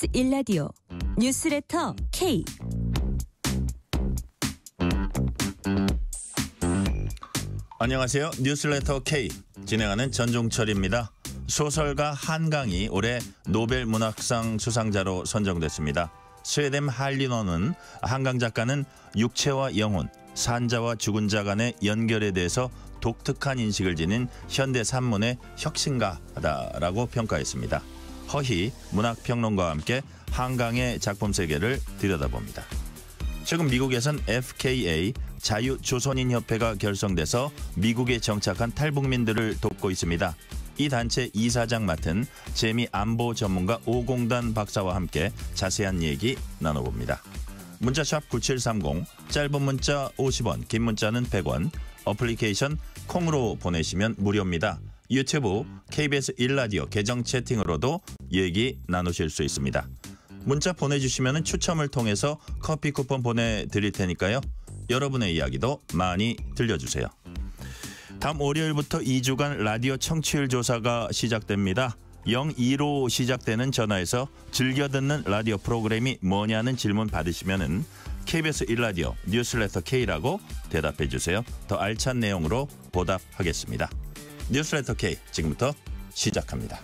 KBS 1라디오 뉴스레터 K 안녕하세요. 뉴스레터 K 진행하는 전종철입니다. 소설가 한강이 올해 노벨 문학상 수상자로 선정됐습니다. 스웨덴 할리너는 한강 작가는 육체와 영혼, 산자와 죽은 자 간의 연결에 대해서 독특한 인식을 지닌 현대 산문의 혁신가다라고 평가했습니다. 허희 문학평론가와 함께 한강의 작품 세계를 들여다봅니다. 최근 미국에선 FKA 자유조선인협회가 결성돼서 미국에 정착한 탈북민들을 돕고 있습니다. 이 단체 이사장 맡은 재미 안보 전문가 오공단 박사와 함께 자세한 얘기 나눠봅니다. 문자샵 9730, 짧은 문자 50원, 긴 문자는 100원, 어플리케이션 콩으로 보내시면 무료입니다. 유튜브, KBS 1라디오 계정 채팅으로도 얘기 나누실 수 있습니다. 문자 보내주시면 추첨을 통해서 커피 쿠폰 보내드릴 테니까요. 여러분의 이야기도 많이 들려주세요. 다음 월요일부터 2주간 라디오 청취율 조사가 시작됩니다. 02로 시작되는 전화에서 즐겨 듣는 라디오 프로그램이 뭐냐는 질문 받으시면은 KBS 1라디오 뉴스레터 K라고 대답해 주세요. 더 알찬 내용으로 보답하겠습니다. 뉴스레터 K 지금부터 시작합니다.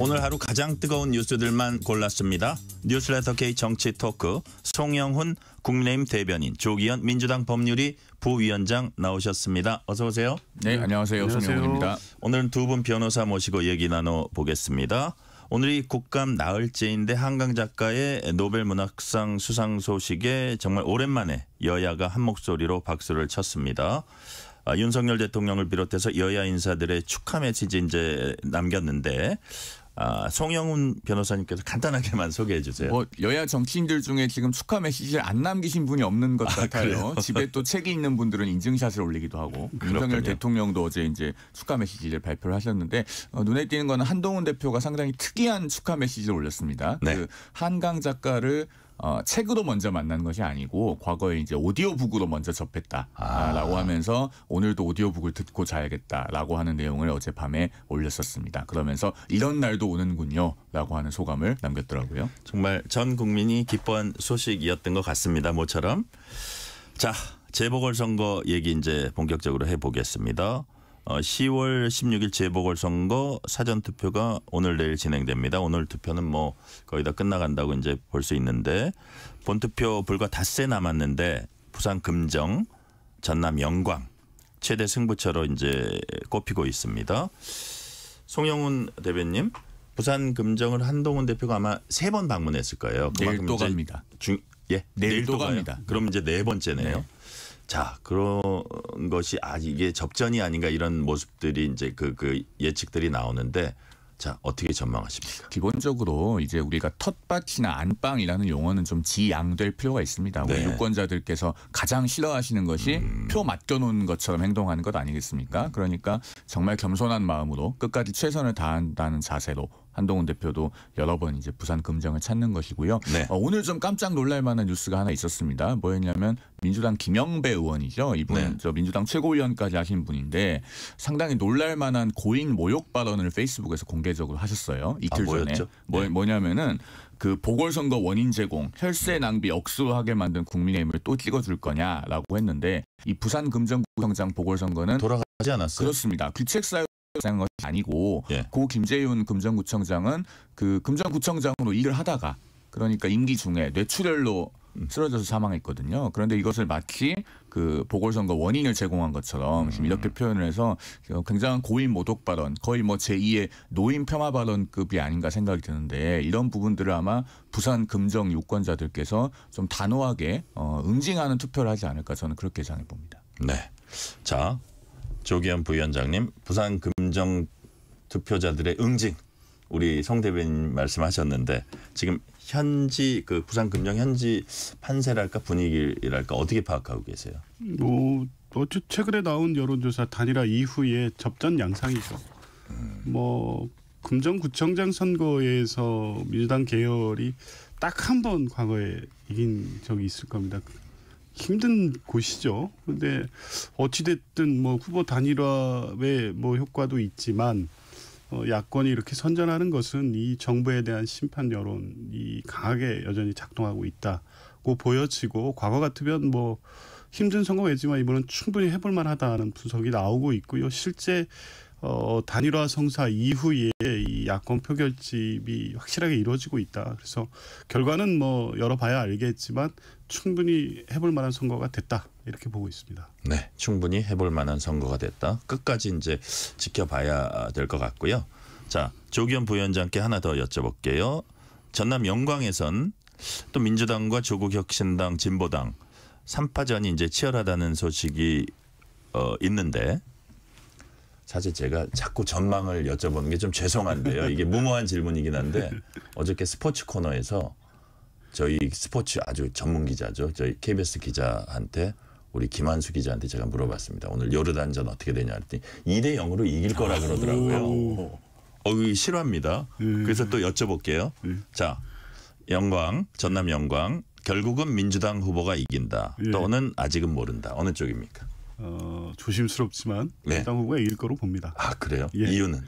오늘 하루 가장 뜨거운 뉴스들만 골랐습니다. 뉴스레터 K 정치 토크 송영훈 국민의힘 대변인 조기현 민주당 법률위 부위원장 나오셨습니다. 어서 오세요. 네, 안녕하세요. 안녕하세요. 송영훈입니다. 오늘은 두 분 변호사 모시고 얘기 나눠 보겠습니다. 오늘이 국감 나흘째인데 한강 작가의 노벨 문학상 수상 소식에 정말 오랜만에 여야가 한 목소리로 박수를 쳤습니다. 아, 윤석열 대통령을 비롯해서 여야 인사들의 축하 메시지 이제 남겼는데 아, 송영훈 변호사님께서 간단하게만 소개해 주세요. 뭐 여야 정치인들 중에 지금 축하 메시지를 안 남기신 분이 없는 것 아, 같아요. 아, 집에 또 책이 있는 분들은 인증샷을 올리기도 하고 윤석열 대통령도 어제 이제 축하 메시지를 발표를 하셨는데 어, 눈에 띄는 거 한동훈 대표가 상당히 특이한 축하 메시지를 올렸습니다. 네. 그 한강 작가를 어, 책으로 먼저 만난 것이 아니고 과거에 이제 오디오북으로 먼저 접했다라고 아. 하면서 오늘도 오디오북을 듣고 자야겠다라고 하는 내용을 어젯밤에 올렸었습니다. 그러면서 이런 날도 오는군요라고 하는 소감을 남겼더라고요. 정말 전 국민이 기뻐한 소식이었던 것 같습니다. 모처럼 자 재보궐 선거 얘기 이제 본격적으로 해보겠습니다. 어, 10월 16일 재보궐선거 사전투표가 오늘 내일 진행됩니다. 오늘 투표는 뭐 거의 다 끝나간다고 이제 볼 수 있는데 본투표 불과 닷새 남았는데 부산 금정, 전남 영광 최대 승부처로 이제 꼽히고 있습니다. 송영훈 대변님, 부산 금정을 한동훈 대표가 아마 세 번 방문했을 거예요. 내일 또 갑니다. 중, 예, 내일, 또 갑니다. 그럼 이제 네 번째네요. 네. 자 그런 것이 아 이게 접전이 아닌가 이런 모습들이 이제 그, 그 예측들이 나오는데 자 어떻게 전망하십니까? 기본적으로 이제 우리가 텃밭이나 안방이라는 용어는 좀 지양될 필요가 있습니다. 우리 네. 유권자들께서 가장 싫어하시는 것이 음. 표 맡겨놓은 것처럼 행동하는 것 아니겠습니까? 그러니까 정말 겸손한 마음으로 끝까지 최선을 다한다는 자세로 한동훈 대표도 여러 번 이제 부산 금정을 찾는 것이고요. 네. 어, 오늘 좀 깜짝 놀랄 만한 뉴스가 하나 있었습니다. 뭐였냐면 민주당 김영배 의원이죠. 이분 네. 저 민주당 최고위원까지 하신 분인데 상당히 놀랄 만한 고인 모욕 발언을 페이스북에서 공개적으로 하셨어요. 이틀 아, 전에. 뭐, 네. 뭐냐면은 그 보궐선거 원인 제공, 혈세 네. 낭비 억수하게 만든 국민의힘을 또 찍어줄 거냐라고 했는데 이 부산 금정구청장 보궐선거는 돌아가지 않았어요. 그렇습니다. 귀책 그 사유 사는 것이 아니고 예. 고 김재윤 금정구청장은 그 금정구청장으로 일을 하다가 그러니까 임기 중에 뇌출혈로 음. 쓰러져서 사망했거든요. 그런데 이것을 마치 그 보궐선거 원인을 제공한 것처럼 지금 음. 이렇게 표현을 해서 굉장한 고인 모독 발언, 거의 뭐 제2의 노인 폄하 발언급이 아닌가 생각이 드는데 이런 부분들을 아마 부산 금정 유권자들께서 좀 단호하게 어, 응징하는 투표를 하지 않을까 저는 그렇게 예상해 봅니다. 네. 자, 조기현 부위원장님, 부산 금정 투표자들의 응징 우리 성 대변인 말씀하셨는데 지금 현지 그 부산 금정 현지 판세랄까 분위기랄까 어떻게 파악하고 계세요? 뭐 어째 최근에 나온 여론조사 단일화 이후에 접전 양상이죠. 음. 뭐 금정구청장 선거에서 민주당 계열이 딱 한 번 과거에 이긴 적이 있을 겁니다. 힘든 곳이죠. 근데 어찌됐든 뭐 후보 단일화의 뭐 효과도 있지만 어, 야권이 이렇게 선전하는 것은 이 정부에 대한 심판 여론이 강하게 여전히 작동하고 있다고 보여지고 과거 같으면 뭐 힘든 선거였지만 이번은 충분히 해볼 만하다는 분석이 나오고 있고요. 실제 어, 단일화 성사 이후에 이 야권 표결집이 확실하게 이루어지고 있다. 그래서 결과는 뭐 열어봐야 알겠지만 충분히 해볼 만한 선거가 됐다. 이렇게 보고 있습니다. 네, 충분히 해볼 만한 선거가 됐다. 끝까지 이제 지켜봐야 될 것 같고요. 자, 조기현 부위원장께 하나 더 여쭤볼게요. 전남 영광에선 또 민주당과 조국 혁신당, 진보당 삼파전이 이제 치열하다는 소식이 어, 있는데 사실 제가 자꾸 전망을 여쭤보는 게 좀 죄송한데요. 이게 무모한 질문이긴 한데 어저께 스포츠 코너에서 저희 스포츠 아주 전문 기자죠. 저희 KBS 기자한테 우리 김한수 기자한테 제가 물어봤습니다. 오늘 요르단전 어떻게 되냐 했더니 2대 0으로 이길 거라 그러더라고요. 어이 싫어합니다. 예. 그래서 또 여쭤볼게요. 예. 자, 영광, 전남 영광 결국은 민주당 후보가 이긴다. 예. 또는 아직은 모른다. 어느 쪽입니까? 어, 조심스럽지만 네. 민당 후보가 이길 거로 봅니다. 아 그래요? 예. 이유는?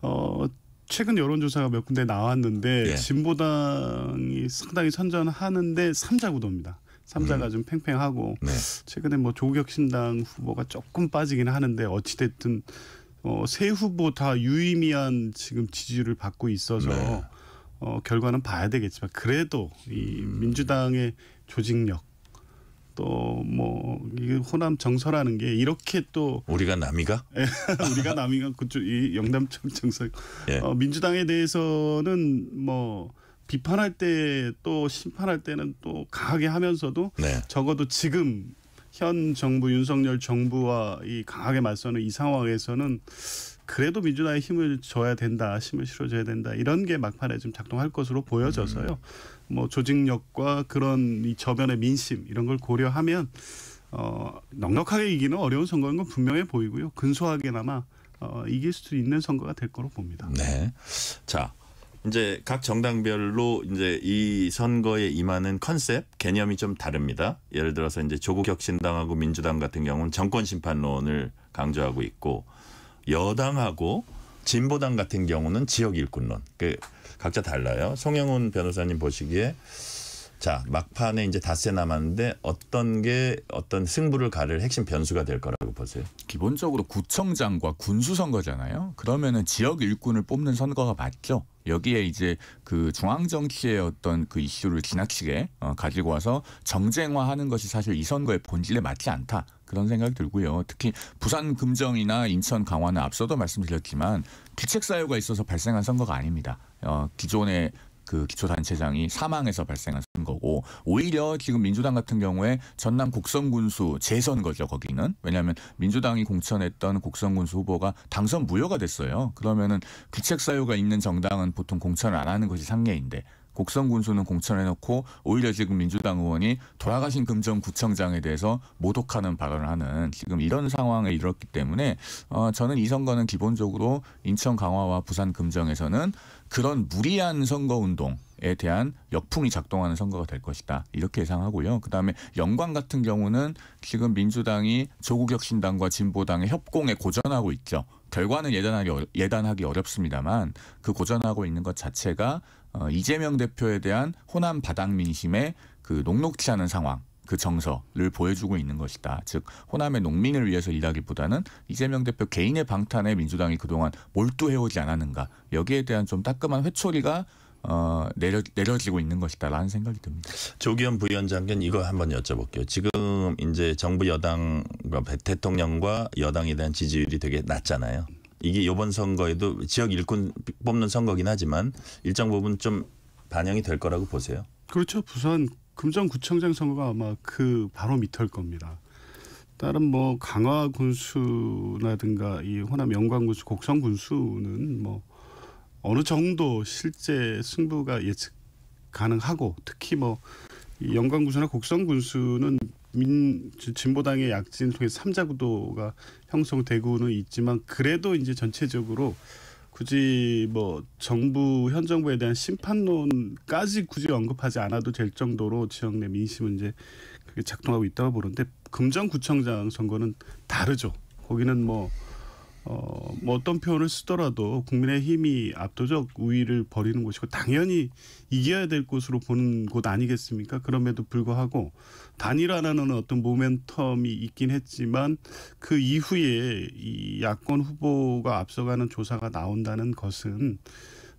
어, 최근 여론조사가 몇 군데 나왔는데 예. 진보당이 상당히 선전하는데 삼자 구도입니다. 삼자가 음. 좀 팽팽하고 네. 최근에 뭐조격신당 후보가 조금 빠지긴 하는데 어찌 됐든 어, 세 후보 다 유의미한 지금 지지를 받고 있어서 네. 어, 결과는 봐야 되겠지만 그래도 이 음. 민주당의 조직력 또뭐 이게 호남 정서라는 게 이렇게 또 우리가 남이가 예, 우리가 남이가 그쪽 이 영남 청 정서 예. 어, 민주당에 대해서는 뭐 비판할 때 또 심판할 때는 또 강하게 하면서도 네. 적어도 지금 현 정부 윤석열 정부와 이 강하게 맞서는 이 상황에서는 그래도 민주당에 힘을 줘야 된다, 힘을 실어줘야 된다 이런 게 막판에 좀 작동할 것으로 보여져서요. 음. 뭐 조직력과 그런 이 저변의 민심 이런 걸 고려하면 어 넉넉하게 이기는 어려운 선거인 건 분명해 보이고요. 근소하게나마 어 이길 수 있는 선거가 될 거로 봅니다. 네. 자, 이제 각 정당별로 이제 이 선거에 임하는 컨셉 개념이 좀 다릅니다. 예를 들어서 이제 조국 혁신당하고 민주당 같은 경우는 정권 심판론을 강조하고 있고 여당하고 진보당 같은 경우는 지역 일꾼론. 그 각자 달라요. 송영훈 변호사님 보시기에 자 막판에 이제 닷새 남았는데 어떤 게 어떤 승부를 가를 핵심 변수가 될 거라고 보세요? 기본적으로 구청장과 군수 선거잖아요. 그러면은 지역 일꾼을 뽑는 선거가 맞죠. 여기에 이제 그 중앙 정치의 어떤 그 이슈를 지나치게 어, 가지고 와서 정쟁화하는 것이 사실 이 선거의 본질에 맞지 않다. 그런 생각이 들고요. 특히 부산 금정이나 인천 강화는 앞서도 말씀드렸지만 귀책 사유가 있어서 발생한 선거가 아닙니다. 어, 기존의 그 기초단체장이 사망해서 발생한 선거고 오히려 지금 민주당 같은 경우에 전남 곡성군수 재선거죠 거기는 왜냐하면 민주당이 공천했던 곡성군수 후보가 당선 무효가 됐어요. 그러면은 귀책 사유가 있는 정당은 보통 공천을 안 하는 것이 상례인데 곡성 군수는 공천해놓고 오히려 지금 민주당 의원이 돌아가신 금정구청장에 대해서 모독하는 발언을 하는 지금 이런 상황에 이르렀기 때문에 어, 저는 이 선거는 기본적으로 인천 강화와 부산 금정에서는 그런 무리한 선거운동 에 대한 역풍이 작동하는 선거가 될 것이다 이렇게 예상하고요. 그다음에 영광 같은 경우는 지금 민주당이 조국혁신당과 진보당의 협공에 고전하고 있죠. 결과는 예단하기, 어려, 예단하기 어렵습니다만 그 고전하고 있는 것 자체가 어, 이재명 대표에 대한 호남 바닥 민심의 그 녹록치 않은 상황 그 정서를 보여주고 있는 것이다. 즉 호남의 농민을 위해서 일하기보다는 이재명 대표 개인의 방탄에 민주당이 그동안 몰두해오지 않았는가 여기에 대한 좀 따끔한 회초리가 어, 내려, 내려지고 있는 것이다라는 생각이 듭니다. 조기현 부위원장님 이거 한번 여쭤볼게요. 지금 이제 정부 여당 그러니까 대통령과 여당에 대한 지지율이 되게 낮잖아요. 이게 이번 선거에도 지역 일꾼 뽑는 선거긴 하지만 일정 부분 좀 반영이 될 거라고 보세요. 그렇죠. 부산 금정구청장 선거가 아마 그 바로 밑을 겁니다. 다른 뭐 강화 군수라든가 이 호남 영광 군수, 곡성 군수는 뭐 어느 정도 실제 승부가 예측 가능하고 특히 뭐 영광 군수나 곡성 군수는 민 진보당의 약진 통해 삼자 구도가 형성되고는 있지만 그래도 이제 전체적으로 굳이 뭐 정부 현 정부에 대한 심판론까지 굳이 언급하지 않아도 될 정도로 지역 내 민심은 이제 그게 작동하고 있다고 보는데 금정구청장 선거는 다르죠. 거기는 뭐 어, 뭐 어떤 표현을 쓰더라도 국민의 힘이 압도적 우위를 벌이는 곳이고 당연히 이겨야 될 곳으로 보는 곳 아니겠습니까? 그럼에도 불구하고 단일화라는 어떤 모멘텀이 있긴 했지만 그 이후에 이 야권 후보가 앞서가는 조사가 나온다는 것은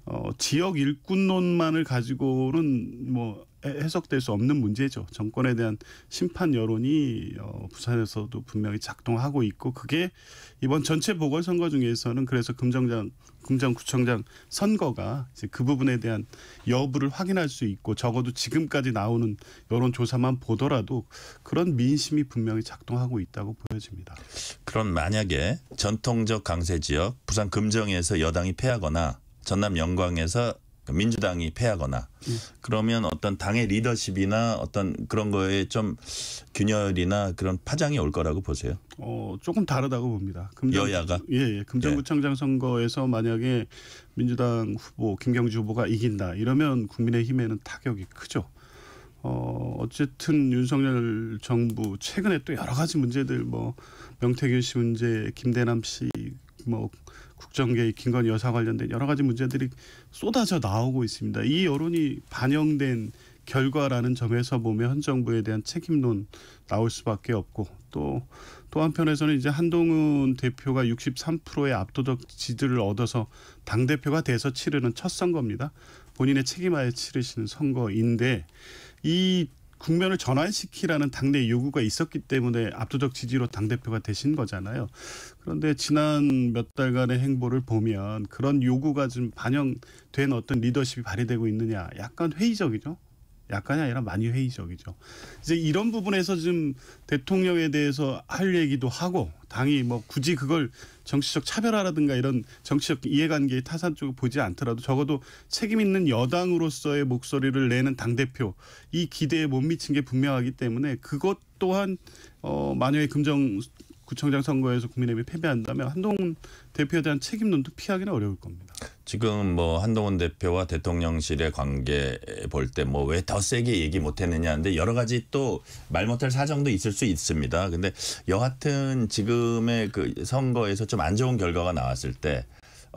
어, 지역 일꾼론만을 가지고는 뭐 해석될 수 없는 문제죠. 정권에 대한 심판 여론이 어, 부산에서도 분명히 작동하고 있고 그게 이번 전체 보궐선거 중에서는 그래서 금정장 금정구청장 선거가 이제 그 부분에 대한 여부를 확인할 수 있고 적어도 지금까지 나오는 여론 조사만 보더라도 그런 민심이 분명히 작동하고 있다고 보여집니다. 그럼 만약에 전통적 강세 지역 부산 금정에서 여당이 패하거나 전남 영광에서 민주당이 패하거나 그러면 어떤 당의 리더십이나 어떤 그런 거에 좀 균열이나 그런 파장이 올 거라고 보세요? 어 조금 다르다고 봅니다. 금정, 여야가 예, 예 금정구청장 예. 선거에서 만약에 민주당 후보 김경주 후보가 이긴다 이러면 국민의힘에는 타격이 크죠. 어, 어쨌든 윤석열 정부 최근에 또 여러 가지 문제들 뭐 명태균 씨 문제, 김대남 씨뭐 국정개입, 김건희 여사 관련된 여러 가지 문제들이 쏟아져 나오고 있습니다. 이 여론이 반영된 결과라는 점에서 보면 현 정부에 대한 책임론 나올 수밖에 없고 또 또 한편에서는 이제 한동훈 대표가 63%의 압도적 지지를 얻어서 당 대표가 돼서 치르는 첫 선거입니다. 본인의 책임 하에 치르시는 선거인데 이 국면을 전환시키라는 당내 요구가 있었기 때문에 압도적 지지로 당대표가 되신 거잖아요. 그런데 지난 몇 달간의 행보를 보면 그런 요구가 좀 반영된 어떤 리더십이 발휘되고 있느냐 약간 회의적이죠. 약간이 아니라 많이 회의적이죠. 이제 이런 부분에서 지금 대통령에 대해서 할 얘기도 하고 당이 뭐 굳이 그걸 정치적 차별화라든가 이런 정치적 이해관계의 타산 쪽을 보지 않더라도 적어도 책임 있는 여당으로서의 목소리를 내는 당 대표 이 기대에 못 미친 게 분명하기 때문에 그것 또한 어 만약에 금정 구청장 선거에서 국민의힘이 패배한다면 한동훈 대표에 대한 책임론도 피하기는 어려울 겁니다. 지금 뭐 한동훈 대표와 대통령실의 관계 볼 때 뭐 왜 더 세게 얘기 못했느냐 하는데 여러 가지 또 말 못할 사정도 있을 수 있습니다. 근데 여하튼 지금의 그 선거에서 좀 안 좋은 결과가 나왔을 때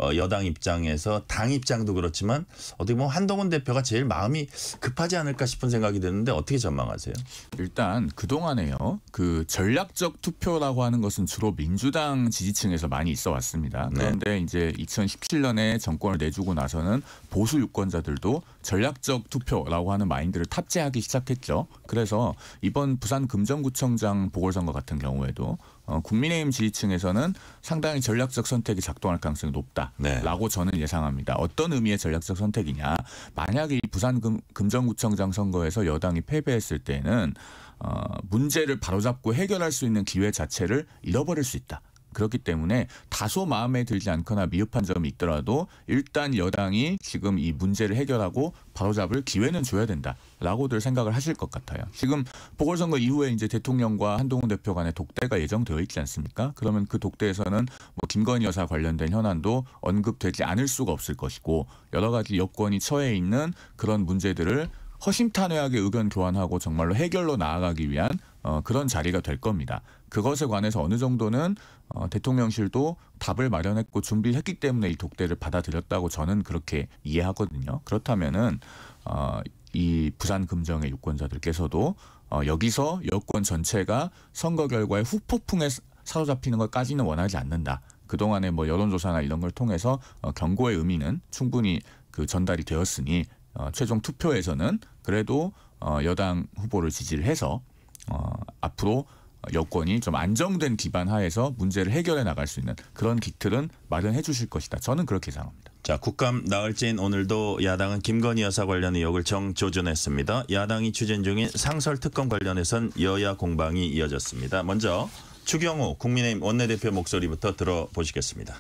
어, 여당 입장에서 당 입장도 그렇지만 어떻게 보면 한동훈 대표가 제일 마음이 급하지 않을까 싶은 생각이 드는데 어떻게 전망하세요? 일단 그동안에요. 그 전략적 투표라고 하는 것은 주로 민주당 지지층에서 많이 있어 왔습니다. 네. 그런데 네. 이제 2017년에 정권을 내주고 나서는 보수 유권자들도 전략적 투표라고 하는 마인드를 탑재하기 시작했죠. 그래서 이번 부산 금정구청장 보궐선거 같은 경우에도 어, 국민의힘 지지층에서는 상당히 전략적 선택이 작동할 가능성이 높다라고 네. 저는 예상합니다. 어떤 의미의 전략적 선택이냐? 만약에 이 부산 금, 금정구청장 선거에서 여당이 패배했을 때는 어, 문제를 바로잡고 해결할 수 있는 기회 자체를 잃어버릴 수 있다. 그렇기 때문에 다소 마음에 들지 않거나 미흡한 점이 있더라도 일단 여당이 지금 이 문제를 해결하고 바로잡을 기회는 줘야 된다라고들 생각을 하실 것 같아요. 지금 보궐선거 이후에 이제 대통령과 한동훈 대표 간의 독대가 예정되어 있지 않습니까? 그러면 그 독대에서는 뭐 김건희 여사 관련된 현안도 언급되지 않을 수가 없을 것이고 여러 가지 여권이 처해 있는 그런 문제들을 허심탄회하게 의견 교환하고 정말로 해결로 나아가기 위한 어, 그런 자리가 될 겁니다. 그것에 관해서 어느 정도는 어, 대통령실도 답을 마련했고 준비했기 때문에 이 독대를 받아들였다고 저는 그렇게 이해하거든요. 그렇다면은 어, 이 부산 금정의 유권자들께서도 어, 여기서 여권 전체가 선거 결과에 후폭풍에 사로잡히는 것까지는 원하지 않는다. 그동안에뭐 여론조사나 이런 걸 통해서 어, 경고의 의미는 충분히 그 전달이 되었으니 어, 최종 투표에서는 그래도 어, 여당 후보를 지지를 해서 어, 앞으로 여권이 좀 안정된 기반 하에서 문제를 해결해 나갈 수 있는 그런 기틀은 마련해 주실 것이다. 저는 그렇게 생각합니다. 자, 국감 나흘째인 오늘도 야당은 김건희 여사 관련 의혹을 정조준했습니다. 야당이 추진 중인 상설 특검 관련해선 여야 공방이 이어졌습니다. 먼저 추경호 국민의힘 원내대표 목소리부터 들어보시겠습니다.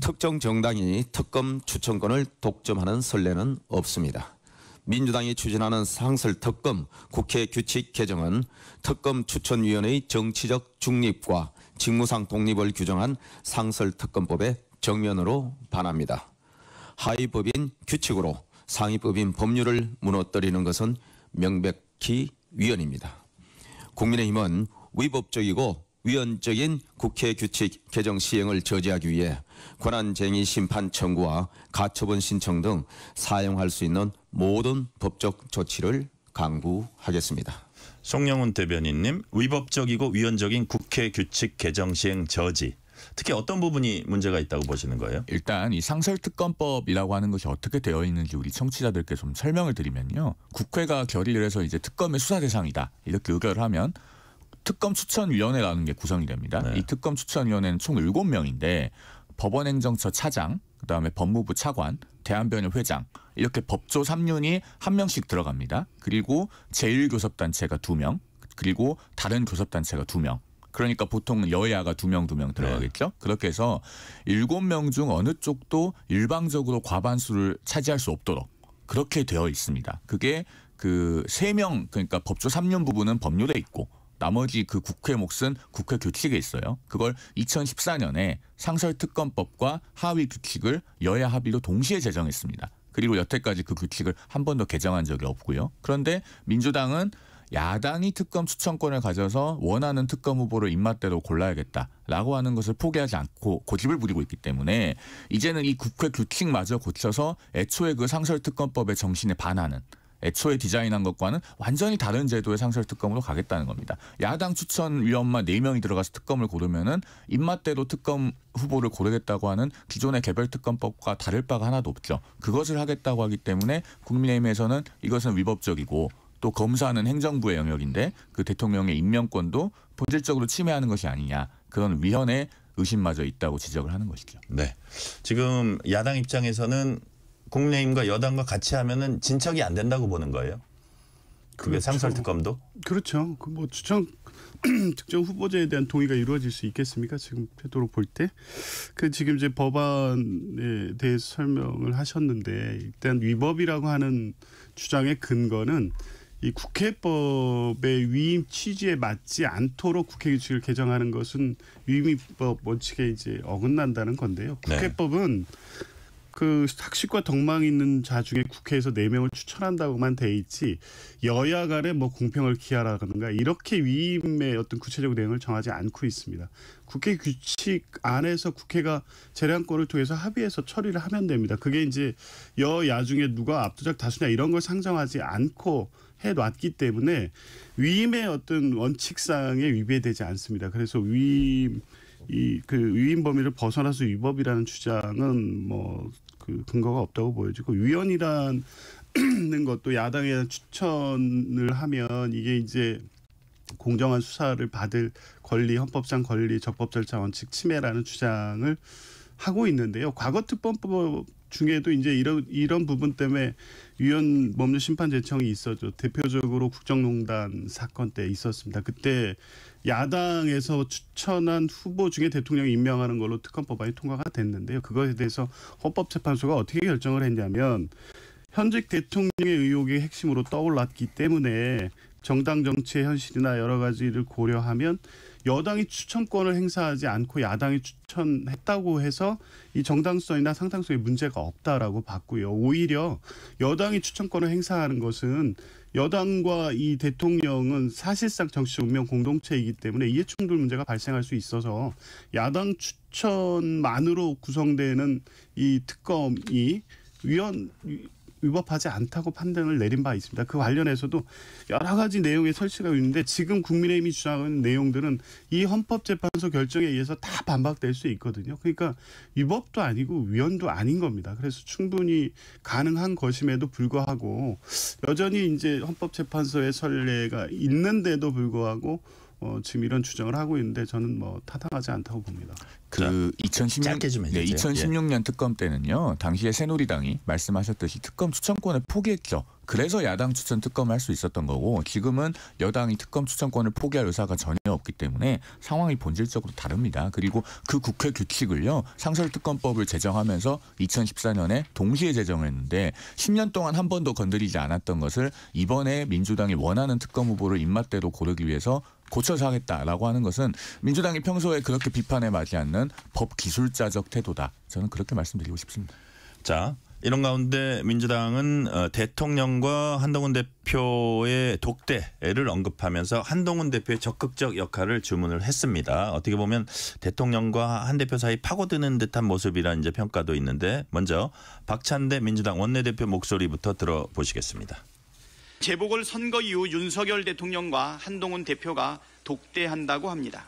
특정 정당이 특검 추천권을 독점하는 선례는 없습니다. 민주당이 추진하는 상설 특검 국회 규칙 개정은 특검 추천위원회의 정치적 중립과 직무상 독립을 규정한 상설 특검법에 정면으로 반합니다. 하위법인 규칙으로 상위법인 법률을 무너뜨리는 것은 명백히 위헌입니다. 국민의힘은 위법적이고 위헌적인 국회 규칙 개정 시행을 저지하기 위해 권한쟁의 심판 청구와 가처분 신청 등 사용할 수 있는 모든 법적 조치를 강구하겠습니다. 송영훈 대변인님, 위법적이고 위헌적인 국회 규칙 개정 시행 저지. 특히 어떤 부분이 문제가 있다고 보시는 거예요? 일단 이 상설특검법이라고 하는 것이 어떻게 되어 있는지 우리 청취자들께 좀 설명을 드리면요. 국회가 결의를 해서 이제 특검의 수사 대상이다. 이렇게 의결을 하면 특검 추천위원회라는 게 구성이 됩니다. 네. 이 특검 추천위원회는 총 7명인데 법원행정처 차장, 그다음에 법무부 차관, 대한변협 회장 이렇게 법조 3륜이 한 명씩 들어갑니다. 그리고 제1교섭단체가 두명 그리고 다른 교섭단체가 두명 그러니까 보통 여야가 두 명 두 명 들어가겠죠. 네. 그렇게 해서 일곱 명 중 어느 쪽도 일방적으로 과반수를 차지할 수 없도록 그렇게 되어 있습니다. 그게 그 세 명 그러니까 법조 3륜 부분은 법률에 있고 나머지 그 국회 몫은 국회 규칙에 있어요. 그걸 2014년에 상설특검법과 하위 규칙을 여야 합의로 동시에 제정했습니다. 그리고 여태까지 그 규칙을 한 번도 개정한 적이 없고요. 그런데 민주당은 야당이 특검 추천권을 가져서 원하는 특검 후보를 입맛대로 골라야겠다라고 하는 것을 포기하지 않고 고집을 부리고 있기 때문에 이제는 이 국회 규칙마저 고쳐서 애초에 그 상설특검법의 정신에 반하는 애초에 디자인한 것과는 완전히 다른 제도의 상설 특검으로 가겠다는 겁니다. 야당 추천 위원만 4명이 들어가서 특검을 고르면은 입맛대로 특검 후보를 고르겠다고 하는 기존의 개별 특검법과 다를 바가 하나도 없죠. 그것을 하겠다고 하기 때문에 국민의힘에서는 이것은 위법적이고 또 검사는 행정부의 영역인데 그 대통령의 임명권도 본질적으로 침해하는 것이 아니냐 그런 위헌의 의심마저 있다고 지적을 하는 것이죠. 네. 지금 야당 입장에서는 국내임과 여당과 같이 하면은 진척이 안 된다고 보는 거예요. 그게 그렇죠. 상설특검도? 그렇죠. 그뭐 추천 특정 후보자에 대한 동의가 이루어질 수 있겠습니까? 지금 되도록볼 때. 그 지금 이제 법안에 대해서 설명을 하셨는데 일단 위법이라고 하는 주장의 근거는 이 국회법의 위임 취지에 맞지 않도록 국회 규칙을 개정하는 것은 위임법 원칙에 이제 어긋난다는 건데요. 네. 국회법은 네. 그 학식과 덕망 있는 자 중에 국회에서 네 명을 추천한다고만 돼 있지 여야 간에 뭐 공평을 기하라든가 이렇게 위임의 어떤 구체적 내용을 정하지 않고 있습니다. 국회 규칙 안에서 국회가 재량권을 통해서 합의해서 처리를 하면 됩니다. 그게 이제 여야 중에 누가 압도적 다수냐 이런 걸 상정하지 않고 해놨기 때문에 위임의 어떤 원칙상에 위배되지 않습니다. 그래서 위임 이그 위임 범위를 벗어나서 위법이라는 주장은 뭐그 근거가 없다고 보여지고 위헌이라는 것도 야당에 추천을 하면 이게 이제 공정한 수사를 받을 권리 헌법상 권리 적법 절차 원칙 침해라는 주장을 하고 있는데요. 과거 특검법 중에도 이제 이런 이런 부분 때문에 위헌 법률 심판 제청이 있었죠. 대표적으로 국정농단 사건 때 있었습니다. 그때 야당에서 추천한 후보 중에 대통령이 임명하는 걸로 특검 법안이 통과가 됐는데요. 그것에 대해서 헌법재판소가 어떻게 결정을 했냐면 현직 대통령의 의혹이 핵심으로 떠올랐기 때문에 정당 정치의 현실이나 여러 가지를 고려하면 여당이 추천권을 행사하지 않고 야당이 추천했다고 해서 이 정당성이나 상당성의 문제가 없다라고 봤고요. 오히려 여당이 추천권을 행사하는 것은 여당과 이 대통령은 사실상 정치 운명 공동체이기 때문에 이해 충돌 문제가 발생할 수 있어서 야당 추천만으로 구성되는 이 특검이 위원 위법하지 않다고 판단을 내린 바 있습니다. 그 관련해서도 여러 가지 내용의 설치가 있는데 지금 국민의힘이 주장하는 내용들은 이 헌법재판소 결정에 의해서 다 반박될 수 있거든요. 그러니까 위법도 아니고 위헌도 아닌 겁니다. 그래서 충분히 가능한 것임에도 불구하고 여전히 이제 헌법재판소의 설례가 있는데도 불구하고 어, 지금 이런 주장을 하고 있는데 저는 뭐 타당하지 않다고 봅니다. 그2 0 1 6 네, 2016년 특검 때는요. 당시에 새누리당이 말씀하셨듯이 특검 추천권을 포기했죠. 그래서 야당 추천 특검을 할 수 있었던 거고 지금은 여당이 특검 추천권을 포기할 의사가 전혀 없기 때문에 상황이 본질적으로 다릅니다. 그리고 그 국회 규칙을요. 상설특검법을 제정하면서 2014년에 동시에 제정했는데 10년 동안 한 번도 건드리지 않았던 것을 이번에 민주당이 원하는 특검 후보를 입맛대로 고르기 위해서 고쳐서 하겠다라고 하는 것은 민주당이 평소에 그렇게 비판에 맞지 않는 법 기술자적 태도다. 저는 그렇게 말씀드리고 싶습니다. 자, 이런 가운데 민주당은 어, 대통령과 한동훈 대표의 독대를 언급하면서 한동훈 대표의 적극적 역할을 주문을 했습니다. 어떻게 보면 대통령과 한 대표 사이 파고드는 듯한 모습이라는 이제 평가도 있는데 먼저 박찬대 민주당 원내대표 목소리부터 들어보시겠습니다. 재보궐 선거 이후 윤석열 대통령과 한동훈 대표가 독대한다고 합니다.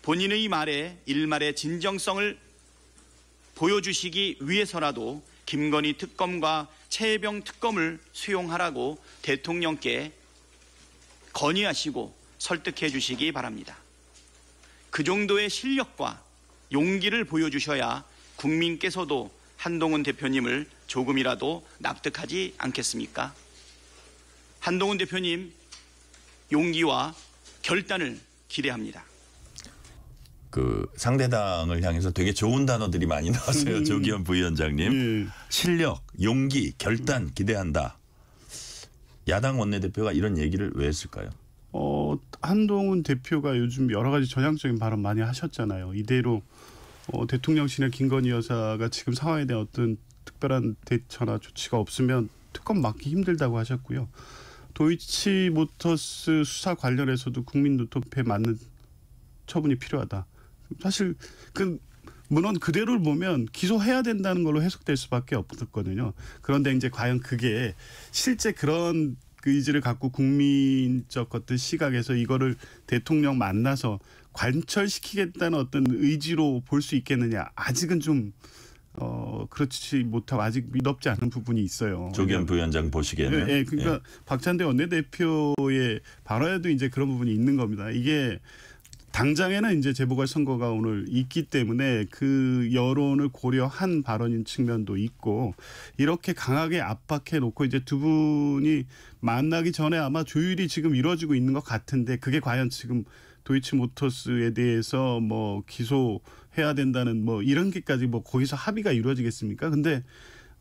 본인의 말에 일말의 진정성을 보여주시기 위해서라도 김건희 특검과 최혜병 특검을 수용하라고 대통령께 건의하시고 설득해 주시기 바랍니다. 그 정도의 실력과 용기를 보여주셔야 국민께서도 한동훈 대표님을 조금이라도 납득하지 않겠습니까? 한동훈 대표님 용기와 결단을 기대합니다. 그 상대당을 향해서 되게 좋은 단어들이 많이 나왔어요. 음. 조기현 부위원장님. 음. 실력, 용기, 결단 기대한다. 야당 원내대표가 이런 얘기를 왜 했을까요? 어, 한동훈 대표가 요즘 여러 가지 전향적인 발언 많이 하셨잖아요. 이대로 어, 대통령실의 김건희 여사가 지금 상황에 대한 어떤 특별한 대처나 조치가 없으면 특검 막기 힘들다고 하셨고요. 도이치모터스 수사 관련해서도 국민 노토에 맞는 처분이 필요하다. 사실 그 문헌 그대로를 보면 기소해야 된다는 걸로 해석될 수밖에 없었거든요. 그런데 이제 과연 그게 실제 그런 그 의지를 갖고 국민적 어떤 시각에서 이거를 대통령 만나서 관철시키겠다는 어떤 의지로 볼 수 있겠느냐 아직은 좀어 그렇지 못하고 아직 미덥지 않은 부분이 있어요. 조기현 부위원장 보시기에는. 예, 예 그러니까 예. 박찬대 원내대표의 발언에도 이제 그런 부분이 있는 겁니다. 이게 당장에는 이제 재보궐 선거가 오늘 있기 때문에 그 여론을 고려한 발언인 측면도 있고 이렇게 강하게 압박해 놓고 이제 두 분이 만나기 전에 아마 조율이 지금 이루어지고 있는 것 같은데 그게 과연 지금 도이치모터스에 대해서 뭐 기소 해야 된다는 뭐 이런 게까지 뭐 거기서 합의가 이루어지겠습니까? 근데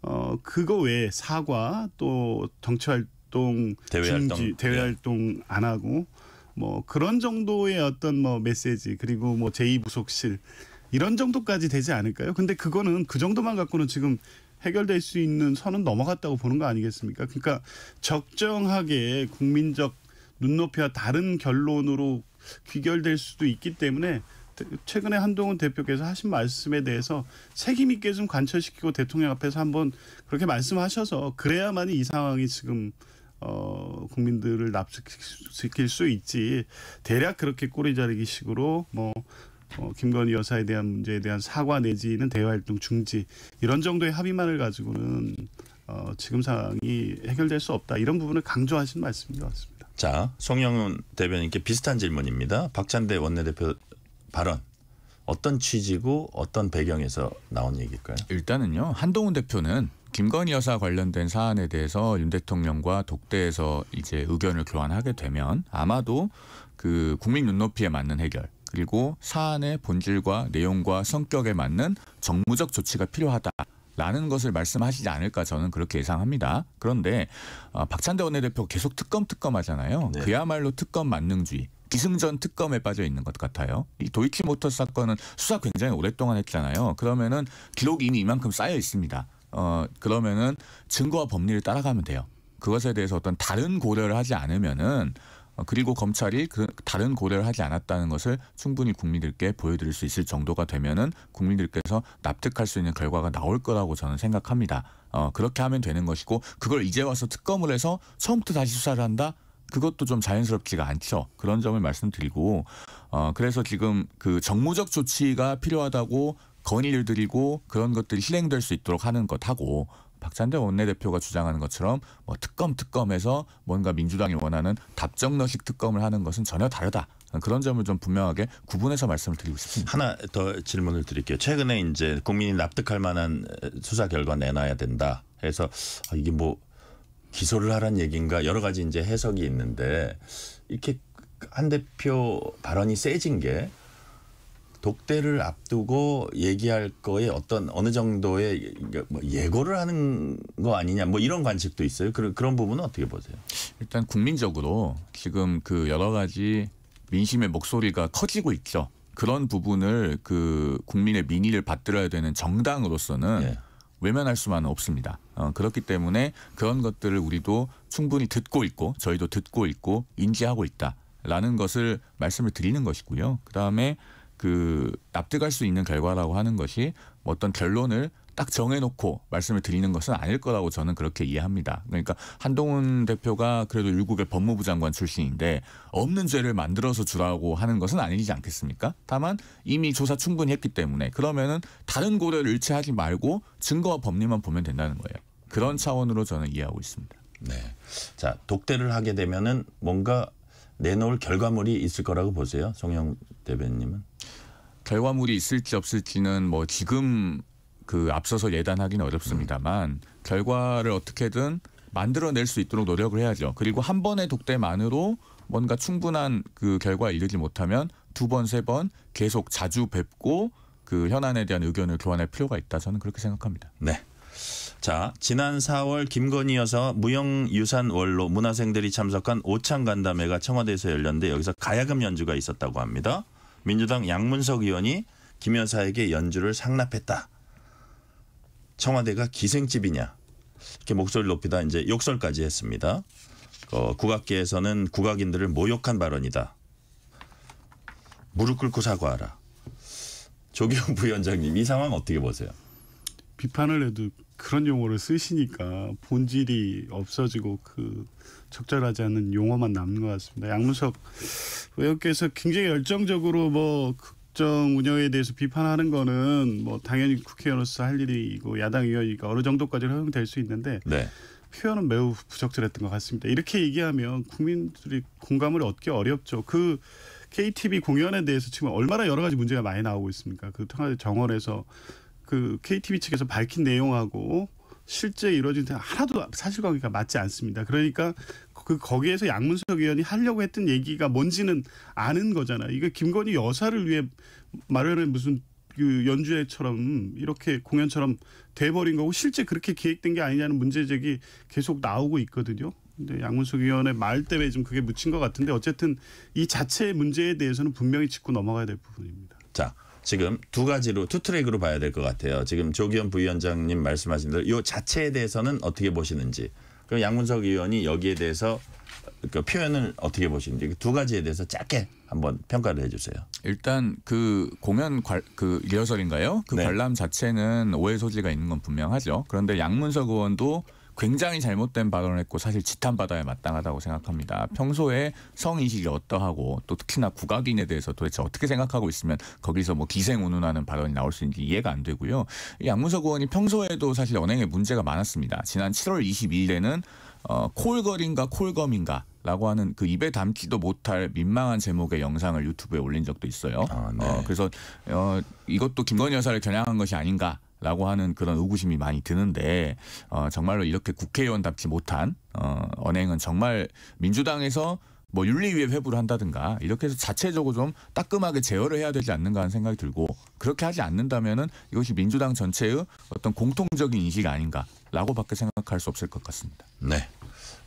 어 그거 외에 사과 또 정치 활동 대외 활동 중지, 대외 활동 네. 안 하고 뭐 그런 정도의 어떤 뭐 메시지 그리고 뭐 제2 부속실 이런 정도까지 되지 않을까요? 근데 그거는 그 정도만 갖고는 지금 해결될 수 있는 선은 넘어갔다고 보는 거 아니겠습니까? 그러니까 적정하게 국민적 눈높이와 다른 결론으로 귀결될 수도 있기 때문에 최근에 한동훈 대표께서 하신 말씀에 대해서 책임 있게 좀 관철시키고 대통령 앞에서 한번 그렇게 말씀하셔서 그래야만이 이 상황이 지금 어, 국민들을 납득시킬 수 있지. 대략 그렇게 꼬리 자르기 식으로 뭐, 어, 김건희 여사에 대한 문제에 대한 사과 내지는 대화활동 중지. 이런 정도의 합의만을 가지고는 어, 지금 상황이 해결될 수 없다. 이런 부분을 강조하신 말씀인 것 같습니다. 자, 송영훈 대변인께 비슷한 질문입니다. 박찬대 원내대표 발언 어떤 취지고 어떤 배경에서 나온 얘기일까요? 일단은요 한동훈 대표는 김건희 여사 관련된 사안에 대해서 윤 대통령과 독대에서 이제 의견을 교환하게 되면 아마도 그 국민 눈높이에 맞는 해결 그리고 사안의 본질과 내용과 성격에 맞는 정무적 조치가 필요하다. 라는 것을 말씀하시지 않을까 저는 그렇게 예상합니다. 그런데 아, 박찬대 원내대표 계속 특검 특검 하잖아요. 네. 그야말로 특검 만능주의. 기승전 특검에 빠져 있는 것 같아요. 이도이치모터 사건은 수사 굉장히 오랫동안 했잖아요. 그러면은 기록이 이미 이만큼 쌓여 있습니다. 어 그러면은 증거와 법리를 따라가면 돼요. 그것에 대해서 어떤 다른 고려를 하지 않으면은 어, 그리고 검찰이 그 다른 고려를 하지 않았다는 것을 충분히 국민들께 보여드릴 수 있을 정도가 되면은 국민들께서 납득할 수 있는 결과가 나올 거라고 저는 생각합니다. 어, 그렇게 하면 되는 것이고 그걸 이제 와서 특검을 해서 처음부터 다시 수사를 한다? 그것도 좀 자연스럽지가 않죠. 그런 점을 말씀드리고 어 그래서 지금 그 정무적 조치가 필요하다고 건의를 드리고 그런 것들이 실행될 수 있도록 하는 것하고 박찬대 원내대표가 주장하는 것처럼 뭐 특검 특검에서 뭔가 민주당이 원하는 답정너식 특검을 하는 것은 전혀 다르다. 그런 점을 좀 분명하게 구분해서 말씀을 드리고 싶습니다. 하나 더 질문을 드릴게요. 최근에 이제 국민이 납득할 만한 수사 결과 내놔야 된다. 해서 아, 이게 뭐 기소를 하란 얘기인가 여러 가지 이제 해석이 있는데 이렇게 한 대표 발언이 세진 게 독대를 앞두고 얘기할 거에 어떤 어느 정도의 그러니까 뭐 예고를 하는 거 아니냐 뭐 이런 관측도 있어요. 그런 그런 부분은 어떻게 보세요? 일단 국민적으로 지금 그 여러 가지 민심의 목소리가 커지고 있죠. 그런 부분을 그 국민의 민의를 받들어야 되는 정당으로서는 예. 외면할 수만은 없습니다. 어, 그렇기 때문에 그런 것들을 우리도 충분히 듣고 있고 저희도 듣고 있고 인지하고 있다라는 것을 말씀을 드리는 것이고요. 그다음에 그 납득할 수 있는 결과라고 하는 것이 어떤 결론을 딱 정해놓고 말씀을 드리는 것은 아닐 거라고 저는 그렇게 이해합니다. 그러니까 한동훈 대표가 그래도 일국의 법무부 장관 출신인데 없는 죄를 만들어서 주라고 하는 것은 아니지 않겠습니까? 다만 이미 조사 충분히 했기 때문에 그러면은 다른 고려를 일치하지 말고 증거와 법리만 보면 된다는 거예요. 그런 차원으로 저는 이해하고 있습니다. 네. 자, 독대를 하게 되면은 뭔가 내놓을 결과물이 있을 거라고 보세요. 송영 대변님은. 결과물이 있을지 없을지는 뭐 지금 그 앞서서 예단하기는 어렵습니다만 음. 결과를 어떻게든 만들어낼 수 있도록 노력을 해야죠. 그리고 한 번의 독대만으로 뭔가 충분한 그 결과에 이르지 못하면 두 번, 세 번 계속 자주 뵙고 그 현안에 대한 의견을 교환할 필요가 있다. 저는 그렇게 생각합니다. 네. 자, 지난 4월 김건희 여사 무형유산 원로 문화생들이 참석한 오창 간담회가 청와대에서 열렸는데 여기서 가야금 연주가 있었다고 합니다. 민주당 양문석 의원이 김 여사에게 연주를 상납했다. 청와대가 기생집이냐 이렇게 목소리를 높이다 이제 욕설까지 했습니다. 어, 국악계에서는 국악인들을 모욕한 발언이다. 무릎 꿇고 사과하라. 조기용 부위원장님 이 상황 어떻게 보세요? 비판을 해도 그런 용어를 쓰시니까 본질이 없어지고 그 적절하지 않은 용어만 남는 것 같습니다. 양문석 의원께서 굉장히 열정적으로 뭐 그 국정 운영에 대해서 비판하는 거는 뭐 당연히 국회의원으로서 할 일이고 야당 의원이니까 어느 정도까지 허용될 수 있는데 네. 표현은 매우 부적절했던 것 같습니다. 이렇게 얘기하면 국민들이 공감을 얻기 어렵죠. 그 KTV 공연에 대해서 지금 얼마나 여러 가지 문제가 많이 나오고 있습니까? 그 청와대 정원에서 그 KTV 측에서 밝힌 내용하고 실제 이루어진 데 하나도 사실관계가 맞지 않습니다. 그러니까 그 거기에서 양문석 의원이 하려고 했던 얘기가 뭔지는 아는 거잖아. 이게 김건희 여사를 위해 마련한 무슨 그 연주회처럼 이렇게 공연처럼 돼버린 거고 실제 그렇게 계획된 게 아니냐는 문제 제기 계속 나오고 있거든요. 근데 양문석 의원의 말 때문에 좀 그게 묻힌 것 같은데 어쨌든 이자체 문제에 대해서는 분명히 짚고 넘어가야 될 부분입니다. 자. 지금 두 가지로 투 트랙으로 봐야 될 것 같아요. 지금 조기현 부위원장님 말씀하신 대로 이 자체에 대해서는 어떻게 보시는지 그럼 양문석 의원이 여기에 대해서 그 표현을 어떻게 보시는지 그 두 가지에 대해서 짧게 한번 평가를 해주세요. 일단 그 공연 관, 그 리허설인가요? 그 네. 관람 자체는 오해 소지가 있는 건 분명하죠. 그런데 양문석 의원도 굉장히 잘못된 발언을 했고 사실 지탄받아야 마땅하다고 생각합니다. 평소에 성인식이 어떠하고 또 특히나 국악인에 대해서 도대체 어떻게 생각하고 있으면 거기서 뭐 기생운운하는 발언이 나올 수 있는지 이해가 안 되고요. 양문석 의원이 평소에도 사실 언행에 문제가 많았습니다. 지난 7월 22일에는 어, 콜걸인가 콜검인가 라고 하는 그 입에 담지도 못할 민망한 제목의 영상을 유튜브에 올린 적도 있어요. 아, 네. 어, 그래서 어, 이것도 김건희 여사를 겨냥한 것이 아닌가 라고 하는 그런 의구심이 많이 드는데 어, 정말로 이렇게 국회의원답지 못한 어, 언행은 정말 민주당에서 뭐 윤리위에 회부를 한다든가 이렇게 해서 자체적으로 좀 따끔하게 제어를 해야 되지 않는가 하는 생각이 들고 그렇게 하지 않는다면은 이것이 민주당 전체의 어떤 공통적인 인식 아닌가라고밖에 생각할 수 없을 것 같습니다. 네.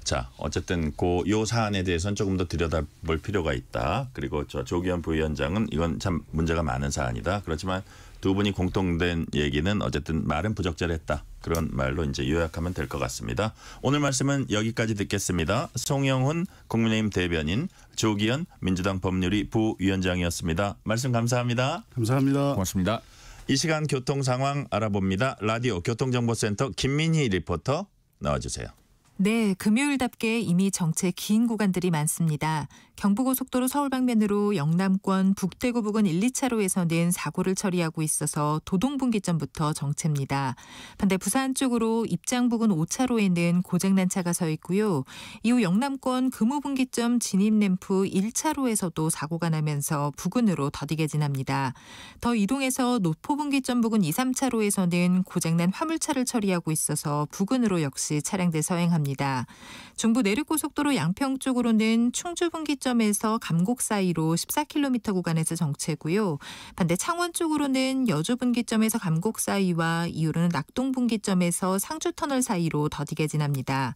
자, 어쨌든 그요 사안에 대해서는 조금 더 들여다볼 필요가 있다. 그리고 저 조기현 부위원장은 이건 참 문제가 많은 사안이다. 그렇지만 두 분이 공통된 얘기는 어쨌든 말은 부적절했다. 그런 말로 이제 요약하면 될 것 같습니다. 오늘 말씀은 여기까지 듣겠습니다. 송영훈 국민의힘 대변인 조기현 민주당 법률위 부위원장이었습니다. 말씀 감사합니다. 감사합니다. 고맙습니다. 이 시간 교통 상황 알아봅니다. 라디오 교통정보센터 김민희 리포터 나와주세요. 네, 금요일답게 이미 정체 긴 구간들이 많습니다. 경부고속도로 서울 방면으로 영남권 북대구 부근 1, 2차로에서는 사고를 처리하고 있어서 도동분기점부터 정체입니다. 반대 부산 쪽으로 입장 부근 5차로에는 고장난 차가 서 있고요. 이후 영남권 금호분기점 진입램프 1차로에서도 사고가 나면서 부근으로 더디게 지납니다. 더 이동해서 노포분기점 부근 2, 3차로에서는 고장난 화물차를 처리하고 있어서 부근으로 역시 차량들 서행합니다. 합니다 중부 내륙고속도로 양평 쪽으로는 충주 분기점에서 감곡 사이로 14km 구간에서 정체고요. 반대 창원 쪽으로는 여주 분기점에서 감곡 사이와 이후로는 낙동 분기점에서 상주 터널 사이로 더디게 지납니다.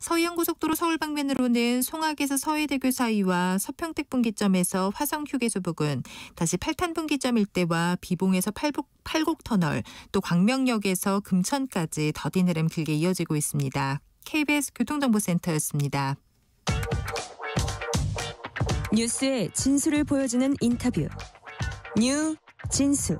서해안 고속도로 서울 방면으로는 송악에서 서해대교 사이와 서평택 분기점에서 화성 휴게소 부근, 다시 팔탄 분기점 일대와 비봉에서 팔곡 팔곡 터널, 또 광명역에서 금천까지 더딘 흐름 길게 이어지고 있습니다. KBS 교통정보센터였습니다. 뉴스의 진수를 보여주는 인터뷰. 뉴 진수.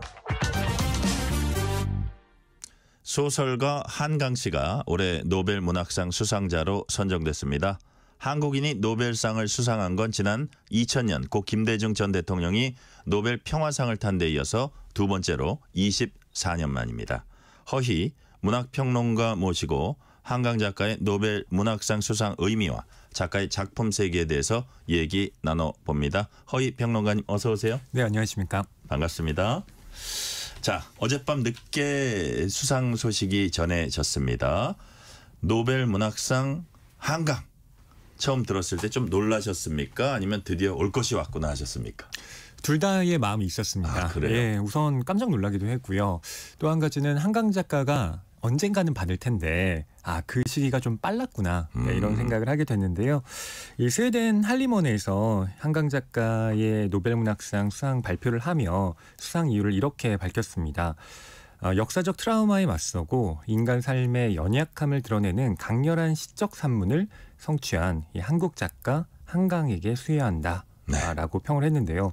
소설가 한강 씨가 올해 노벨 문학상 수상자로 선정됐습니다. 한국인이 노벨상을 수상한 건 지난 2000년 고 김대중 전 대통령이 노벨 평화상을 탄 데 이어서 두 번째로 24년 만입니다. 허희 문학평론가 모시고 한강 작가의 노벨 문학상 수상 의미와 작가의 작품 세계에 대해서 얘기 나눠봅니다. 허희 평론가님 어서 오세요. 네 안녕하십니까. 반갑습니다. 자 어젯밤 늦게 수상 소식이 전해졌습니다. 노벨 문학상 한강 처음 들었을 때 좀 놀라셨습니까? 아니면 드디어 올 것이 왔구나 하셨습니까? 둘 다의 마음이 있었습니다. 아, 예, 우선 깜짝 놀라기도 했고요. 또 한 가지는 한강 작가가 언젠가는 받을 텐데 아 그 시기가 좀 빨랐구나 네, 음. 이런 생각을 하게 됐는데요. 이 스웨덴 할리먼에서 한강 작가의 노벨문학상 수상 발표를 하며 수상 이유를 이렇게 밝혔습니다. 어, 역사적 트라우마에 맞서고 인간 삶의 연약함을 드러내는 강렬한 시적 산문을 성취한 이 한국 작가 한강에게 수여한다라고 네. 평을 했는데요.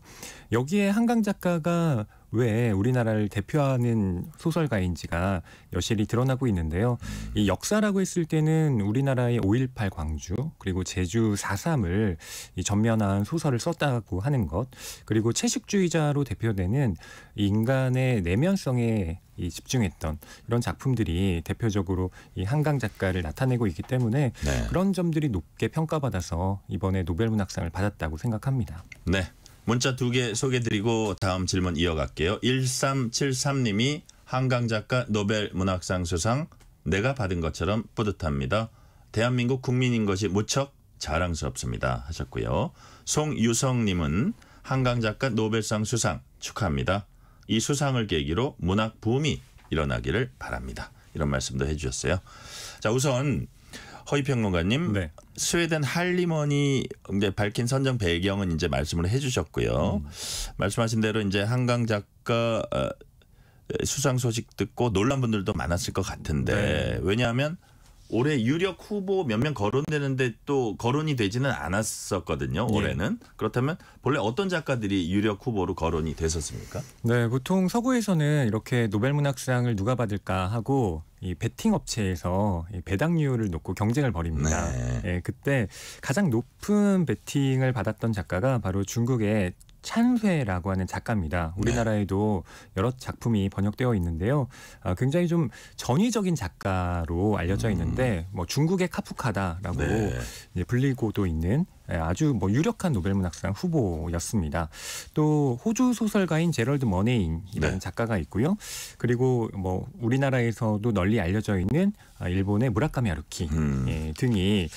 여기에 한강 작가가 왜 우리나라를 대표하는 소설가인지가 여실히 드러나고 있는데요. 이 역사라고 했을 때는 우리나라의 5.18 광주 그리고 제주 4.3을 전면한 소설을 썼다고 하는 것 그리고 채식주의자로 대표되는 인간의 내면성에 이 집중했던 이런 작품들이 대표적으로 이 한강 작가를 나타내고 있기 때문에 네. 그런 점들이 높게 평가받아서 이번에 노벨 문학상을 받았다고 생각합니다. 네. 문자 두 개 소개드리고 다음 질문 이어갈게요. 1373님이 한강 작가 노벨 문학상 수상 내가 받은 것처럼 뿌듯합니다. 대한민국 국민인 것이 무척 자랑스럽습니다 하셨고요. 송유성님은 한강 작가 노벨상 수상 축하합니다. 이 수상을 계기로 문학 붐이 일어나기를 바랍니다. 이런 말씀도 해주셨어요. 자 우선 허위평론가님 네. 스웨덴 할리머니 이제 밝힌 선정 배경은 이제 말씀을 해주셨고요. 음. 말씀하신 대로 이제 한강 작가 어, 수상 소식 듣고 놀란 분들도 많았을 것 같은데 네. 왜냐하면 올해 유력 후보 몇 명 거론되는데 또 거론이 되지는 않았었거든요. 예. 올해는 예. 그렇다면 본래 어떤 작가들이 유력 후보로 거론이 됐었습니까? 네, 보통 서구에서는 이렇게 노벨문학상을 누가 받을까 하고 이 베팅 업체에서 이배당률을 놓고 경쟁을 벌입니다. 네. 예, 그때 가장 높은 베팅을 받았던 작가가 바로 중국의 찬회라고 하는 작가입니다. 우리나라에도 여러 작품이 번역되어 있는데요. 아, 굉장히 좀 전위적인 작가로 알려져 음. 있는데 뭐 중국의 카프카다라고 네. 불리고도 있는 예, 아주 뭐 유력한 노벨문학상 후보였습니다. 또 호주 소설가인 제럴드 머네인이라는 네. 작가가 있고요. 그리고 뭐 우리나라에서도 널리 알려져 있는 아, 일본의 무라카미 하루키 음. 예, 등이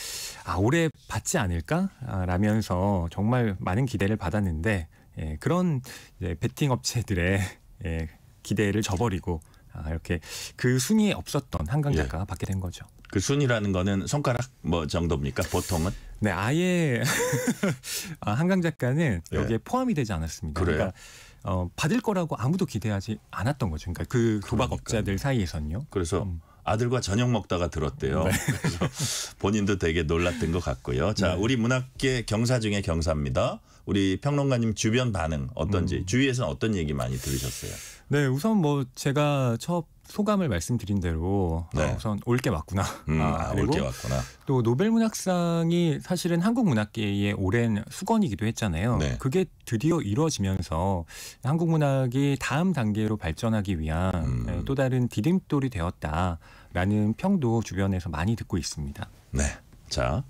아 올해 받지 않을까라면서 정말 많은 기대를 받았는데 예, 그런 이제 베팅 업체들의 예, 기대를 저버리고 아, 이렇게 그 순위에 없었던 한강 작가가 예. 받게 된 거죠. 그 순위라는 거는 손가락 뭐 정도입니까? 보통은? 네, 아예 아, 한강 작가는 예. 여기에 포함이 되지 않았습니다. 그래요? 그러니까 어, 받을 거라고 아무도 기대하지 않았던 거죠. 그러니까 그 도박 업자들 사이에선요. 그래서 음. 아들과 저녁 먹다가 들었대요. 네. 그래서 본인도 되게 놀랐던 것 같고요. 자, 네. 우리 문학계 경사 중에 경사입니다. 우리 평론가님 주변 반응 어떤지 음. 주위에서는 어떤 얘기 많이 들으셨어요? 네, 우선 뭐 제가 첫 소감을 말씀드린 대로 아, 네. 아, 우선 올 게 맞구나. 음, 아, 그 올게 맞구나. 또 노벨 문학상이 사실은 한국 문학계의 오랜 수건이기도 했잖아요. 네. 그게 드디어 이루어지면서 한국 문학이 다음 단계로 발전하기 위한 음. 네, 또 다른 디딤돌이 되었다라는 평도 주변에서 많이 듣고 있습니다. 네. 자.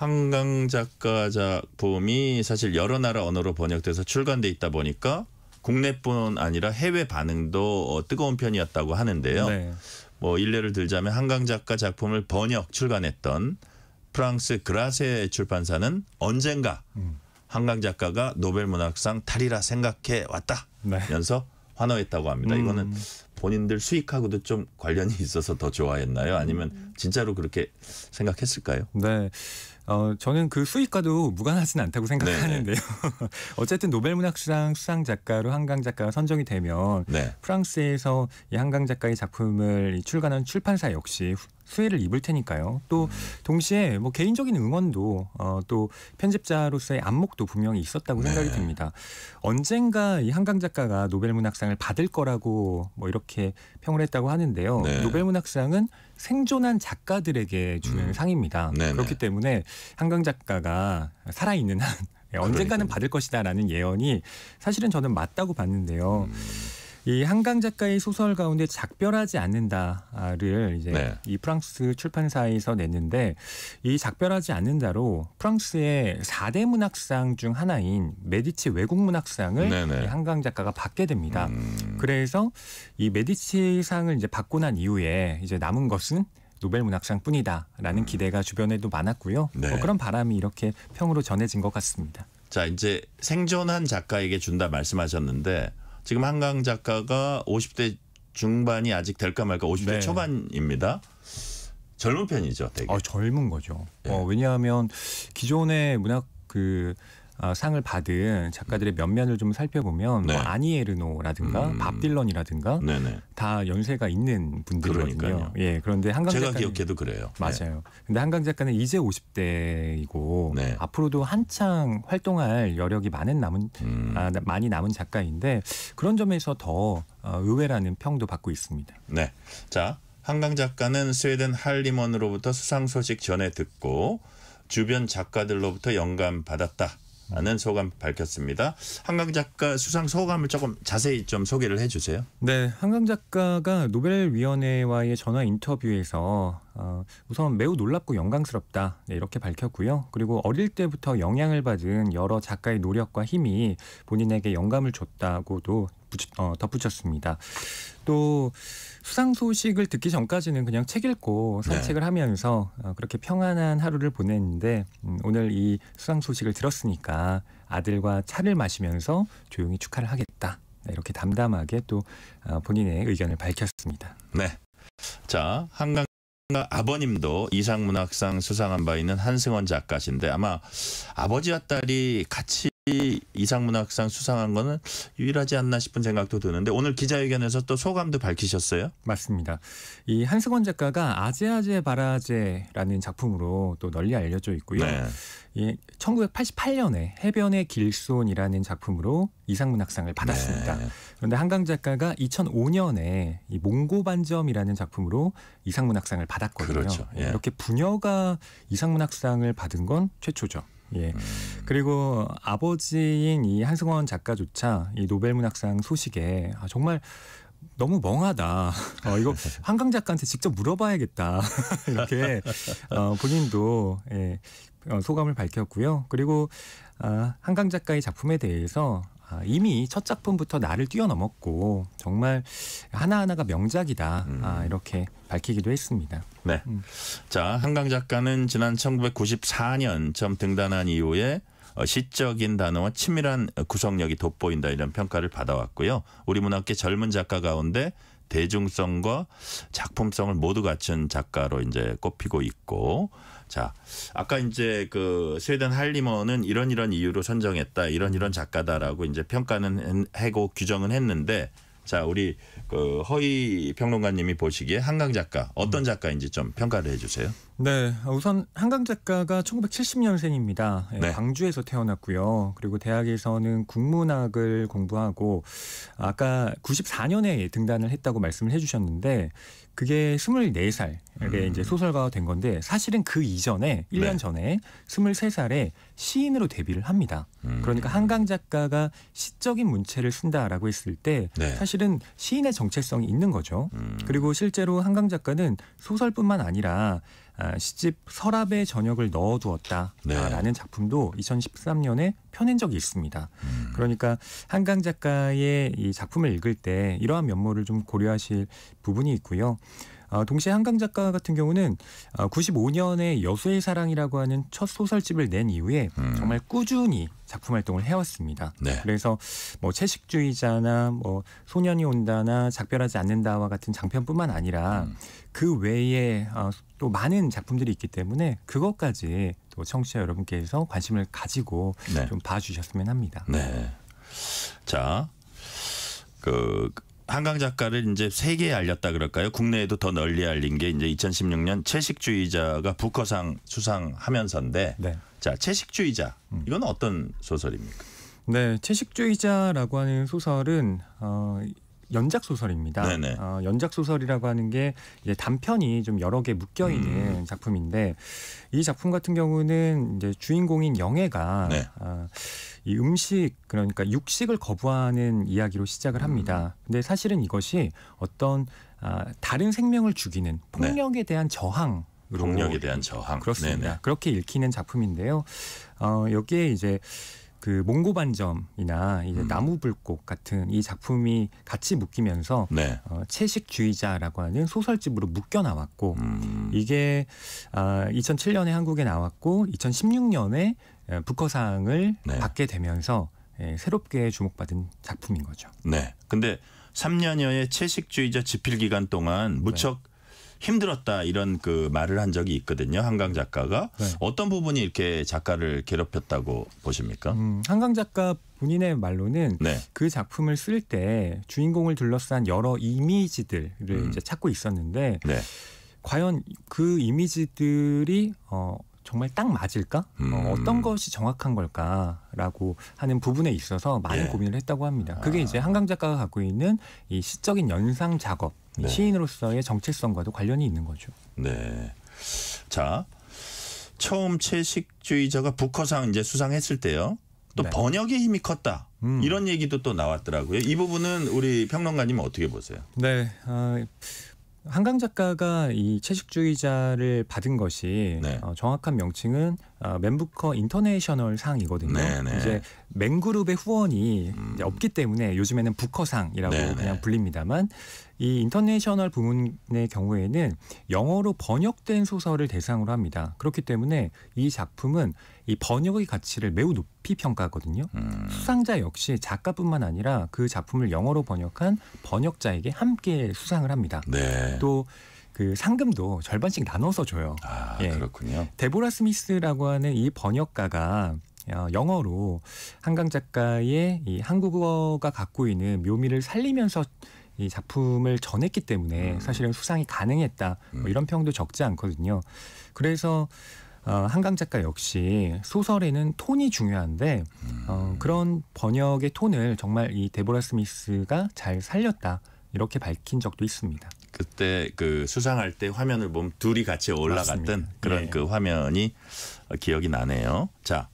한강 작가 작품이 사실 여러 나라 언어로 번역돼서 출간돼 있다 보니까 국내뿐 아니라 해외 반응도 어, 뜨거운 편이었다고 하는데요. 네. 뭐 일례를 들자면 한강 작가 작품을 번역 출간했던 프랑스 그라세 출판사는 언젠가 음. 한강 작가가 노벨 문학상 탈이라 생각해 왔다면서 네. 환호했다고 합니다. 음. 이거는 본인들 수익하고도 좀 관련이 있어서 더 좋아했나요? 아니면 진짜로 그렇게 생각했을까요? 네. 어, 저는 그 수익과도 무관하진 않다고 생각하는데요. 네, 어쨌든 노벨문학수상 수상 작가로 한강 작가가 선정이 되면 네. 프랑스에서 이 한강 작가의 작품을 출간한 출판사 역시 수혜를 입을 테니까요. 또 동시에 뭐 개인적인 응원도 어, 또 편집자로서의 안목도 분명히 있었다고 생각이 네. 듭니다. 언젠가 이 한강 작가가 노벨문학상을 받을 거라고 뭐 이렇게 평을 했다고 하는데요. 네. 노벨문학상은 생존한 작가들에게 주는 음. 상입니다. 네네. 네. 그렇기 때문에 한강 작가가 살아있는 한 언젠가는 그러니까요. 받을 것이다라는 예언이 사실은 저는 맞다고 봤는데요. 음. 이 한강 작가의 소설 가운데 작별하지 않는다를 이제 네. 이 프랑스 출판사에서 냈는데 이 작별하지 않는다로 프랑스의 4대 문학상 중 하나인 메디치 외국 문학상을 네, 네. 이 한강 작가가 받게 됩니다. 음. 그래서 이 메디치 상을 이제 받고 난 이후에 이제 남은 것은 노벨 문학상뿐이다라는 음. 기대가 주변에도 많았고요. 뭐 네. 뭐 그런 바람이 이렇게 평으로 전해진 것 같습니다. 자 이제 생존한 작가에게 준다 말씀하셨는데 지금 한강 작가가 50대 중반이 아직 될까 말까 50대 네. 초반입니다. 젊은 편이죠, 되게. 아, 젊은 거죠. 네. 어, 예. 왜냐하면 기존의 문학 그 어, 상을 받은 작가들의 면면을 좀 살펴보면 뭐 네. 뭐 아니에르노라든가 음. 밥 딜런이라든가 네네. 다 연세가 있는 분들이거든요. 니까 예, 그런데 한강 제가 작가는, 기억해도 그래요. 네. 맞아요. 네. 근데 한강 작가는 이제 50대이고 네. 앞으로도 한창 활동할 여력이 많은 남은 음. 아, 많이 남은 작가인데 그런 점에서 더 어, 의외라는 평도 받고 있습니다. 네, 자 한강 작가는 스웨덴 할리먼으로부터 수상 소식 전에 듣고 주변 작가들로부터 영감 받았다. 라는 소감 밝혔습니다. 한강 작가 수상 소감을 조금 자세히 좀 소개를 해주세요. 네, 한강 작가가 노벨위원회와의 전화 인터뷰에서 어, 우선 매우 놀랍고 영광스럽다 네, 이렇게 밝혔고요. 그리고 어릴 때부터 영향을 받은 여러 작가의 노력과 힘이 본인에게 영감을 줬다고도 붙, 어, 덧붙였습니다. 또 수상 소식을 듣기 전까지는 그냥 책 읽고 산책을 네. 하면서 어, 그렇게 평안한 하루를 보냈는데 음, 오늘 이 수상 소식을 들었으니까 아들과 차를 마시면서 조용히 축하를 하겠다. 네, 이렇게 담담하게 또 어, 본인의 의견을 밝혔습니다. 네. 자, 한강 아버님도 이상문학상 수상한 바 있는 한승원 작가신데 아마 아버지와 딸이 같이 이상문학상 수상한 거는 유일하지 않나 싶은 생각도 드는데 오늘 기자회견에서 또 소감도 밝히셨어요? 맞습니다. 이 한승원 작가가 아재아재 바라제라는 작품으로 또 널리 알려져 있고요. 네. 1988년에 해변의 길손이라는 작품으로 이상문학상을 받았습니다. 네. 그런데 한강 작가가 2005년에 이 몽고반점이라는 작품으로 이상문학상을 받았거든요. 그렇죠. 예. 이렇게 분야가 이상문학상을 받은 건 최초죠. 예. 음. 그리고 아버지인 이 한승원 작가조차 이 노벨문학상 소식에 아, 정말 너무 멍하다. 어, 이거 한강 작가한테 직접 물어봐야겠다. 이렇게 어, 본인도 예, 어, 소감을 밝혔고요. 그리고 아, 한강 작가의 작품에 대해서 아, 이미 첫 작품부터 나를 뛰어넘었고 정말 하나하나가 명작이다 아, 음. 아, 이렇게 밝히기도 했습니다. 네. 음. 자 한강 작가는 지난 1994년 처음 등단한 이후에 어, 시적인 단어와 치밀한 어, 구성력이 돋보인다 이런 평가를 받아왔고요. 우리 문학계 젊은 작가 가운데 대중성과 작품성을 모두 갖춘 작가로 이제 꼽히고 있고 자, 아까 이제 그 스웨덴 할리머는 이런 이런 이유로 선정했다. 이런 이런 작가다라고 이제 평가는 해고 규정은 했는데 자, 우리 그 허희 평론가님이 보시기에 한강 작가 어떤 음. 작가인지 좀 평가를 해 주세요. 네, 우선 한강 작가가 1970년생입니다. 예, 네. 광주에서 태어났고요. 그리고 대학에서는 국문학을 공부하고 아까 94년에 등단을 했다고 말씀을 해주셨는데 그게 24살에 음. 이제 소설가가 된 건데 사실은 그 이전에 1년 네. 전에 23살에 시인으로 데뷔를 합니다. 음. 그러니까 한강 작가가 시적인 문체를 쓴다라고 했을 때 네. 사실은 시인의 정체성이 있는 거죠. 음. 그리고 실제로 한강 작가는 소설뿐만 아니라 아, 시집 서랍에 저녁을 넣어두었다라는 네. 작품도 2013년에 펴낸 적이 있습니다. 음. 그러니까 한강 작가의 이 작품을 읽을 때 이러한 면모를 좀 고려하실 부분이 있고요. 아, 동시에 한강 작가 같은 경우는 95년에 아, 여수의 사랑이라고 하는 첫 소설집을 낸 이후에 음. 정말 꾸준히 작품 활동을 해왔습니다. 네. 그래서 뭐 채식주의자나 뭐 소년이 온다나 작별하지 않는다와 같은 장편뿐만 아니라 음. 그 외에 또 많은 작품들이 있기 때문에 그것까지 또 청취자 여러분께서 관심을 가지고 네. 좀 봐주셨으면 합니다. 네. 자, 그 한강 작가를 이제 세계에 알렸다 그럴까요? 국내에도 더 널리 알린 게 이제 2016년 채식주의자가 부커상 수상하면서인데, 네. 자 채식주의자 음. 이건 어떤 소설입니까? 네, 채식주의자라고 하는 소설은 어, 연작 소설입니다. 어, 연작 소설이라고 하는 게 이제 단편이 좀 여러 개 묶여 있는 음. 작품인데 이 작품 같은 경우는 이제 주인공인 영애가 네. 어, 이 음식 그러니까 육식을 거부하는 이야기로 시작을 합니다. 음. 근데 사실은 이것이 어떤 아, 다른 생명을 죽이는 네. 폭력에 네. 대한 저항 폭력에 대한 저항. 그렇습니다. 네네. 그렇게 읽히는 작품인데요. 어, 여기에 이제 그 몽고 반점이나 이제 음. 나무 불꽃 같은 이 작품이 같이 묶이면서 네. 어, 채식주의자라고 하는 소설집으로 묶여 나왔고 음. 이게 아, 2007년에 한국에 나왔고 2016년에 북커상을 네. 받게 되면서 예, 새롭게 주목받은 작품인 거죠. 네. 근데 3년여의 채식주의자 집필 기간 동안 무척 네. 힘들었다 이런 그 말을 한 적이 있거든요. 한강 작가가 네. 어떤 부분이 이렇게 작가를 괴롭혔다고 보십니까? 음, 한강 작가 본인의 말로는 네. 그 작품을 쓸 때 주인공을 둘러싼 여러 이미지들을 음. 이제 찾고 있었는데 네. 과연 그 이미지들이 어 정말 딱 맞을까? 어, 음. 어, 떤 것이 정확한 걸까라고 하는 부분에 있어서 많은 예. 고민을 했다고 합니다. 그게 아. 이제 한강 작가가 갖고 있는 이 시적인 연상 작업 네. 시인으로서의 정체성과도 관련이 있는 거죠. 네. 자, 처음 채식주의자가 북커상 이제 수상했을 때요. 또 네. 번역의 힘이 컸다. 음. 이런 얘기도 또 나왔더라고요. 이 부분은 우리 평론가님은 어떻게 보세요? 네. 어, 한강 작가가 이 채식주의자를 받은 것이 네. 어, 정확한 명칭은 어, 맨부커 인터내셔널 상이거든요. 네네. 네. 이제 맨그룹의 후원이 음. 없기 때문에 요즘에는 부커상이라고 네네. 그냥 불립니다만 이 인터내셔널 부문의 경우에는 영어로 번역된 소설을 대상으로 합니다. 그렇기 때문에 이 작품은 이 번역의 가치를 매우 높이 평가하거든요. 음. 수상자 역시 작가뿐만 아니라 그 작품을 영어로 번역한 번역자에게 함께 수상을 합니다. 네. 또 그 상금도 절반씩 나눠서 줘요. 아, 예. 그렇군요. 데보라 스미스라고 하는 이 번역가가 어, 영어로 한강 작가의 이 한국어가 갖고 있는 묘미를 살리면서 이 작품을 전했기 때문에 음. 사실은 수상이 가능했다 뭐 음. 이런 평도 적지 않거든요. 그래서 어, 한강 작가 역시 소설에는 톤이 중요한데 어, 음. 그런 번역의 톤을 정말 이 데보라 스미스가 잘 살렸다 이렇게 밝힌 적도 있습니다. 그때 그 수상할 때 화면을 보면 둘이 같이 올라갔던 맞습니다. 그런 예. 그 화면이 기억이 나네요. 자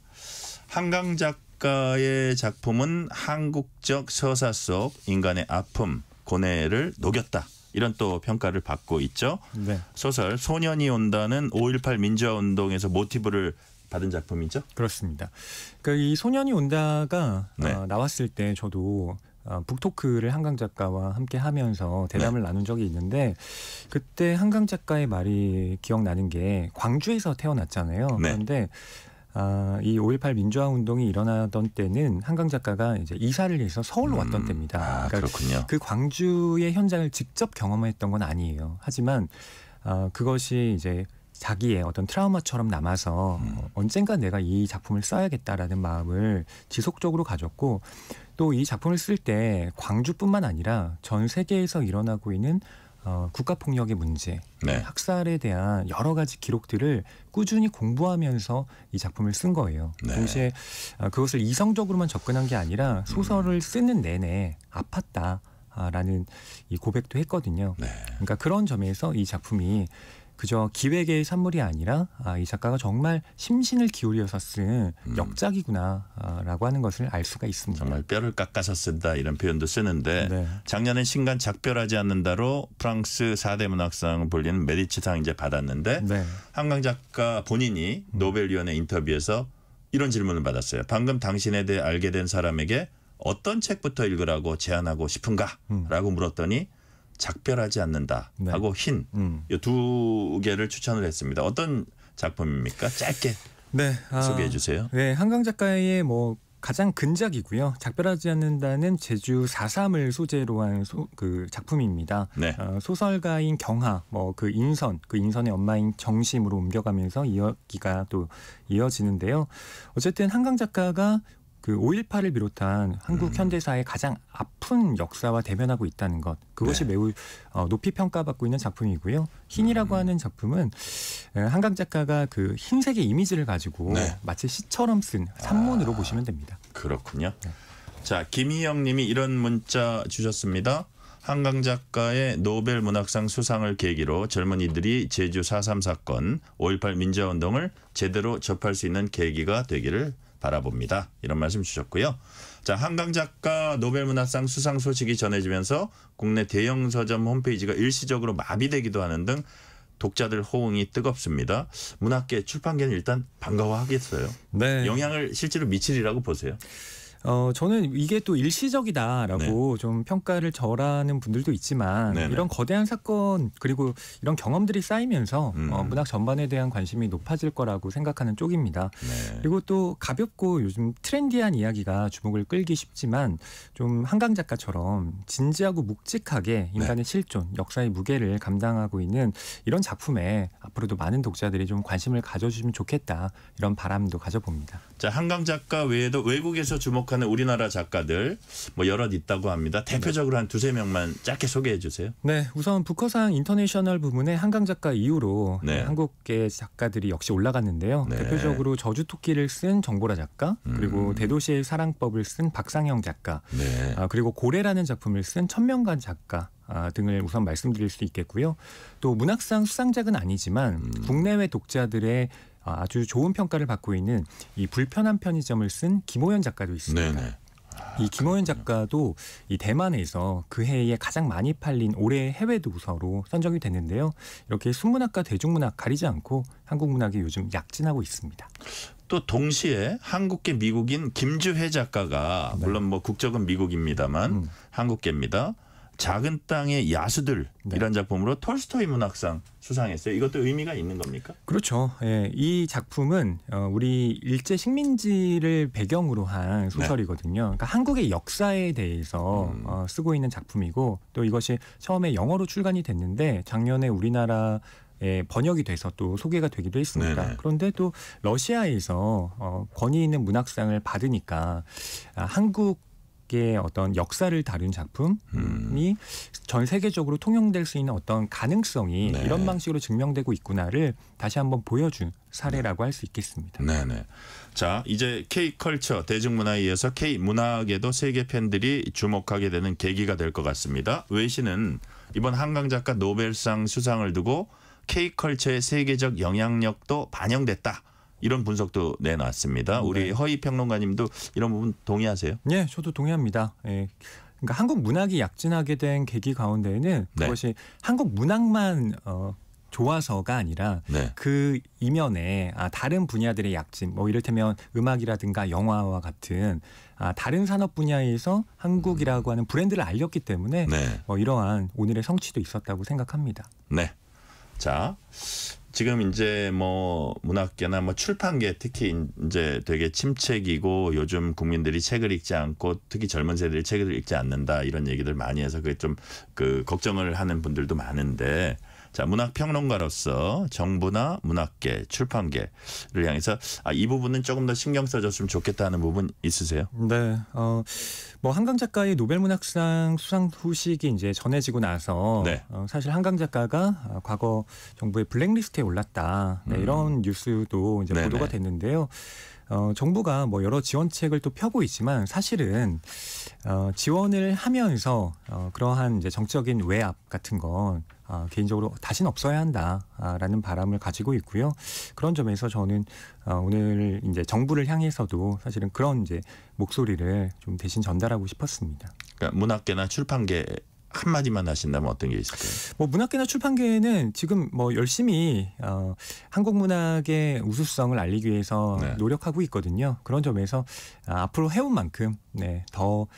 한강 작가의 작품은 한국적 서사 속 인간의 아픔, 고뇌를 녹였다. 이런 또 평가를 받고 있죠. 네. 소설 소년이 온다는 5.18 민주화 운동에서 모티브를 받은 작품이죠. 그렇습니다. 그러니까 이 소년이 온다가 네. 어, 나왔을 때 저도 어, 북토크를 한강 작가와 함께 하면서 대담을 네. 나눈 적이 있는데 그때 한강 작가의 말이 기억나는 게 광주에서 태어났잖아요. 네. 그런데 아, 이5.18 민주화 운동이 일어나던 때는 한강 작가가 이제 이사를 해서 서울로 음, 왔던 때입니다. 아, 그러니까 그렇군요. 그 광주의 현장을 직접 경험했던 건 아니에요. 하지만 아, 그것이 이제 자기의 어떤 트라우마처럼 남아서 음. 어, 언젠가 내가 이 작품을 써야겠다라는 마음을 지속적으로 가졌고 또 이 작품을 쓸 때 광주뿐만 아니라 전 세계에서 일어나고 있는 어, 국가폭력의 문제, 네. 학살에 대한 여러 가지 기록들을 꾸준히 공부하면서 이 작품을 쓴 거예요. 네. 동시에 어, 그것을 이성적으로만 접근한 게 아니라 음. 소설을 쓰는 내내 아팠다. 라는 이 고백도 했거든요. 네. 그러니까 그런 점에서 이 작품이 그저 기획의 산물이 아니라 아, 이 작가가 정말 심신을 기울여서 쓴 음. 역작이구나라고 아, 하는 것을 알 수가 있습니다. 정말 뼈를 깎아서 쓴다 이런 표현도 쓰는데 네. 작년에 신간 작별하지 않는다로 프랑스 4대 문학상 불리는 메디치상 이제 받았는데 네. 한강 작가 본인이 음. 노벨위원회 인터뷰에서 이런 질문을 받았어요. 방금 당신에 대해 알게 된 사람에게 어떤 책부터 읽으라고 제안하고 싶은가라고 음. 물었더니 작별하지 않는다 네. 하고 흰 이두 음. 개를 추천을 했습니다. 어떤 작품입니까? 짧게 네. 아, 소개해 주세요. 네, 한강 작가의 뭐 가장 근작이고요. 작별하지 않는다는 제주 4.3을 소재로 한그 작품입니다. 네. 어, 소설가인 경하, 뭐 그 인선, 그 인선의 엄마인 정심으로 옮겨가면서 이야기가 또 이어지는데요. 어쨌든 한강 작가가 그 5.18을 비롯한 한국 음. 현대사의 가장 아픈 역사와 대면하고 있다는 것 그것이 네. 매우 어, 높이 평가받고 있는 작품이고요. 흰이라고 음. 하는 작품은 한강 작가가 그 흰색의 이미지를 가지고 네. 마치 시처럼 쓴 산문으로 아, 보시면 됩니다. 그렇군요. 네. 자 김희영님이 이런 문자 주셨습니다. 한강 작가의 노벨 문학상 수상을 계기로 젊은이들이 제주 4.3 사건, 5.18 민주화운동을 제대로 접할 수 있는 계기가 되기를 바라봅니다. 이런 말씀 주셨고요. 자, 한강 작가 노벨문학상 수상 소식이 전해지면서 국내 대형 서점 홈페이지가 일시적으로 마비되기도 하는 등 독자들 호응이 뜨겁습니다. 문학계 출판계는 일단 반가워하겠어요. 네. 영향을 실제로 미칠이라고 보세요. 어, 저는 이게 또 일시적이다라고 네. 좀 평가를 절하는 분들도 있지만 네네. 이런 거대한 사건 그리고 이런 경험들이 쌓이면서 어, 음. 어, 문학 전반에 대한 관심이 높아질 거라고 생각하는 쪽입니다. 네. 그리고 또 가볍고 요즘 트렌디한 이야기가 주목을 끌기 쉽지만 좀 한강 작가처럼 진지하고 묵직하게 네. 인간의 네. 실존, 역사의 무게를 감당하고 있는 이런 작품에 앞으로도 많은 독자들이 좀 관심을 가져주시면 좋겠다 이런 바람도 가져봅니다. 자 한강 작가 외에도 외국에서 주목한 생하는 우리나라 작가들 뭐 여럿 있다고 합니다. 대표적으로 한 두세 명만 짧게 소개해 주세요. 네, 우선 북커상 인터내셔널 부문에 한강 작가 이후로 네. 한국계 작가들이 역시 올라갔는데요. 네. 대표적으로 저주 토끼를 쓴 정보라 작가, 그리고 음. 대도시의 사랑법을 쓴 박상영 작가, 네. 아, 그리고 고래라는 작품을 쓴 천명관 작가 아, 등을 우선 말씀드릴 수 있겠고요. 또 문학상 수상작은 아니지만 음. 국내외 독자들의 어, 아주 좋은 평가를 받고 있는 이 불편한 편의점을 쓴 김호연 작가도 있습니다. 네네. 이 아, 김호연 작가도 이 대만에서 그 해에 가장 많이 팔린 올해 해외 도서로 선정이 됐는데요. 이렇게 순문학과 대중문학 가리지 않고 한국 문학이 요즘 약진하고 있습니다. 또 동시에 한국계 미국인 김주혜 작가가 네. 물론 뭐 국적은 미국입니다만 음. 한국계입니다. 작은 땅의 야수들이란 네. 작품으로 톨스토이 문학상 수상했어요. 이것도 의미가 있는 겁니까? 그렇죠. 예, 이 작품은 어, 우리 일제 식민지를 배경으로 한 네. 소설이거든요. 그러니까 한국의 역사에 대해서 음. 어, 쓰고 있는 작품이고 또 이것이 처음에 영어로 출간이 됐는데 작년에 우리나라 예, 번역이 돼서 또 소개가 되기도 했습니다. 네네. 그런데 또 러시아에서 어, 권위 있는 문학상을 받으니까 아, 한국 음악의 어떤 역사를 다룬 작품이 음. 전 세계적으로 통용될 수 있는 어떤 가능성이 네. 이런 방식으로 증명되고 있구나를 다시 한번 보여준 사례라고 네. 할수 있겠습니다. 네네. 자 이제 K 컬처 대중문화에 이어서 K 문학에도 세계 팬들이 주목하게 되는 계기가 될 것 같습니다. 외신은 이번 한강 작가 노벨상 수상을 두고 K 컬처의 세계적 영향력도 반영됐다. 이런 분석도 내놨습니다. 네. 우리 네. 허이 평론가님도 이런 부분 동의하세요? 네, 저도 동의합니다. 예. 그러니까 한국 문학이 약진하게 된 계기 가운데에는 네. 그것이 네. 한국 문학만 어, 좋아서가 아니라 네. 그 이면에 아, 다른 분야들의 약진, 뭐 이를테면 음악이라든가 영화와 같은 아, 다른 산업 분야에서 한국이라고 하는 브랜드를 알렸기 때문에 네. 어, 이러한 오늘의 성취도 있었다고 생각합니다. 네. 자, 지금 이제 뭐 문학계나 뭐 출판계 특히 이제 되게 침체기고 요즘 국민들이 책을 읽지 않고 특히 젊은 세대들이 책을 읽지 않는다 이런 얘기들 많이 해서 그게 좀 그 걱정을 하는 분들도 많은데 자, 문학 평론가로서 정부나 문학계, 출판계를 향해서 아, 이 부분은 조금 더 신경 써줬으면 좋겠다는 부분 있으세요? 네. 어, 뭐 한강 작가의 노벨 문학상 수상 후식이 이제 전해지고 나서 네. 어, 사실 한강 작가가 아, 과거 정부의 블랙리스트에 올랐다. 네, 음. 이런 뉴스도 이제 네네. 보도가 됐는데요. 어, 정부가 뭐 여러 지원책을 또 펴고 있지만 사실은 어, 지원을 하면서 어, 그러한 이제 정적인 외압 같은 건 아, 개인적으로 다신 없어야 한다라는 바람을 가지고 있고요. 그런 점에서 저는 아, 오늘 이제 정부를 향해서도 사실은 그런 이제 목소리를 좀 대신 전달하고 싶었습니다. 그러니까 문학계나 출판계 한 마디만 하신다면 어떤 게 있을까요? 뭐 문학계나 출판계는 지금 뭐 열심히 어, 한국 문학의 우수성을 알리기 위해서 네. 노력하고 있거든요. 그런 점에서 아, 앞으로 해온 만큼 네, 더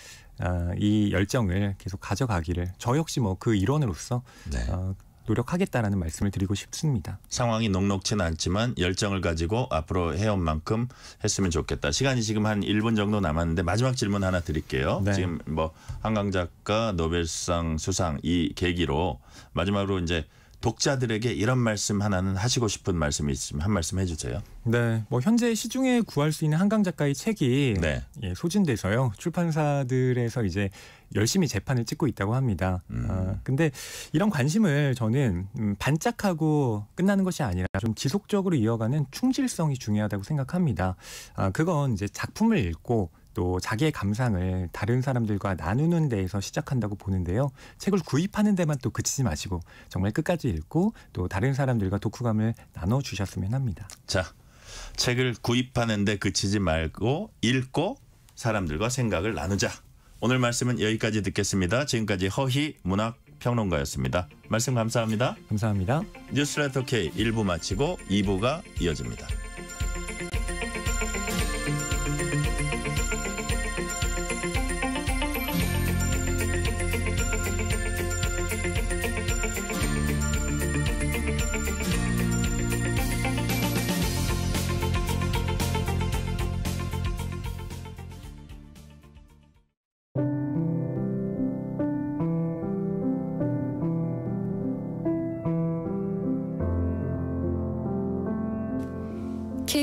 아, 이 열정을 계속 가져가기를 저 역시 뭐 그 일원으로서 네. 어, 노력하겠다라는 말씀을 드리고 싶습니다. 상황이 녹록는 않지만 열정을 가지고 앞으로 해온 만큼 했으면 좋겠다. 시간이 지금 한 1분 정도 남았는데 마지막 질문 하나 드릴게요. 네. 지금 뭐 한강 작가 노벨상 수상 이 계기로 마지막으로 이제 독자들에게 이런 말씀 하나는 하시고 싶은 말씀이 있으면 한 말씀 해주세요. 네, 뭐 현재 시중에 구할 수 있는 한강 작가의 책이 네. 예, 소진돼서요 출판사들에서 이제 열심히 재판을 찍고 있다고 합니다. 음. 아, 이런 관심을 저는 음, 반짝하고 끝나는 것이 아니라 좀 지속적으로 이어가는 충실성이 중요하다고 생각합니다. 아, 그건 이제 작품을 읽고 또 자기의 감상을 다른 사람들과 나누는 데에서 시작한다고 보는데요. 책을 구입하는 데만 또 그치지 마시고 정말 끝까지 읽고 또 다른 사람들과 독후감을 나눠 주셨으면 합니다. 자, 책을 구입하는 데 그치지 말고 읽고 사람들과 생각을 나누자. 오늘 말씀은 여기까지 듣겠습니다. 지금까지 허희 문학 평론가였습니다. 말씀 감사합니다. 감사합니다. 뉴스레터 K 1부 마치고 2부가 이어집니다.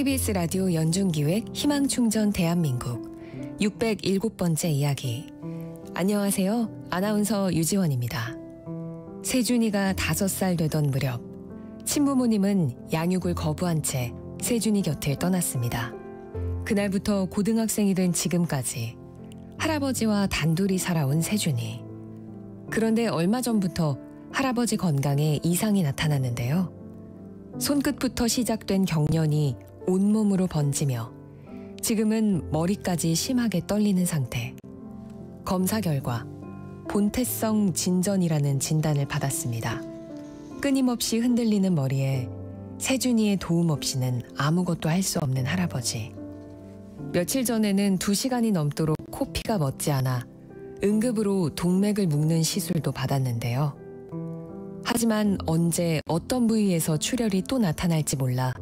KBS 라디오 연중기획 희망충전 대한민국 607번째 이야기. 안녕하세요. 아나운서 유지원입니다. 세준이가 5살 되던 무렵, 친부모님은 양육을 거부한 채 세준이 곁을 떠났습니다. 그날부터 고등학생이 된 지금까지 할아버지와 단둘이 살아온 세준이. 그런데 얼마 전부터 할아버지 건강에 이상이 나타났는데요. 손끝부터 시작된 경련이 온몸으로 번지며 지금은 머리까지 심하게 떨리는 상태. 검사 결과 본태성 진전이라는 진단을 받았습니다. 끊임없이 흔들리는 머리에 세준이의 도움 없이는 아무것도 할 수 없는 할아버지. 며칠 전에는 두시간이 넘도록 코피가 멎지 않아 응급으로 동맥을 묶는 시술도 받았는데요. 하지만 언제 어떤 부위에서 출혈이 또 나타날지 몰라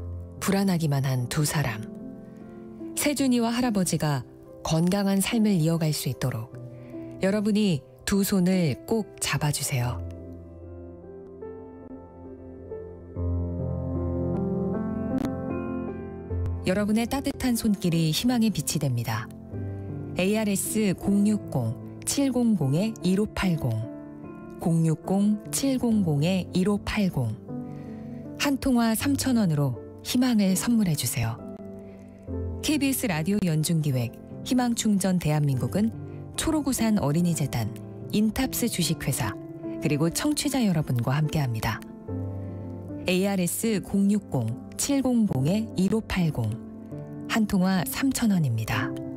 불안하기만 한 두 사람. 세준이와 할아버지가 건강한 삶을 이어갈 수 있도록 여러분이 두 손을 꼭 잡아주세요. 여러분의 따뜻한 손길이 희망의 빛이 됩니다. ARS 060-700-1580 060-700-1580 한 통화 3,000원으로 희망을 선물해 주세요. KBS 라디오 연중 기획 희망 충전 대한민국은 초록우산 어린이재단, 인탑스 주식회사, 그리고 청취자 여러분과 함께합니다. ARS 060-700-1580 한통화 3,000원입니다.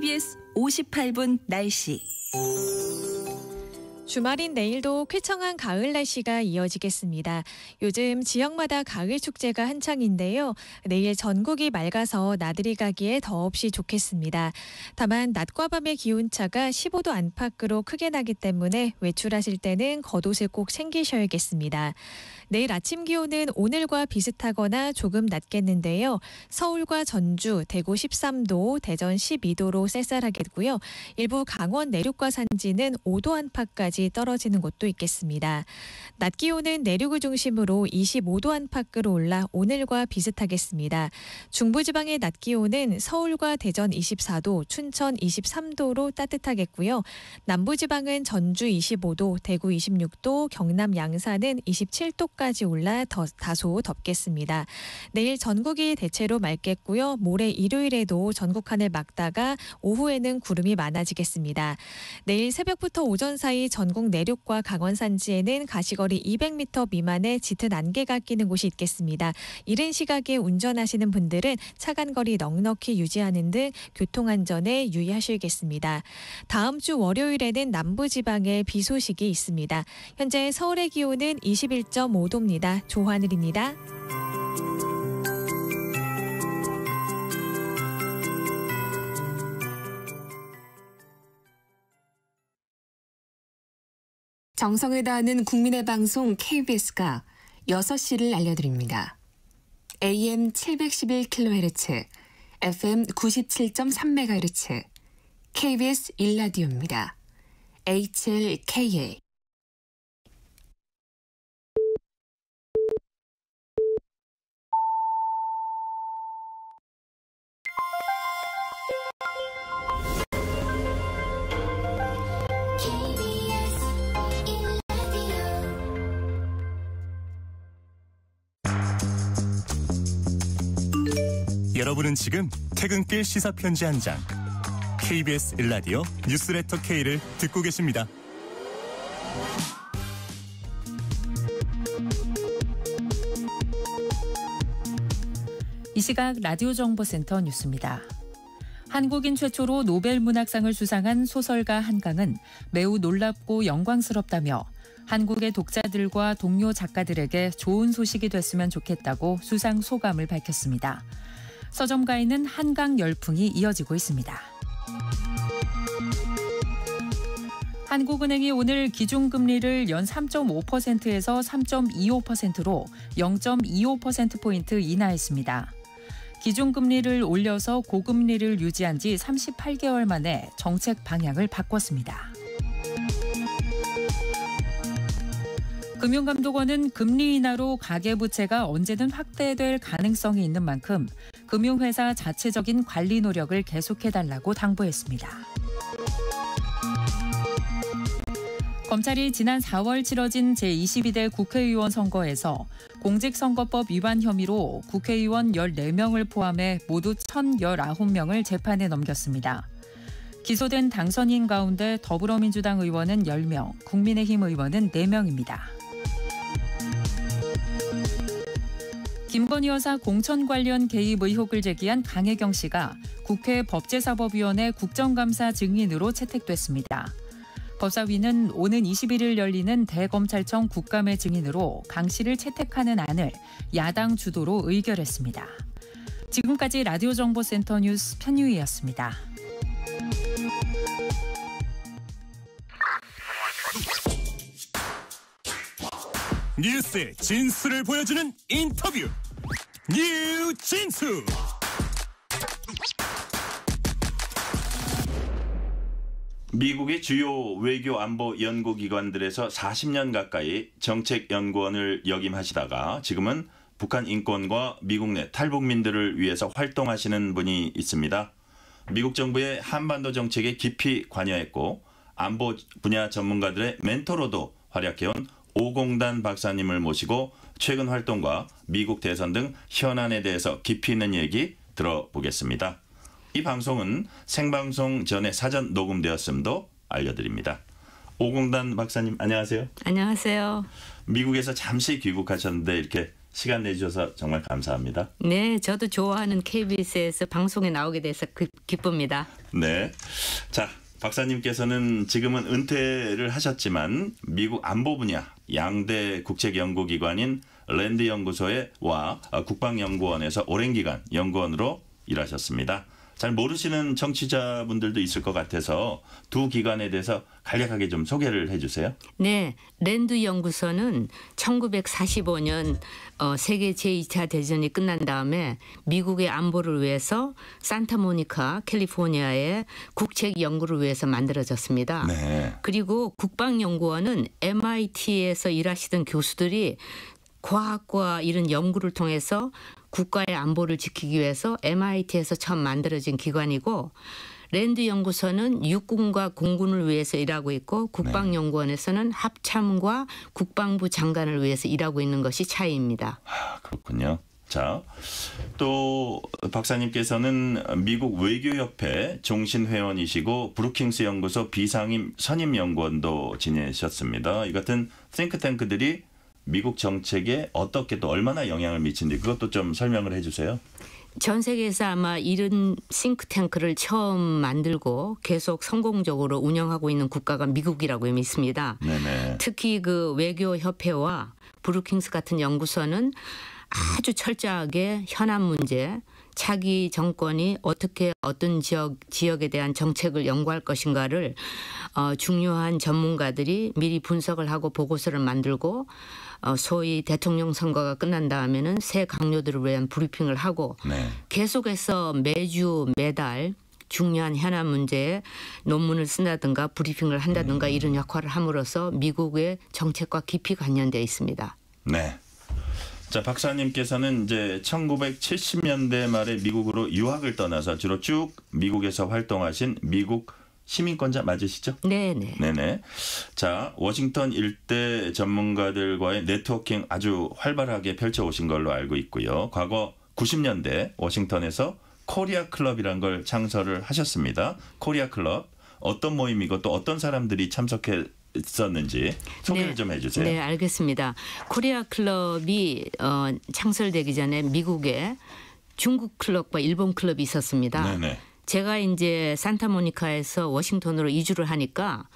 KBS 58분 날씨. 주말인 내일도 쾌청한 가을 날씨가 이어지겠습니다. 요즘 지역마다 가을 축제가 한창인데요. 내일 전국이 맑아서 나들이 가기에 더없이 좋겠습니다. 다만 낮과 밤의 기온차가 15도 안팎으로 크게 나기 때문에 외출하실 때는 겉옷을 꼭 챙기셔야겠습니다. 내일 아침 기온은 오늘과 비슷하거나 조금 낮겠는데요. 서울과 전주, 대구 13도, 대전 12도로 쌀쌀하겠고요. 일부 강원 내륙과 산지는 5도 안팎까지 떨어지는 곳도 있겠습니다. 낮 기온은 내륙을 중심으로 25도 안팎으로 올라 오늘과 비슷하겠습니다. 중부지방의 낮 기온은 서울과 대전 24도, 춘천 23도로 따뜻하겠고요. 남부지방은 전주 25도, 대구 26도, 경남 양산은 27도까지 올라 더, 다소 덥겠습니다. 내일 전국이 대체로 맑겠고요. 모레 일요일에도 전국 하늘 막다가 오후에는 구름이 많아지겠습니다. 내일 새벽부터 오전 사이 전국 내륙과 강원 산지에는 가시거리 거리 200m 미만의 짙은 안개가 끼는 곳이 있겠습니다. 이른 시각에 운전하시는 분들은 차간 거리 넉넉히 유지하는 등 교통안전에 유의하셔겠습니다 다음 주 월요일에는 남부지방에 비 소식이 있습니다. 현재 서울의 기온은 21.5도입니다. 조하늘입니다. 정성을 다하는 국민의 방송 KBS가 6시를 알려드립니다. AM 711kHz, FM 97.3MHz, KBS 1라디오입니다. HLKA 여러분은 지금 퇴근길 시사 편지 한 장. KBS 일라디오 뉴스레터 K를 듣고 계십니다. 이 시각 라디오 정보센터 뉴스입니다. 한국인 최초로 노벨 문학상을 수상한 소설가 한강은 매우 놀랍고 영광스럽다며 한국의 독자들과 동료 작가들에게 좋은 소식이 됐으면 좋겠다고 수상 소감을 밝혔습니다. 서점가에는 한강 열풍이 이어지고 있습니다. 한국은행이 오늘 기준금리를 연 3.5%에서 3.25%로 0.25%포인트 인하했습니다. 기준금리를 올려서 고금리를 유지한 지 38개월 만에 정책 방향을 바꿨습니다. 금융감독원은 금리 인하로 가계부채가 언제든 확대될 가능성이 있는 만큼 금융회사 자체적인 관리 노력을 계속해달라고 당부했습니다. 검찰이 지난 4월 치러진 제22대 국회의원 선거에서 공직선거법 위반 혐의로 국회의원 14명을 포함해 모두 1,019명을 재판에 넘겼습니다. 기소된 당선인 가운데 더불어민주당 의원은 10명, 국민의힘 의원은 4명입니다. 김건희 여사 공천 관련 개입 의혹을 제기한 강혜경 씨가 국회 법제사법위원회 국정감사 증인으로 채택됐습니다. 법사위는 오는 21일 열리는 대검찰청 국감의 증인으로 강 씨를 채택하는 안을 야당 주도로 의결했습니다. 지금까지 라디오정보센터 뉴스 편유이였습니다. 뉴스의 진수를 보여주는 인터뷰 뉴 진수 미국의 주요 외교 안보 연구 기관들에서 40년 가까이 정책 연구원을 역임하시다가 지금은 북한 인권과 미국 내 탈북민들을 위해서 활동하시는 분이 있습니다. 미국 정부의 한반도 정책에 깊이 관여했고 안보 분야 전문가들의 멘토로도 활약해온 오공단 박사님을 모시고 최근 활동과 미국 대선 등 현안에 대해서 깊이 있는 얘기 들어보겠습니다. 이 방송은 생방송 전에 사전 녹음되었음도 알려드립니다. 오공단 박사님 안녕하세요. 안녕하세요. 미국에서 잠시 귀국하셨는데 이렇게 시간 내주셔서 정말 감사합니다. 네, 저도 좋아하는 KBS에서 방송에 나오게 돼서 그, 기, 쁩니다 네, 자 박사님께서는 지금은 은퇴를 하셨지만 미국 안보 분야 양대 국책 연구기관인 랜드 연구소와 국방연구원에서 오랜 기간 연구원으로 일하셨습니다. 잘 모르시는 청취자분들도 있을 것 같아서 두 기관에 대해서 간략하게 좀 소개를 해주세요. 네, 랜드 연구소는 1945년 어, 세계 제2차 대전이 끝난 다음에 미국의 안보를 위해서 산타모니카 캘리포니아의 국책 연구를 위해서 만들어졌습니다. 네. 그리고 국방연구원은 MIT에서 일하시던 교수들이 과학과 이런 연구를 통해서 국가의 안보를 지키기 위해서 MIT에서 처음 만들어진 기관이고 랜드 연구소는 육군과 공군을 위해서 일하고 있고 국방연구원에서는 네. 합참과 국방부 장관을 위해서 일하고 있는 것이 차이입니다. 아, 그렇군요. 자, 또 박사님께서는 미국 외교협회 종신회원이시고 브루킹스 연구소 비상임 선임연구원도 지내셨습니다. 이 같은 싱크탱크들이 미국 정책에 어떻게 또 얼마나 영향을 미친지 그것도 좀 설명을 해주세요. 전 세계에서 아마 이런 싱크탱크를 처음 만들고 계속 성공적으로 운영하고 있는 국가가 미국이라고 믿습니다. 네네. 특히 그 외교협회와 브루킹스 같은 연구소는 아주 철저하게 현안 문제, 자기 정권이 어떻게 어떤 지역 지역에 대한 정책을 연구할 것인가를 어, 중요한 전문가들이 미리 분석을 하고 보고서를 만들고 어, 소위 대통령 선거가 끝난 다음에는 새 강요들을 위한 브리핑을 하고 네. 계속해서 매주 매달 중요한 현안 문제에 논문을 쓴다든가 브리핑을 한다든가 음. 이런 역할을 함으로써 미국의 정책과 깊이 관련되어 있습니다. 네. 자 박사님께서는 이제 1970년대 말에 미국으로 유학을 떠나서 주로 쭉 미국에서 활동하신 미국 시민권자 맞으시죠? 네네. 네네. 자, 워싱턴 일대 전문가들과의 네트워킹 아주 활발하게 펼쳐 오신 걸로 알고 있고요. 과거 90년대 워싱턴에서 코리아 클럽이란 걸 창설을 하셨습니다. 코리아 클럽 어떤 모임이고 또 어떤 사람들이 참석해 있었는지 소개를 네, 좀 해주세요. 네, 알겠습니다. 코리아 클럽이 어, 창설되기 전에 미국에 중국 클럽과 일본 클럽이 있었습니다. 네네. 제가 이제 산타모니카에서 워싱턴으로 이주를 하니까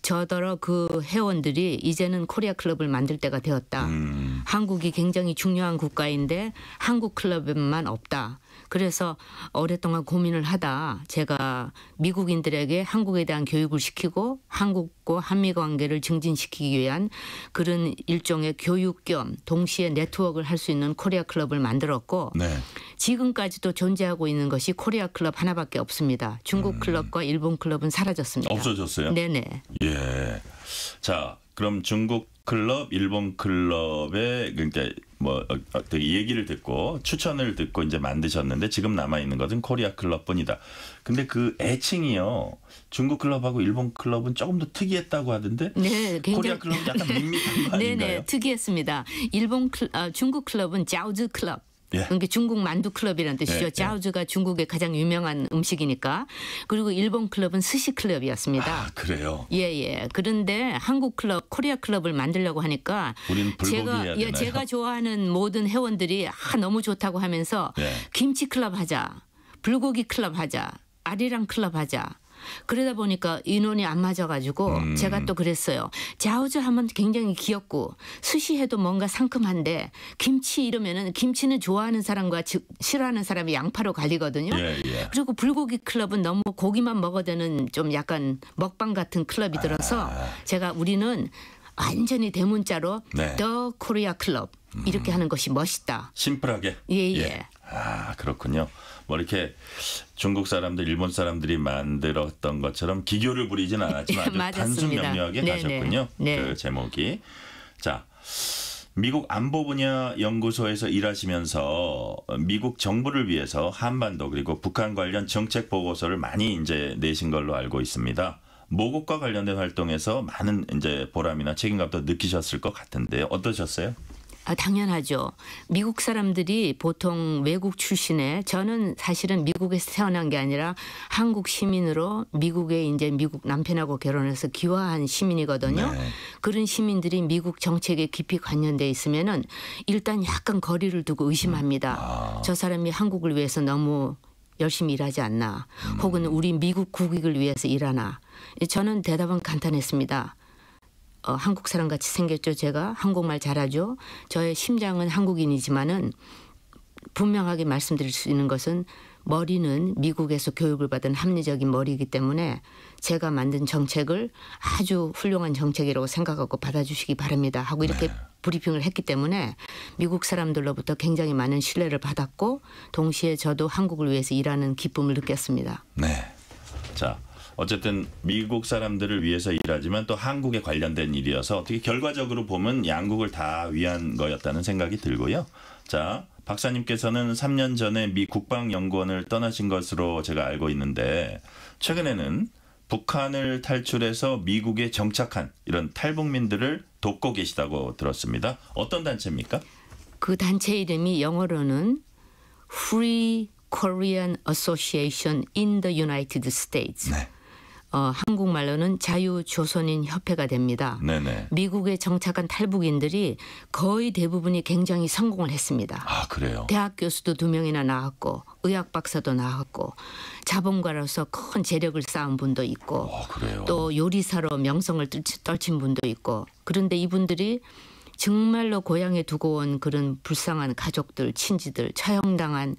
저더러 그 회원들이 이제는 코리아 클럽을 만들 때가 되었다. 음. 한국이 굉장히 중요한 국가인데 한국 클럽에만 없다. 그래서 오랫동안 고민을 하다 제가 미국인들에게 한국에 대한 교육을 시키고 한국과 한미 관계를 증진시키기 위한 그런 일종의 교육 겸 동시에 네트워크를 할 수 있는 코리아 클럽을 만들었고 네. 지금까지도 존재하고 있는 것이 코리아 클럽 하나밖에 없습니다. 중국 음. 클럽과 일본 클럽은 사라졌습니다. 없어졌어요? 네네. 예. 자, 그럼 중국 클럽, 일본 클럽의 그러니까 뭐 되게 어, 어, 그 얘기를 듣고 추천을 듣고 이제 만드셨는데 지금 남아 있는 것은 코리아 클럽뿐이다. 근데 그 애칭이요 중국 클럽하고 일본 클럽은 조금 더 특이했다고 하던데 네, 코리아 클럽 약간 밋밋한 거 아닌가요? 네네 특이했습니다. 일본 클, 어, 중국 클럽은 자우즈 클럽. 예. 그러니까 중국 만두 클럽이라는 뜻이죠. 예. 짜오즈가 예. 중국의 가장 유명한 음식이니까. 그리고 일본 클럽은 스시 클럽이었습니다. 아, 그래요. 예, 예. 그런데 한국 클럽, 코리아 클럽을 만들려고 하니까 제가 예, 제가 좋아하는 모든 회원들이 아, 너무 좋다고 하면서 예. 김치 클럽 하자. 불고기 클럽 하자. 아리랑 클럽 하자. 그러다 보니까 인원이 안 맞아가지고 음. 제가 또 그랬어요. 자우즈 하면 굉장히 귀엽고 수시해도 뭔가 상큼한데 김치 이러면은 김치는 좋아하는 사람과 지, 싫어하는 사람이 양파로 갈리거든요. 예, 예. 그리고 불고기 클럽은 너무 고기만 먹어되는좀 약간 먹방 같은 클럽이 들어서 아. 제가 우리는 완전히 대문자로 네. 더 코리아 클럽 이렇게 음. 하는 것이 멋있다. 심플하게. 예. 예. 예. 아 그렇군요. 뭐 이렇게 중국 사람들, 일본 사람들이 만들었던 것처럼 기교를 부리진 않았지만 아주 단순 명료하게 네네. 가셨군요. 네. 그 제목이. 자. 미국 안보 분야 연구소에서 일하시면서 미국 정부를 위해서 한반도 그리고 북한 관련 정책 보고서를 많이 이제 내신 걸로 알고 있습니다. 모국과 관련된 활동에서 많은 이제 보람이나 책임감도 느끼셨을 것 같은데요. 어떠셨어요? 아, 당연하죠. 미국 사람들이 보통 외국 출신에 저는 사실은 미국에서 태어난 게 아니라 한국 시민으로 미국에 이제 미국 남편하고 결혼해서 귀화한 시민이거든요. 네. 그런 시민들이 미국 정책에 깊이 관련돼 있으면은 일단 약간 거리를 두고 의심합니다. 음, 아. 저 사람이 한국을 위해서 너무 열심히 일하지 않나, 음. 혹은 우리 미국 국익을 위해서 일하나. 예, 저는 대답은 간단했습니다. 어, 한국 사람 같이 생겼죠. 제가 한국말 잘하죠. 저의 심장은 한국인이지만은 분명하게 말씀드릴 수 있는 것은 머리는 미국에서 교육을 받은 합리적인 머리이기 때문에 제가 만든 정책을 아주 훌륭한 정책이라고 생각하고 받아주시기 바랍니다 하고 이렇게 네. 브리핑을 했기 때문에 미국 사람들로부터 굉장히 많은 신뢰를 받았고 동시에 저도 한국을 위해서 일하는 기쁨을 느꼈습니다. 네. 자, 어쨌든 미국 사람들을 위해서 일하지만 또 한국에 관련된 일이어서 어떻게 결과적으로 보면 양국을 다 위한 거였다는 생각이 들고요. 자, 박사님께서는 3년 전에 미 국방연구원을 떠나신 것으로 제가 알고 있는데 최근에는 북한을 탈출해서 미국에 정착한 이런 탈북민들을 돕고 계시다고 들었습니다. 어떤 단체입니까? 그 단체 이름이 영어로는 Free Korean Association in the United States. 네. 어, 한국말로는 자유조선인 협회가 됩니다. 네네. 미국에 정착한 탈북인들이 거의 대부분이 굉장히 성공을 했습니다. 아 그래요? 대학 교수도 두 명이나 나왔고 의학 박사도 나왔고 자본가로서 큰 재력을 쌓은 분도 있고 오, 어, 또 요리사로 명성을 떨친 분도 있고 그런데 이분들이 정말로 고향에 두고 온 그런 불쌍한 가족들, 친지들, 처형당한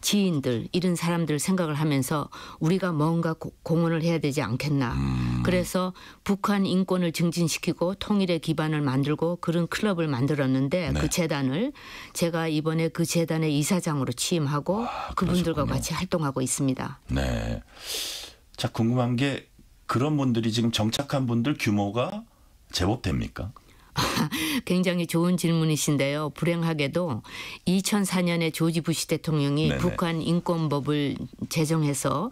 지인들 이런 사람들 생각을 하면서 우리가 뭔가 고, 공헌을 해야 되지 않겠나. 음. 그래서 북한 인권을 증진시키고 통일의 기반을 만들고 그런 클럽을 만들었는데 그 네. 그 재단을 제가 이번에 그 재단의 이사장으로 취임하고 아, 그분들과 같이 활동하고 있습니다. 네. 자 궁금한 게 그런 분들이 지금 정착한 분들 규모가 제법 됩니까? 굉장히 좋은 질문이신데요. 불행하게도 2004년에 조지 부시 대통령이 네네. 북한 인권법을 제정해서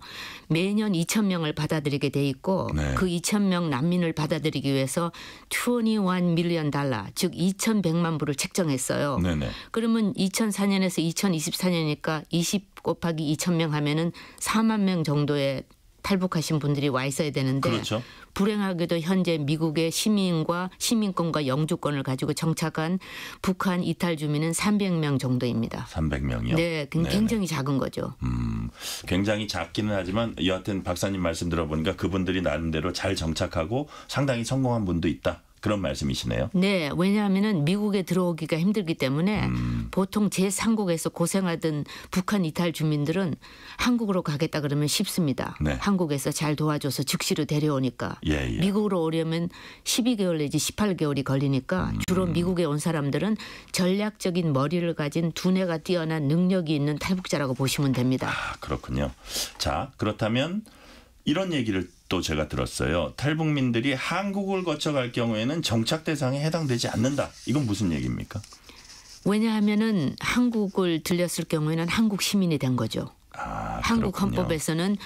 매년 2천 명을 받아들이게 돼 있고 네. 그 2천 명 난민을 받아들이기 위해서 21 밀리언 달러 즉 2,100만 불을 책정했어요. 네네. 그러면 2004년에서 2024년이니까 20 곱하기 2천 명 하면은 4만 명 정도의 탈북하신 분들이 와 있어야 되는데 그렇죠. 불행하게도 현재 미국의 시민과 시민권과 영주권을 가지고 정착한 북한 이탈 주민은 300명 정도입니다. 300명이요? 네, 굉장히 네네. 작은 거죠. 음, 굉장히 작기는 하지만 여하튼 박사님 말씀 들어보니까 그분들이 나름대로 잘 정착하고 상당히 성공한 분도 있다. 그런 말씀이시네요. 네, 왜냐하면은 미국에 들어오기가 힘들기 때문에 음. 보통 제3국에서 고생하던 북한 이탈 주민들은 한국으로 가겠다 그러면 쉽습니다. 네. 한국에서 잘 도와줘서 즉시로 데려오니까 예, 예. 미국으로 오려면 12개월 내지 18개월이 걸리니까 음. 주로 미국에 온 사람들은 전략적인 머리를 가진 두뇌가 뛰어난 능력이 있는 탈북자라고 보시면 됩니다. 아, 그렇군요. 자, 그렇다면 이런 얘기를 또 제가 들었어요. 탈북민들이 한국을 거쳐갈 경우에는 정착 대상에 해당되지 않는다. 이건 무슨 얘기입니까? 왜냐하면은 한국을 들렸을 경우에는 한국 시민이 된 거죠. 아, 한국 헌법에서는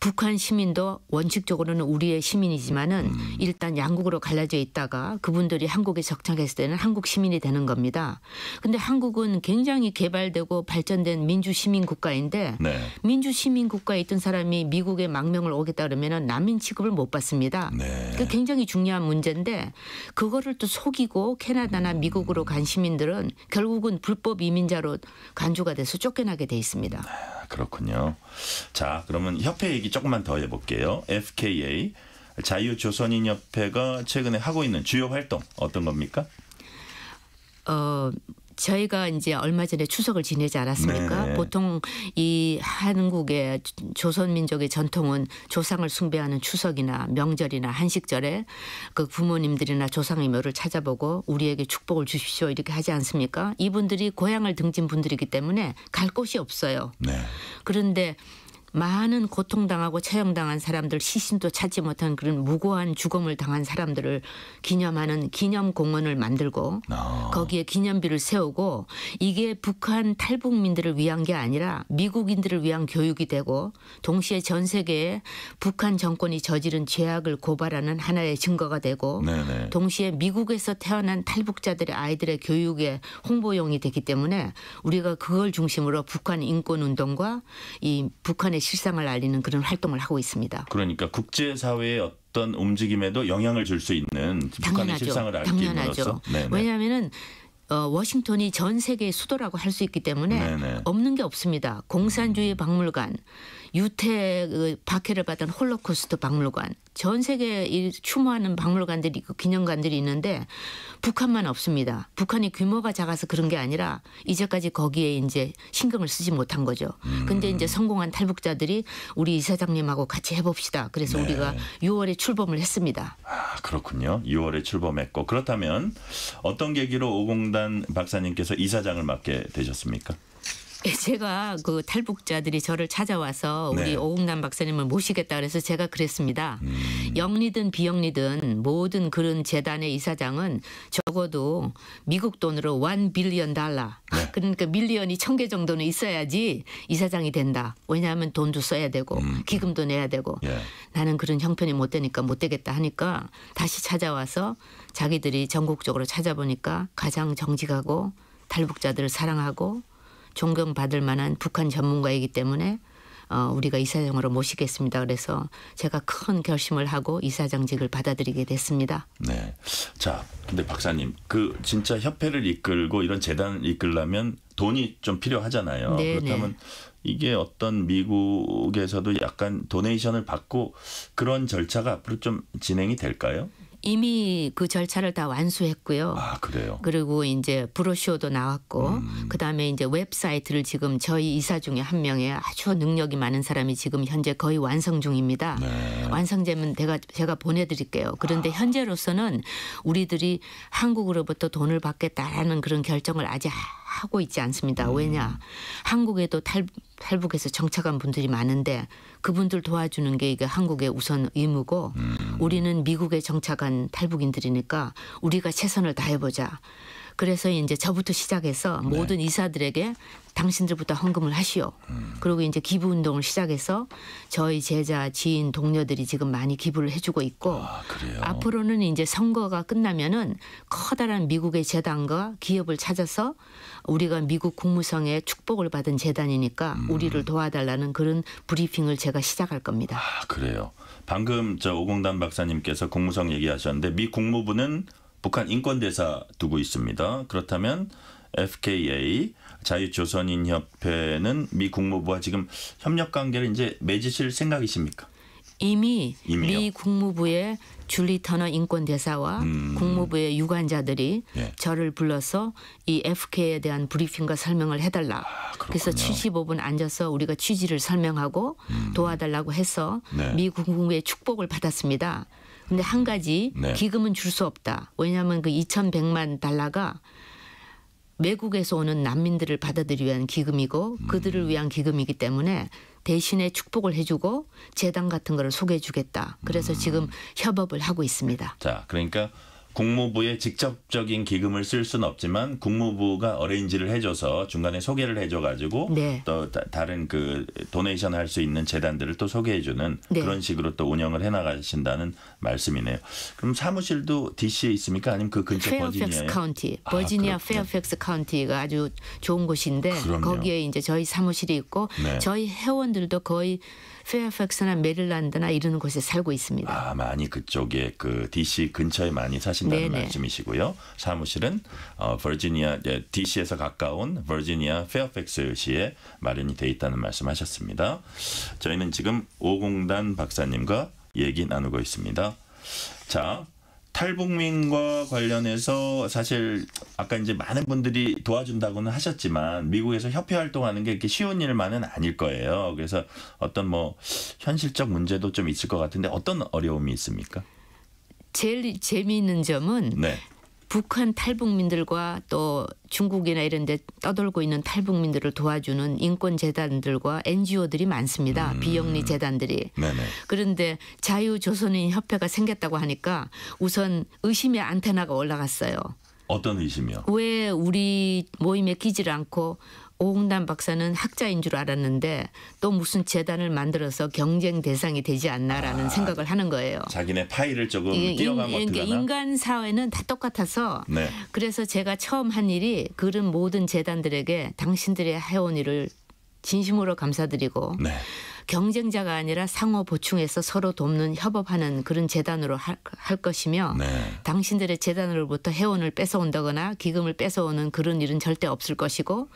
북한 시민도 원칙적으로는 우리의 시민이지만은 음. 일단 양국으로 갈라져 있다가 그분들이 한국에 적착했을 때는 한국 시민이 되는 겁니다. 근데 한국은 굉장히 개발되고 발전된 민주 시민 국가인데 네. 민주 시민 국가에 있던 사람이 미국에 망명을 오겠다 그러면은 난민 취급을 못 받습니다. 네. 그 굉장히 중요한 문제인데 그거를 또 속이고 캐나다나 음. 미국으로 간 시민들은 결국은 불법 이민자로 간주가 돼서 쫓겨나게 돼 있습니다. 네. 그렇군요. 자, 그러면 협회 얘기 조금만 더 해볼게요. FKA 자유조선인협회가 최근에 하고 있는 주요 활동 어떤 겁니까? 어 저희가 이제 얼마 전에 추석을 지내지 않았습니까? 네. 보통 이 한국의 조선 민족의 전통은 조상을 숭배하는 추석이나 명절이나 한식절에 그 부모님들이나 조상의 묘를 찾아보고 우리에게 축복을 주십시오 이렇게 하지 않습니까? 이분들이 고향을 등진 분들이기 때문에 갈 곳이 없어요. 네. 그런데 많은 고통당하고 처형당한 사람들 시신도 찾지 못한 그런 무고한 죽음을 당한 사람들을 기념하는 기념 공원을 만들고 아. 거기에 기념비를 세우고 이게 북한 탈북민들을 위한 게 아니라 미국인들을 위한 교육이 되고 동시에 전 세계에 북한 정권이 저지른 죄악을 고발하는 하나의 증거가 되고 네네. 동시에 미국에서 태어난 탈북자들의 아이들의 교육에 홍보용이 되기 때문에 우리가 그걸 중심으로 북한 인권 운동과 이 북한의 실상을 알리는 그런 활동을 하고 있습니다. 그러니까 국제사회의 어떤 움직임에도 영향을 줄 수 있는 북한의 실상을 알기 당연하죠. 왜냐하면은 어, 워싱턴이 전 세계의 수도라고 할 수 있기 때문에 네네. 없는 게 없습니다. 공산주의 박물관, 유태 그 박해를 받은 홀로코스트 박물관, 전 세계 에 추모하는 박물관들이 있고 기념관들이 있는데 북한만 없습니다. 북한이 규모가 작아서 그런 게 아니라 이제까지 거기에 이제 신경을 쓰지 못한 거죠. 음. 근데 이제 성공한 탈북자들이 우리 이사장님하고 같이 해봅시다. 그래서 네. 우리가 6월에 출범을 했습니다. 아, 그렇군요. 6월에 출범했고 그렇다면 어떤 계기로 오공단 박사님께서 이사장을 맡게 되셨습니까? 예, 제가 그 탈북자들이 저를 찾아와서 네. 우리 네. 오웅남 박사님을 모시겠다 그래서 제가 그랬습니다. 음. 영리든 비영리든 모든 그런 재단의 이사장은 적어도 미국 돈으로 원 빌리언 달러 네. 그러니까 밀리언이 천 개 정도는 있어야지 이사장이 된다. 왜냐하면 돈도 써야 되고 음. 기금도 내야 되고 예. 나는 그런 형편이 못 되니까 못 되겠다 하니까 다시 찾아와서 자기들이 전국적으로 찾아보니까 가장 정직하고 탈북자들을 사랑하고 존경받을 만한 북한 전문가이기 때문에 어, 우리가 이사장으로 모시겠습니다. 그래서 제가 큰 결심을 하고 이사장직을 받아들이게 됐습니다. 네. 자, 근데 박사님, 그 진짜 협회를 이끌고 이런 재단을 이끌려면 돈이 좀 필요하잖아요. 네, 네. 그렇다면 이게 어떤 미국에서도 약간 도네이션을 받고 그런 절차가 앞으로 좀 진행이 될까요? 이미 그 절차를 다 완수했고요. 아, 그래요. 그리고 이제 브로쇼도 나왔고 음. 그다음에 이제 웹사이트를 지금 저희 이사 중에 한 명의 아주 능력이 많은 사람이 지금 현재 거의 완성 중입니다. 네. 완성되면 제가 제가 보내 드릴게요. 그런데 아. 현재로서는 우리들이 한국으로부터 돈을 받겠다라는 그런 결정을 아직 하고 있지 않습니다. 음. 왜냐 한국에도 탈, 탈북해서 정착한 분들이 많은데 그분들 도와주는 게 이게 한국의 우선 의무고 음. 우리는 미국에 정착한 탈북인들이니까 우리가 최선을 다해보자. 그래서 이제 저부터 시작해서 네. 모든 이사들에게 당신들부터 헌금을 하시오. 음. 그리고 이제 기부 운동을 시작해서 저희 제자, 지인, 동료들이 지금 많이 기부를 해주고 있고 아, 앞으로는 이제 선거가 끝나면은 커다란 미국의 재단과 기업을 찾아서 우리가 미국 국무성의 축복을 받은 재단이니까 음. 우리를 도와달라는 그런 브리핑을 제가 시작할 겁니다. 아, 그래요. 방금 저 오공단 박사님께서 국무성 얘기하셨는데 미 국무부는 북한 인권대사 두고 있습니다. 그렇다면 FKA 자유조선인협회는 미 국무부와 지금 협력 관계를 이제 맺으실 생각이십니까? 이미 이미요? 미 국무부의 줄리 터너 인권대사와 음. 국무부의 유관자들이 예. 저를 불러서 이 FK에 대한 브리핑과 설명을 해달라. 아, 그래서 75분 앉아서 우리가 취지를 설명하고 음. 도와달라고 해서 네. 미 국무부의 축복을 받았습니다. 근데 한 가지 네. 기금은 줄 수 없다. 왜냐하면 그 2,100만 달러가 외국에서 오는 난민들을 받아들이기 위한 기금이고 음. 그들을 위한 기금이기 때문에 대신에 축복을 해주고 재단 같은 거를 소개해주겠다. 그래서 음. 지금 협업을 하고 있습니다. 자, 그러니까 국무부에 직접적인 기금을 쓸 수는 없지만 국무부가 어레인지를 해줘서 중간에 소개를 해줘가지고 네. 또 다, 른그 도네이션 할 수 있는 재단들을 또 소개해주는 네. 그런 식으로 또 운영을 해나가신다는 말씀이네요. 그럼 사무실도 DC에 있습니까? 아니면 그 근처 버지니아에? 카운티. 아, 버지니아 아, 페어팩스 카운티가 아주 좋은 곳인데 그럼요. 거기에 이제 저희 사무실이 있고 네. 저희 회원들도 거의 페어팩스나 메릴란드나 이런 곳에 살고 있습니다. 아, 많이 그쪽에 그 DC 근처에 많이 사신다는 네네. 말씀이시고요. 사무실은 어, 버지니아 예, DC에서 가까운 버지니아 페어팩스시에 마련이 돼 있다는 말씀하셨습니다. 저희는 지금 오공단 박사님과 얘기 나누고 있습니다. 자, 탈북민과 관련해서 사실 아까 이제 많은 분들이 도와준다고는 하셨지만 미국에서 협회 활동하는 게 이렇게 쉬운 일만은 아닐 거예요. 그래서 어떤 뭐 현실적 문제도 좀 있을 것 같은데 어떤 어려움이 있습니까? 제일 재미있는 점은 네. 북한 탈북민들과 또 중국이나 이런 데 떠돌고 있는 탈북민들을 도와주는 인권재단들과 NGO들이 많습니다. 음. 비영리 재단들이. 그런데 자유조선인 협회가 생겼다고 하니까 우선 의심의 안테나가 올라갔어요. 어떤 의심이요? 왜 우리 모임에 끼질 않고 오홍단 박사는 학자인 줄 알았는데 또 무슨 재단을 만들어서 경쟁 대상이 되지 않나라는 아, 생각을 하는 거예요. 자기네 파일을 조금 예, 그러니까 어간것같으 인간 사회는 다 똑같아서 네. 그래서 제가 처음 한 일이 그런 모든 재단들에게 당신들의 해온 일을 진심으로 감사드리고 네. 경쟁자가 아니라 상호 보충해서 서로 돕는 협업하는 그런 재단으로 할, 할 것이며 네. 당신들의 재단으로부터 회원을 뺏어온다거나 기금을 뺏어오는 그런 일은 절대 없을 것이고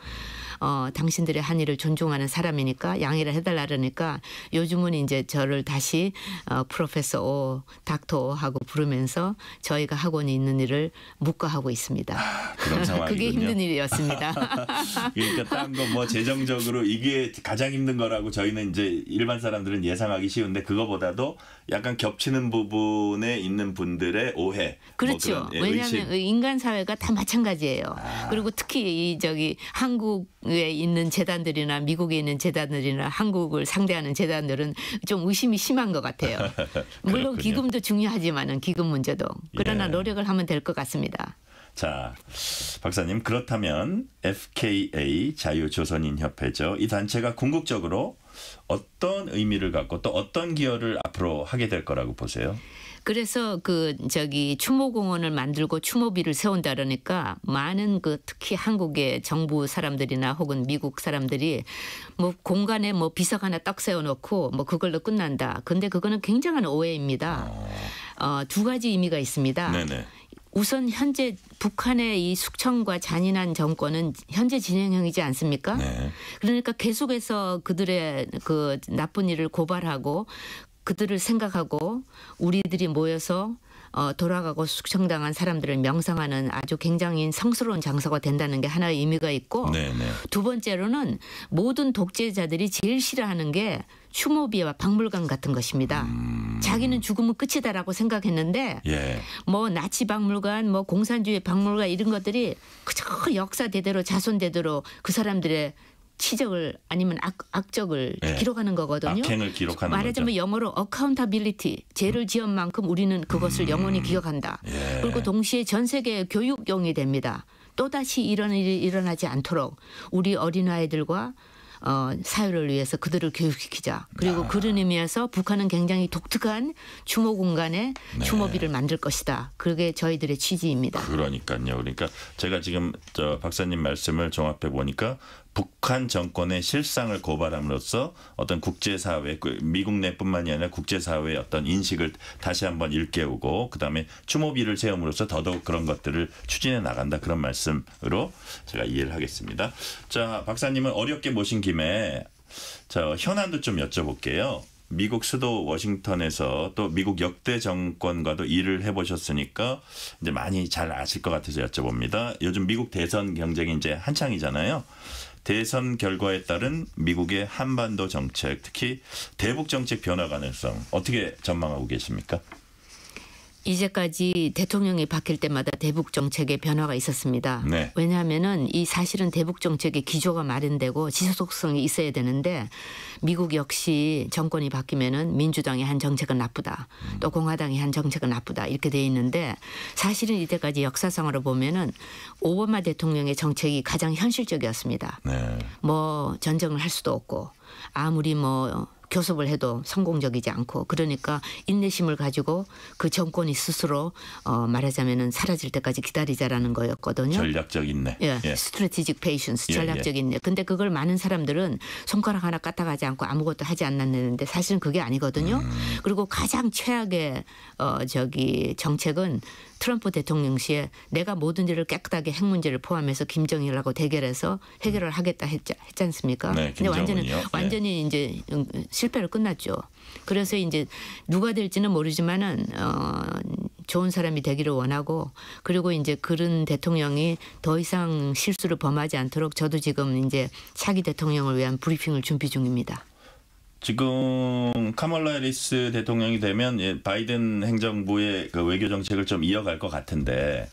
어, 당신들의 한의를 존중하는 사람이니까 양해를 해달라그러니까 요즘은 이제 저를 다시 어, 프로페서 오, 닥터 오 하고 부르면서 저희가 학원이 있는 일을 묵과하고 있습니다. 아, 그런 상황이군요. 그게 힘든 일이었습니다. 그러니까 딴거뭐 재정적으로 이게 가장 힘든 거라고 저희는 이제 일반 사람들은 예상하기 쉬운데 그거보다도 약간 겹치는 부분에 있는 분들의 오해. 뭐 그렇죠. 뭐 그런, 예, 왜냐하면 의심. 인간 사회가 다 마찬가지예요. 아. 그리고 특히 이 저기 한국 에 있는 재단들이나 미국에 있는 재단들이나 한국을 상대하는 재단들은 좀 의심이 심한 것 같아요. 물론 기금도 중요하지만은 기금 문제도 그러나 예. 노력을 하면 될 것 같습니다. 자, 박사님 그렇다면 FKA 자유조선인협회죠. 이 단체가 궁극적으로 어떤 의미를 갖고 또 어떤 기여를 앞으로 하게 될 거라고 보세요? 그래서 그 저기 추모공원을 만들고 추모비를 세운다 그러니까 많은 그 특히 한국의 정부 사람들이나 혹은 미국 사람들이 뭐 공간에 뭐 비석 하나 떡 세워놓고 뭐 그걸로 끝난다. 근데 그거는 굉장한 오해입니다. 어, 어 두 가지 의미가 있습니다. 네네. 우선 현재 북한의 이 숙청과 잔인한 정권은 현재 진행형이지 않습니까? 네. 그러니까 계속해서 그들의 그 나쁜 일을 고발하고 그들을 생각하고 우리들이 모여서 어, 돌아가고 숙청당한 사람들을 명상하는 아주 굉장히 성스러운 장소가 된다는 게 하나의 의미가 있고 네네. 네. 두 번째로는 모든 독재자들이 제일 싫어하는 게 추모비와 박물관 같은 것입니다. 음... 자기는 죽으면 끝이다라고 생각했는데 예. 뭐 나치 박물관, 뭐 공산주의 박물관 이런 것들이 그저 역사 대대로 자손 대대로 그 사람들의 치적을 아니면 악, 악적을 예. 기록하는 거거든요. 악행을 기록하는 말하자면 거죠. 영어로 accountability 죄를 지은 만큼 우리는 그것을 음. 영원히 기억한다. 예. 그리고 동시에 전 세계 교육용이 됩니다. 또다시 이런 일이 일어나지 않도록 우리 어린아이들과 어, 사회를 위해서 그들을 교육시키자. 그리고 아. 그런 의미에서 북한은 굉장히 독특한 추모 공간에 네. 추모비를 만들 것이다. 그게 저희들의 취지입니다. 그러니까요. 그러니까 제가 지금 저 박사님 말씀을 종합해 보니까 북한 정권의 실상을 고발함으로써 어떤 국제사회, 그 미국 내뿐만이 아니라 국제사회의 어떤 인식을 다시 한번 일깨우고 그다음에 추모비를 세움으로써 더더욱 그런 것들을 추진해 나간다 그런 말씀으로 제가 이해를 하겠습니다. 자 박사님은 어렵게 모신 김에 자 현안도 좀 여쭤볼게요. 미국 수도 워싱턴에서 또 미국 역대 정권과도 일을 해보셨으니까 이제 많이 잘 아실 것 같아서 여쭤봅니다. 요즘 미국 대선 경쟁이 이제 한창이잖아요. 대선 결과에 따른 미국의 한반도 정책, 특히 대북 정책 변화 가능성 어떻게 전망하고 계십니까? 이제까지 대통령이 바뀔 때마다 대북 정책의 변화가 있었습니다. 네. 왜냐하면은 이 사실은 대북 정책의 기조가 마련되고 지속성이 있어야 되는데 미국 역시 정권이 바뀌면은 민주당의 한 정책은 나쁘다, 음. 또 공화당의 한 정책은 나쁘다 이렇게 돼 있는데 사실은 이때까지 역사상으로 보면은 오바마 대통령의 정책이 가장 현실적이었습니다. 네. 뭐 전쟁을 할 수도 없고 아무리 뭐 교섭을 해도 성공적이지 않고 그러니까 인내심을 가지고 그 정권이 스스로 어 말하자면은 사라질 때까지 기다리자라는 거였거든요. 전략적 인내. 예. 예. 스트레티직 페이션스 예, 예. 전략적 예. 인내. 근데 그걸 많은 사람들은 손가락 하나 까딱하지 않고 아무것도 하지 않았는데 사실은 그게 아니거든요. 음. 그리고 가장 최악의 어 저기 정책은 트럼프 대통령 시에 내가 모든 일을 깨끗하게 핵 문제를 포함해서 김정일하고 대결해서 해결을 하겠다 했지, 했지 않습니까? 네, 근데 완전히 예. 완전히 네. 이제 음, 실패를 끝났죠. 그래서 이제 누가 될지는 모르지만은 어 좋은 사람이 되기를 원하고 그리고 이제 그런 대통령이 더 이상 실수를 범하지 않도록 저도 지금 이제 차기 대통령을 위한 브리핑을 준비 중입니다. 지금 카멀라 해리스 대통령이 되면 예, 바이든 행정부의 그 외교 정책을 좀 이어갈 것 같은데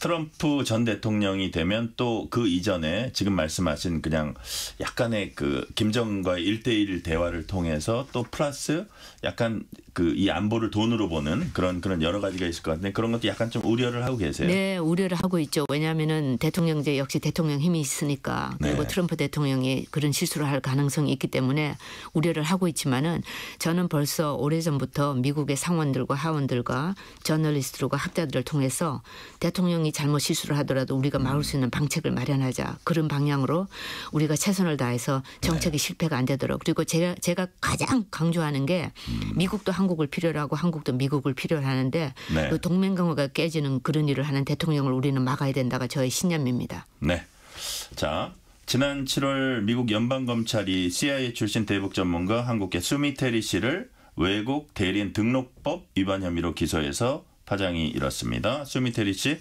트럼프 전 대통령이 되면 또 그 이전에 지금 말씀하신 그냥 약간의 그 김정과의 일대일 대화를 통해서 또 플러스 약간 그이 안보를 돈으로 보는 그런 그런 여러 가지가 있을 것 같은데 그런 것도 약간 좀 우려를 하고 계세요. 네, 우려를 하고 있죠. 왜냐하면은 대통령제 역시 대통령 힘이 있으니까 그리고 네. 트럼프 대통령이 그런 실수를 할 가능성이 있기 때문에 우려를 하고 있지만은 저는 벌써 오래 전부터 미국의 상원들과 하원들과 저널리스트들과 학자들을 통해서 대통령이 잘못 실수를 하더라도 우리가 막을 수 있는 방책을 마련하자 그런 방향으로 우리가 최선을 다해서 정책이 네. 실패가 안 되도록 그리고 제가 제가 가장 강조하는 게 미국도 한국 한국을 필요로 하고 한국도 미국을 필요로 하는데 네. 그 동맹 강화가 깨지는 그런 일을 하는 대통령을 우리는 막아야 된다가 저의 신념입니다. 네. 자, 지난 7월 미국 연방검찰이 CIA 출신 대북 전문가 한국계 수미 테리 씨를 외국 대리인 등록법 위반 혐의로 기소해서 파장이 일었습니다. 수미 테리 씨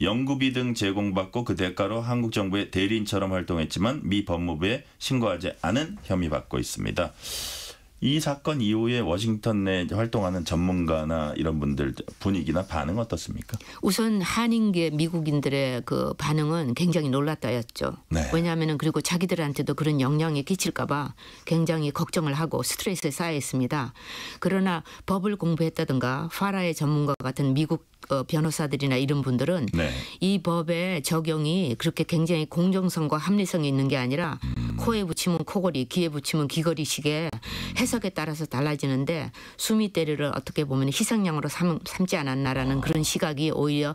연구비 등 제공받고 그 대가로 한국 정부의 대리인처럼 활동했지만 미 법무부에 신고하지 않은 혐의 받고 있습니다. 이 사건 이후에 워싱턴 내 활동하는 전문가나 이런 분들 분위기나 반응 어떻습니까? 우선 한인계 미국인들의 그 반응은 굉장히 놀랐다였죠. 네. 왜냐하면 그리고 자기들한테도 그런 영향이 끼칠까봐 굉장히 걱정을 하고 스트레스에 쌓여 있습니다. 그러나 법을 공부했다든가 파라의 전문가 같은 미국 어, 변호사들이나 이런 분들은 네. 이 법의 적용이 그렇게 굉장히 공정성과 합리성이 있는 게 아니라 음. 코에 붙이면 코걸이, 귀에 붙이면 귀걸이식의 해석에 따라서 달라지는데 수미 때리를 어떻게 보면 희생양으로 삼, 지 않았나라는 아. 그런 시각이 오히려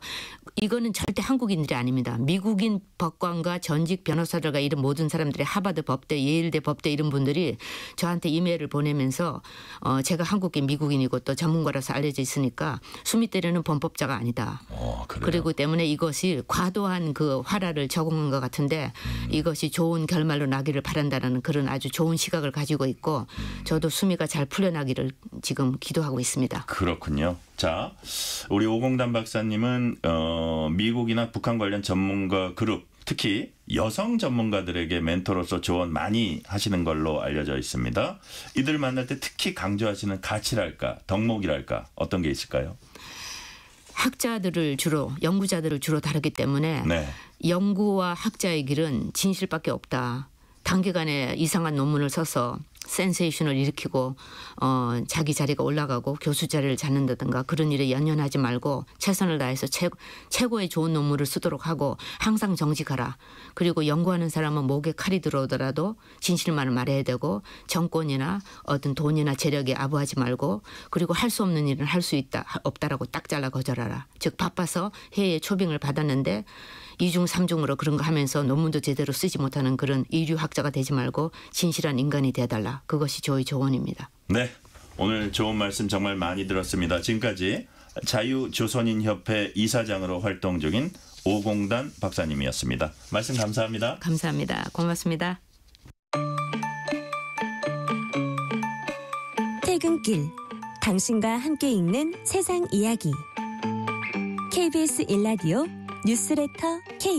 이거는 절대 한국인들이 아닙니다. 미국인 법관과 전직 변호사들과 이런 모든 사람들이 하버드 법대, 예일대 법대 이런 분들이 저한테 이메일을 보내면서 어, 제가 한국인 미국인이고 또 전문가라서 알려져 있으니까 수미 때리는 범법 불법자가 아니다. 어, 그리고 때문에 이것이 과도한 그 화라를 적응한것 같은데 음. 이것이 좋은 결말로 나기를 바란다는 그런 아주 좋은 시각을 가지고 있고 음. 저도 수미가 잘 풀려나기를 지금 기도하고 있습니다. 그렇군요. 자, 우리 오공담 박사님은 어, 미국이나 북한 관련 전문가 그룹 특히 여성 전문가들에게 멘토로서 조언 많이 하시는 걸로 알려져 있습니다. 이들 만날 때 특히 강조하시는 가치랄까, 덕목이랄까 어떤 게 있을까요? 학자들을 주로 연구자들을 주로 다루기 때문에 네. 연구와 학자의 길은 진실밖에 없다. 단기간에 이상한 논문을 써서 센세이션을 일으키고 어, 자기 자리가 올라가고 교수 자리를 잡는다든가 그런 일에 연연하지 말고 최선을 다해서 최, 최고의 좋은 논문을 쓰도록 하고 항상 정직하라. 그리고 연구하는 사람은 목에 칼이 들어오더라도 진실만을 말해야 되고 정권이나 어떤 돈이나 재력에 아부하지 말고 그리고 할 수 없는 일은 할 수 있다 없다라고 딱 잘라 거절하라. 즉 바빠서 해외에 초빙을 받았는데 이중삼중으로 그런 거 하면서 논문도 제대로 쓰지 못하는 그런 인류학자가 되지 말고 진실한 인간이 되달라. 어 그것이 저희 조언입니다. 네. 오늘 좋은 말씀 정말 많이 들었습니다. 지금까지 자유조선인협회 이사장으로 활동 중인 오공단 박사님이었습니다. 말씀 감사합니다. 감사합니다. 고맙습니다. 퇴근길 당신과 함께 읽는 세상 이야기 KBS 일라디오 뉴스레터 K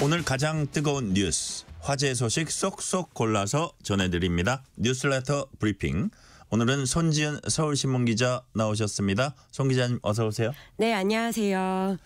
오늘 가장 뜨거운 뉴스 화제 소식 쏙쏙 골라서 전해드립니다. 뉴스레터 브리핑 오늘은 손지은 서울신문 기자 나오셨습니다. 손 기자님 어서 오세요. 네, 안녕하세요.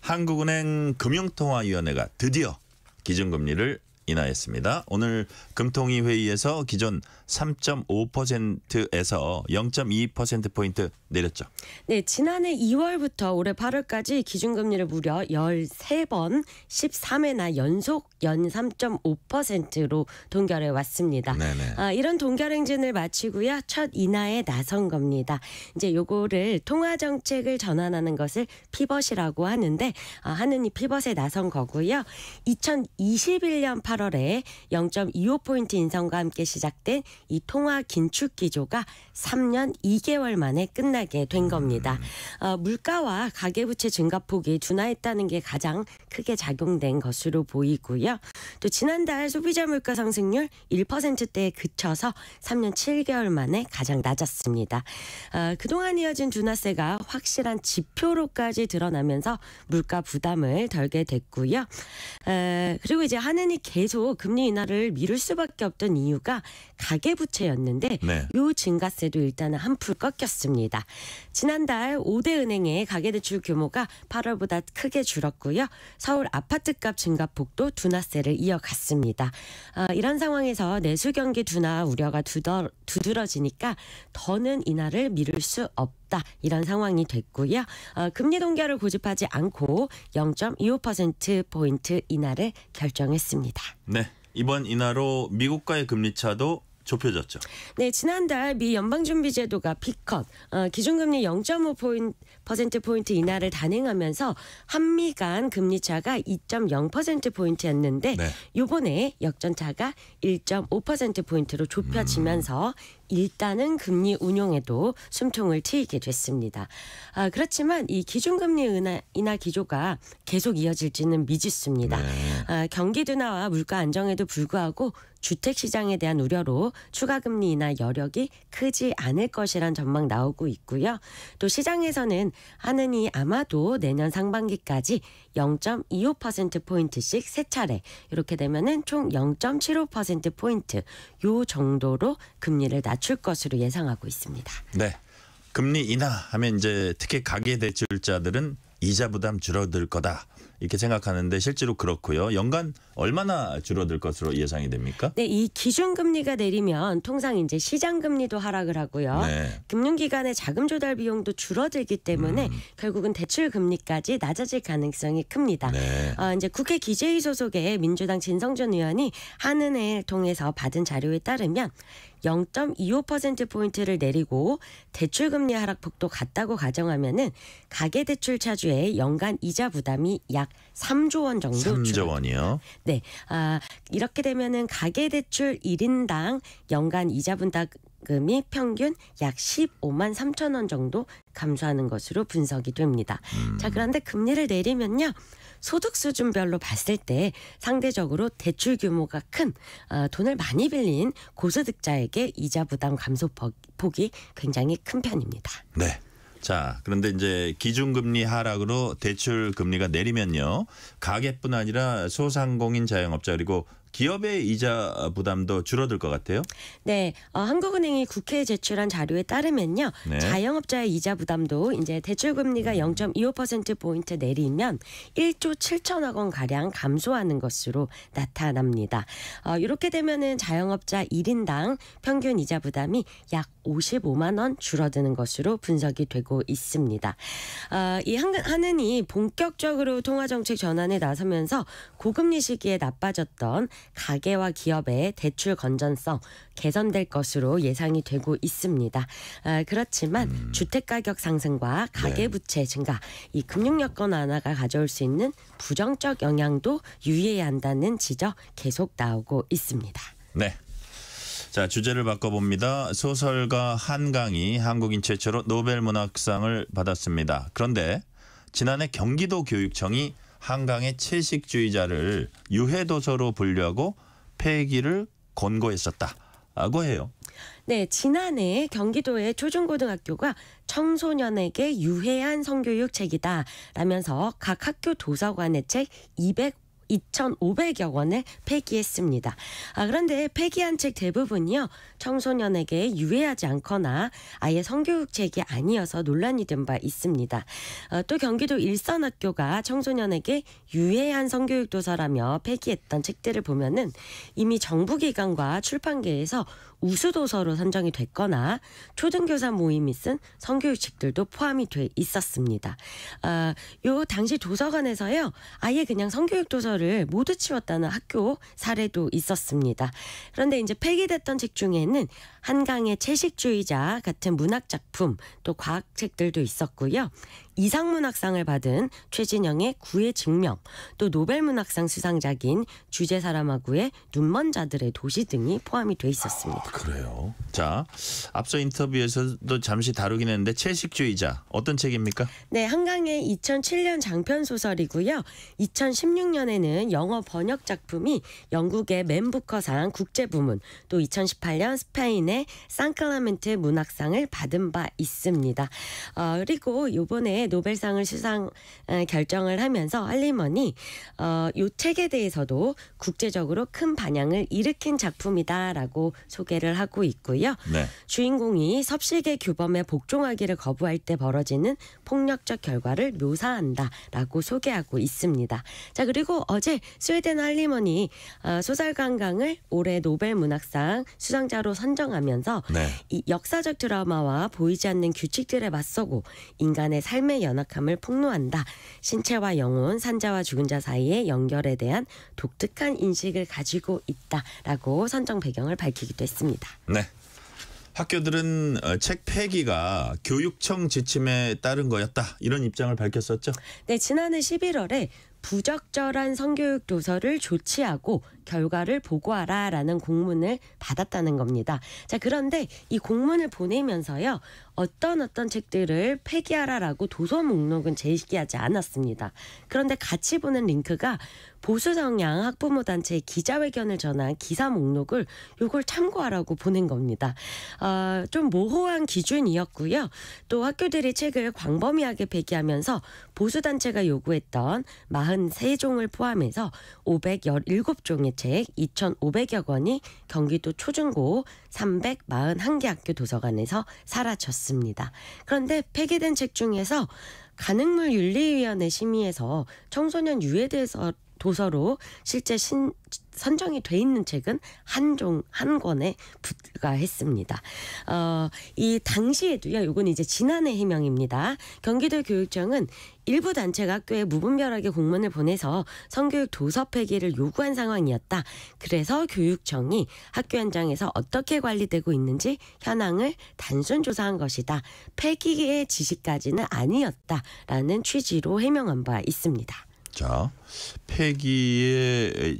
한국은행 금융통화위원회가 드디어 기준금리를 인하했습니다. 오늘 금통위 회의에서 기존 3.5%에서 0.2%포인트 내렸죠. 네, 지난해 2월부터 올해 8월까지 기준금리를 무려 13번 13회나 연속 연 3.5%로 동결해 왔습니다. 아, 이런 동결 행진을 마치고요. 첫 인하에 나선 겁니다. 이제 요거를 통화 정책을 전환하는 것을 피벗이라고 하는데 아, 하느님 피벗에 나선 거고요. 2021년 8월 8월에 0.25포인트 인상과 함께 시작된 이 통화 긴축 기조가 3년 2개월 만에 끝나게 된 겁니다. 음. 어, 물가와 가계부채 증가폭이 둔화했다는 게 가장 크게 작용된 것으로 보이고요. 또 지난달 소비자 물가 상승률 1%대에 그쳐서 3년 7개월 만에 가장 낮았습니다. 어, 그동안 이어진 둔화세가 확실한 지표로까지 드러나면서 물가 부담을 덜게 됐고요. 어, 그리고 이제 하느니 계속 계속 금리 인하를 미룰 수밖에 없던 이유가 가계부채였는데 네. 요 증가세도 일단은 한풀 꺾였습니다. 지난달 5대 은행의 가계대출 규모가 8월보다 크게 줄었고요. 서울 아파트값 증가폭도 둔화세를 이어갔습니다. 아, 이런 상황에서 내수 경기 둔화 우려가 두더, 두드러지니까 더는 인하를 미룰 수 없. 어다 이런 상황이 됐고요. 어, 금리 동결을 고집하지 않고 0.25% 포인트 인하를 결정했습니다. 네. 이번 인하로 미국과의 금리 차도 좁혀졌죠. 네, 지난달 미 연방준비제도가 비컷 어, 기준금리 0.5% 포인트 인하를 단행하면서 한미 간 금리 차가 2.0% 포인트였는데 네. 이번에 역전차가 1.5% 포인트로 좁혀지면서 음. 일단은 금리 운용에도 숨통을 트이게 됐습니다. 아, 그렇지만 이 기준금리 인하, 인하 기조가 계속 이어질지는 미지수입니다. 네. 아, 경기 둔화와 물가 안정에도 불구하고 주택 시장에 대한 우려로 추가 금리 인하 여력이 크지 않을 것이란 전망 나오고 있고요. 또 시장에서는 하느니 아마도 내년 상반기까지 0.25% 포인트씩 세 차례 이렇게 되면은 총 0.75% 포인트 요 정도로 금리를 낮출 것으로 예상하고 있습니다. 네. 금리 인하하면 이제 특히 가계 대출자들은 이자 부담 줄어들 거다. 이렇게 생각하는데 실제로 그렇고요. 연간 얼마나 줄어들 것으로 예상이 됩니까? 네, 이 기준 금리가 내리면 통상 이제 시장 금리도 하락을 하고요. 네. 금융기관의 자금 조달 비용도 줄어들기 때문에 음. 결국은 대출 금리까지 낮아질 가능성이 큽니다. 네. 어, 이제 국회 기재위 소속의 민주당 진성준 의원이 한은을 통해서 받은 자료에 따르면 0.25%포인트를 내리고 대출금리 하락폭도 같다고 가정하면은 가계대출 차주의 연간 이자 부담이 약 3조 원 정도. 3조 원이요? 네. 아, 이렇게 되면은 가계대출 1인당 연간 이자 분담 금이 평균 약 15만 3천 원 정도 감소하는 것으로 분석이 됩니다. 음. 자, 그런데 금리를 내리면요. 소득 수준별로 봤을 때 상대적으로 대출 규모가 큰 어, 돈을 많이 빌린 고소득자에게 이자 부담 감소 폭이 굉장히 큰 편입니다. 네. 자, 그런데 이제 기준금리 하락으로 대출 금리가 내리면요. 가계뿐 아니라 소상공인 자영업자 그리고 기업의 이자 부담도 줄어들 것 같아요. 네, 어, 한국은행이 국회에 제출한 자료에 따르면요, 네. 자영업자의 이자 부담도 이제 대출 금리가 0.25% 포인트 내리면 1조 7천억 원 가량 감소하는 것으로 나타납니다. 어, 이렇게 되면은 자영업자 1인당 평균 이자 부담이 약 55만 원 줄어드는 것으로 분석이 되고 있습니다. 어, 이 한, 한은이 본격적으로 통화 정책 전환에 나서면서 고금리 시기에 나빠졌던 가계와 기업의 대출 건전성 개선될 것으로 예상이 되고 있습니다. 아, 그렇지만 음. 주택 가격 상승과 가계 네. 부채 증가, 이 금융 여건 완화가 가져올 수 있는 부정적 영향도 유의해야 한다는 지적 계속 나오고 있습니다. 네. 자 주제를 바꿔봅니다. 소설가 한강이 한국인 최초로 노벨 문학상을 받았습니다. 그런데 지난해 경기도 교육청이 한강의 채식주의자를 유해도서로 분류하고 폐기를 권고했었다라고 해요. 네, 지난해 경기도의 초중고등학교가 청소년에게 유해한 성교육 책이다 라면서 각 학교 도서관의 책 2,500여 권을 폐기했습니다. 아, 그런데 폐기한 책 대부분이요. 청소년에게 유해하지 않거나 아예 성교육 책이 아니어서 논란이 된 바 있습니다. 아, 또 경기도 일선학교가 청소년에게 유해한 성교육 도서라며 폐기했던 책들을 보면은 이미 정부 기관과 출판계에서 우수도서로 선정이 됐거나 초등교사 모임이 쓴 성교육 책들도 포함이 돼 있었습니다. 아, 요 당시 도서관에서요. 아예 그냥 성교육 도서 도서를 모두 치웠다는 학교 사례도 있었습니다. 그런데 이제 폐기됐던 책 중에는 한강의 채식주의자 같은 문학 작품 또 과학 책들도 있었고요. 이상문학상을 받은 최진영의 구의 증명, 또 노벨문학상 수상작인 주제 사람하고의 눈먼 자들의 도시 등이 포함이 돼 있었습니다. 아, 그래요. 자, 앞서 인터뷰에서도 잠시 다루긴 했는데 채식주의자 어떤 책입니까? 네, 한강의 2007년 장편 소설이고요. 2016년에는 영어 번역 작품이 영국의 맨부커상 국제 부문, 또 2018년 스페인의 산클라멘트 문학상을 받은 바 있습니다. 어, 그리고 이번에 노벨상을 수상 결정을 하면서 할리먼이 어, 이 책에 대해서도 국제적으로 큰 반향을 일으킨 작품이다라고 소개를 하고 있고요. 네. 주인공이 섭식의 규범에 복종하기를 거부할 때 벌어지는 폭력적 결과를 묘사한다라고 소개하고 있습니다. 자 그리고 어제 스웨덴 할리먼이 어, 소설 강강을 올해 노벨 문학상 수상자로 선정하면서 네. 이 역사적 드라마와 보이지 않는 규칙들에 맞서고 인간의 삶의 연약함을 폭로한다. 신체와 영혼, 산자와 죽은 자 사이의 연결에 대한 독특한 인식을 가지고 있다라고 선정 배경을 밝히기도 했습니다. 네. 학교들은 어, 책 폐기가 교육청 지침에 따른 거였다 이런 입장을 밝혔었죠. 네, 지난해 11월에 부적절한 성교육 도서를 조치하고 결과를 보고하라라는 공문을 받았다는 겁니다. 자, 그런데 이 공문을 보내면서요. 어떤 어떤 책들을 폐기하라라고 도서 목록은 제시하지 않았습니다. 그런데 같이 보는 링크가 보수 성향 학부모 단체 의 기자회견을 전한 기사 목록을 요걸 참고하라고 보낸 겁니다. 어, 좀 모호한 기준이었고요. 또 학교들이 책을 광범위하게 폐기하면서 보수 단체가 요구했던 43종을 포함해서 517종의 책 2,500여 권이 경기도 초중고 341개 학교 도서관에서 사라졌습니다. 그런데 폐기된 책 중에서 가능물 윤리위원회 심의에서 청소년 유해 대해서 도서로 실제 신, 선정이 돼 있는 책은 한 종 한 권에 불과했습니다. 어, 이 당시에도요. 요건 이제 지난해 해명입니다. 경기도 교육청은 일부 단체가 학교에 무분별하게 공문을 보내서 성교육 도서 폐기를 요구한 상황이었다. 그래서 교육청이 학교 현장에서 어떻게 관리되고 있는지 현황을 단순 조사한 것이다. 폐기의 지시까지는 아니었다라는 취지로 해명한 바 있습니다. 자, 폐기를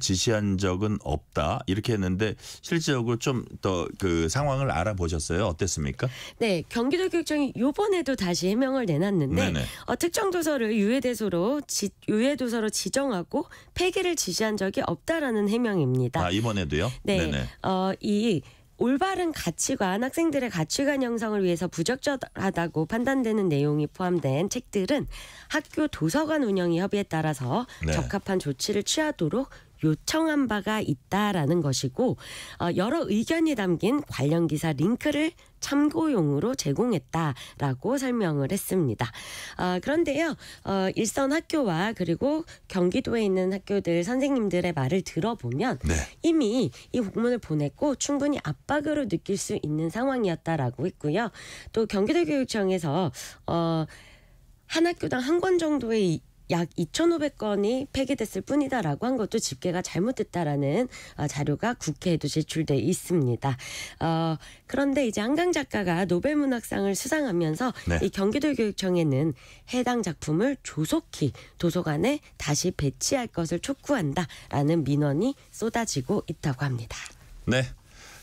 지시한 적은 없다 이렇게 했는데 실질적으로 좀 더 그 상황을 알아보셨어요 어땠습니까? 네 경기도 교육청이 요번에도 다시 해명을 내놨는데 어, 특정 도서를 유해대서로 지, 유해도서로 지정하고 폐기를 지시한 적이 없다라는 해명입니다. 아 이번에도요? 네 어이 올바른 가치관, 학생들의 가치관 형성을 위해서 부적절하다고 판단되는 내용이 포함된 책들은 학교 도서관 운영이 협의에 따라서 네. 적합한 조치를 취하도록 요청한 바가 있다라는 것이고 어, 여러 의견이 담긴 관련 기사 링크를 참고용으로 제공했다라고 설명을 했습니다. 어, 그런데요, 어, 일선 학교와 그리고 경기도에 있는 학교들 선생님들의 말을 들어보면 네. 이미 이 공문을 보냈고 충분히 압박으로 느낄 수 있는 상황이었다라고 했고요. 또 경기도교육청에서 어, 한 학교당 한 권 정도의 약 2,500건이 폐기됐을 뿐이다라고 한 것도 집계가 잘못됐다라는 어, 자료가 국회에도 제출돼 있습니다. 어, 그런데 이제 한강 작가가 노벨문학상을 수상하면서 네. 이 경기도 교육청에는 해당 작품을 조속히 도서관에 다시 배치할 것을 촉구한다라는 민원이 쏟아지고 있다고 합니다. 네.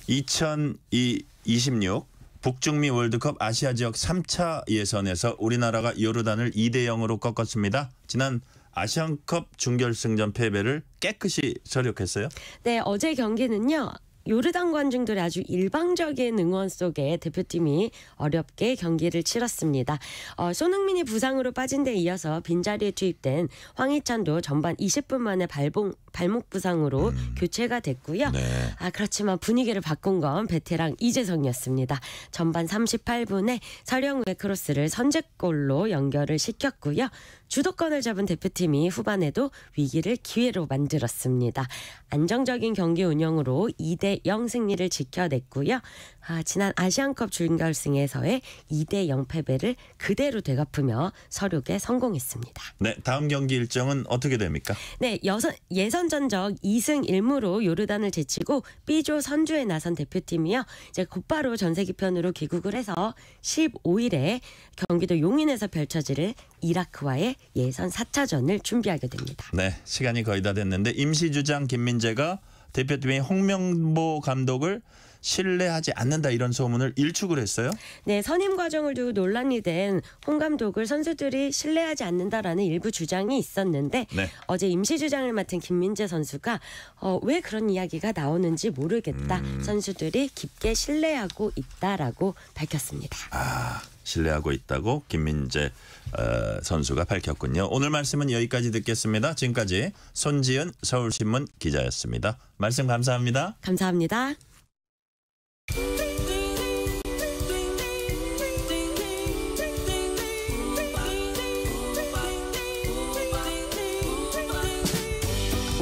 2026 북중미 월드컵 아시아 지역 3차 예선에서 우리나라가 요르단을 2대 0으로 꺾었습니다. 지난 아시안컵 준결승전 패배를 깨끗이 저력했어요. 네, 어제 경기는요. 요르단 관중들의 아주 일방적인 응원 속에 대표팀이 어렵게 경기를 치렀습니다. 어, 손흥민이 부상으로 빠진 데 이어서 빈자리에 투입된 황희찬도 전반 20분 만에 발봉, 발목 부상으로 음. 교체가 됐고요. 네. 아 그렇지만 분위기를 바꾼 건 베테랑 이재성이었습니다. 전반 38분에 서령 웨크로스를 선제골로 연결을 시켰고요. 주도권을 잡은 대표팀이 후반에도 위기를 기회로 만들었습니다. 안정적인 경기 운영으로 2대 0 승리를 지켜냈고요. 아, 지난 아시안컵 준결승에서의 2대 0 패배를 그대로 되갚으며 서륙에 성공했습니다. 네, 다음 경기 일정은 어떻게 됩니까? 네, 여선, 예선 전적 2승 1무로 요르단을 제치고 B조 선주에 나선 대표팀이요. 이제 곧바로 전세기편으로 귀국을 해서 15일에 경기도 용인에서 펼쳐질 이라크와의 예선 4차전을 준비하게 됩니다. 네, 시간이 거의 다 됐는데 임시 주장 김민재가 대표팀의 홍명보 감독을 신뢰하지 않는다 이런 소문을 일축을 했어요. 네, 선임 과정을 두고 논란이 된 홍 감독을 선수들이 신뢰하지 않는다라는 일부 주장이 있었는데 네. 어제 임시 주장을 맡은 김민재 선수가 어, 왜 그런 이야기가 나오는지 모르겠다. 음. 선수들이 깊게 신뢰하고 있다라고 밝혔습니다. 아, 신뢰하고 있다고 김민재 어, 선수가 밝혔군요. 오늘 말씀은 여기까지 듣겠습니다. 지금까지 손지은 서울신문 기자였습니다. 말씀 감사합니다. 감사합니다.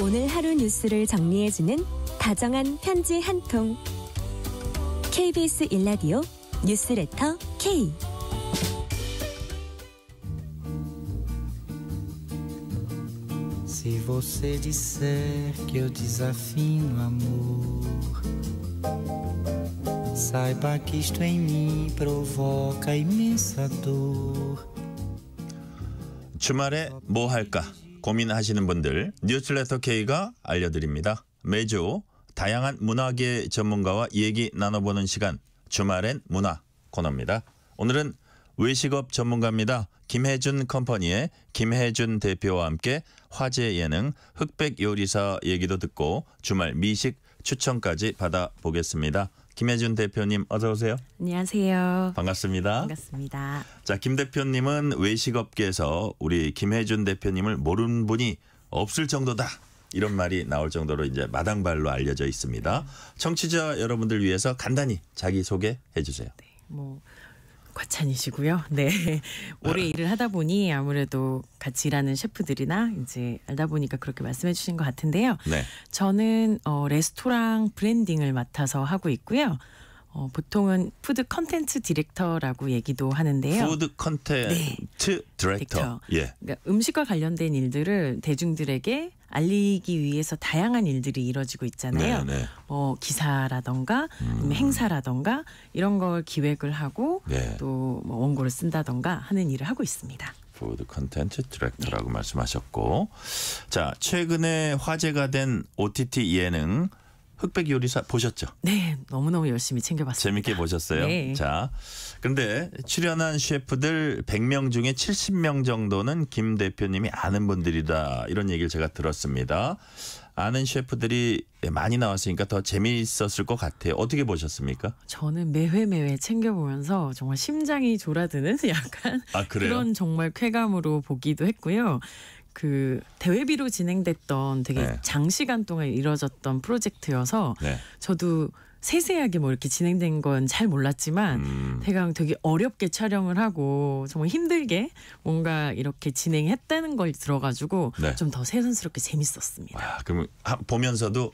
오늘 하루 뉴스를 정리해주는 다정한 편지 한 통. KBS 1라디오 뉴스레터 K. Se você disser que eu desafino amor, saiba que isto em mim provoca imensa dor. 주말에 뭐 할까 고민하시는 분들 뉴스레터 K가 알려드립니다. 매주 다양한 문화계 전문가와 얘기 나눠보는 시간 주말엔 문화 코너입니다. 오늘은 외식업 전문가입니다. 김혜준 컴퍼니의 김혜준 대표와 함께 화제 예능 흑백 요리사 얘기도 듣고 주말 미식 추천까지 받아보겠습니다. 김혜준 대표님 어서 오세요. 안녕하세요. 반갑습니다. 반갑습니다. 자, 김 대표님은 외식업계에서 우리 김혜준 대표님을 모르는 분이 없을 정도다. 이런 말이 나올 정도로 이제 마당발로 알려져 있습니다. 청취자 여러분들 위해서 간단히 자기 소개해 주세요. 네, 뭐 과찬이시고요. 네. 네. 오래 일을 하다 보니 아무래도 같이 일하는 셰프들이나 이제 알다 보니까 그렇게 말씀해 주신 것 같은데요. 네. 저는 어, 레스토랑 브랜딩을 맡아서 하고 있고요. 어, 보통은 푸드 컨텐츠 디렉터라고 얘기도 하는데요. 푸드 컨텐츠 네. 디렉터. 예. 그러니까 음식과 관련된 일들을 대중들에게 알리기 위해서 다양한 일들이 이뤄지고 있잖아요. 네네. 네. 뭐 기사라던가 음. 행사라던가 이런 걸 기획을 하고 네. 또뭐 원고를 쓴다던가 하는 일을 하고 있습니다. 푸드 컨텐츠 디렉터라고 말씀하셨고 자 최근에 화제가 된 OTT 예능 흑백 요리사 보셨죠? 네, 너무너무 열심히 챙겨봤습니다. 재밌게 보셨어요? 네. 자, 그런데 출연한 셰프들 100명 중에 70명 정도는 김 대표님이 아는 분들이다 이런 얘기를 제가 들었습니다. 아는 셰프들이 많이 나왔으니까 더 재미있었을 것 같아요. 어떻게 보셨습니까? 저는 매회 매회 챙겨보면서 정말 심장이 졸아드는 약간 아, 그런 정말 쾌감으로 보기도 했고요. 그 대회비로 진행됐던 되게 네. 장시간 동안 이뤄졌던 프로젝트여서 네. 저도 세세하게 뭐 이렇게 진행된 건 잘 몰랐지만 음. 대강 되게 어렵게 촬영을 하고 정말 힘들게 뭔가 이렇게 진행했다는 걸 들어가지고 네. 좀더 새삼스럽게 재밌었습니다. 와, 아, 그럼 보면서도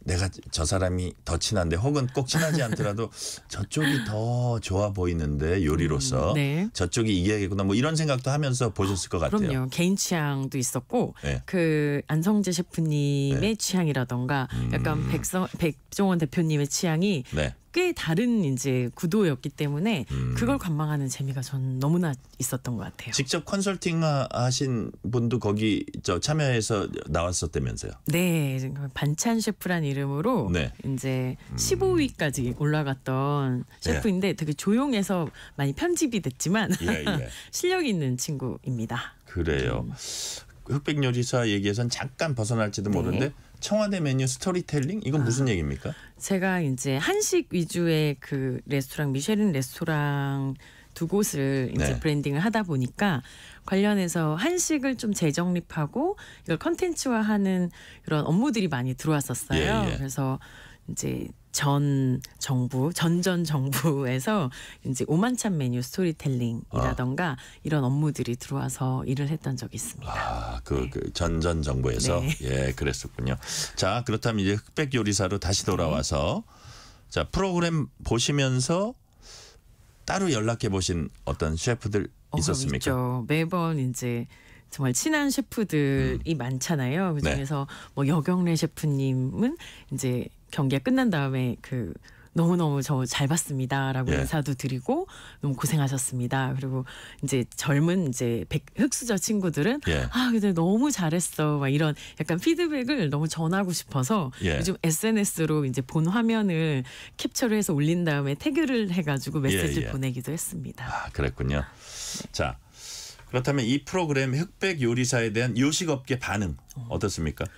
내가 저 사람이 더 친한데 혹은 꼭 친하지 않더라도 저쪽이 더 좋아 보이는데 요리로서 음, 네. 저쪽이 이겨야겠구나 뭐 이런 생각도 하면서 보셨을 것 같아요. 그럼요. 개인 취향도 있었고 네. 그 안성재 셰프님의 네. 취향이라던가 음. 약간 백성, 백종원 대표님의 취향이 네. 꽤 다른 이제 구도였기 때문에 음. 그걸 관망하는 재미가 전 너무나 있었던 것 같아요. 직접 컨설팅 하신 분도 거기 저 참여해서 나왔었다면서요? 네, 반찬 셰프란 이름으로 네. 이제 15위까지 음. 올라갔던 셰프인데 예. 되게 조용해서 많이 편집이 됐지만 예, 예. 실력 있는 친구입니다. 그래요. 음. 흑백 요리사 얘기에선 잠깐 벗어날지도 네. 모르는데 청와대 메뉴 스토리텔링 이건 무슨 아, 얘기입니까? 제가 이제 한식 위주의 그 레스토랑 미쉐린 레스토랑 두 곳을 이제 네. 브랜딩을 하다 보니까 관련해서 한식을 좀 재정립하고 이걸 컨텐츠화하는 그런 업무들이 많이 들어왔었어요. 예, 예. 그래서 이제 전 정부, 전전 정부에서 이제 오만찬 메뉴 스토리텔링이라던가 아. 이런 업무들이 들어와서 일을 했던 적이 있습니다. 아, 그, 네. 그 전전 정부에서 네. 예, 그랬었군요. 자, 그렇다면 이제 흑백 요리사로 다시 네. 돌아와서 자, 프로그램 보시면서 따로 연락해 보신 어떤 셰프들 어, 있었습니까? 어, 있죠. 매번 이제 정말 친한 셰프들이 음. 많잖아요. 그중에서 네. 뭐 여경래 셰프님은 이제 경기가 끝난 다음에 그 너무너무 저 잘 봤습니다라고 예. 인사도 드리고 너무 고생하셨습니다. 그리고 이제 젊은 이제 백, 흑수저 친구들은 예. 아 근데 너무 잘했어 막 이런 약간 피드백을 너무 전하고 싶어서 예. 요즘 SNS로 이제 본 화면을 캡처를 해서 올린 다음에 태그를 해가지고 예, 메시지를 예. 보내기도 했습니다. 아 그랬군요. 네. 자. 그렇다면 이 프로그램 흑백 요리사에 대한 요식업계 반응 어. 어떻습니까? 어.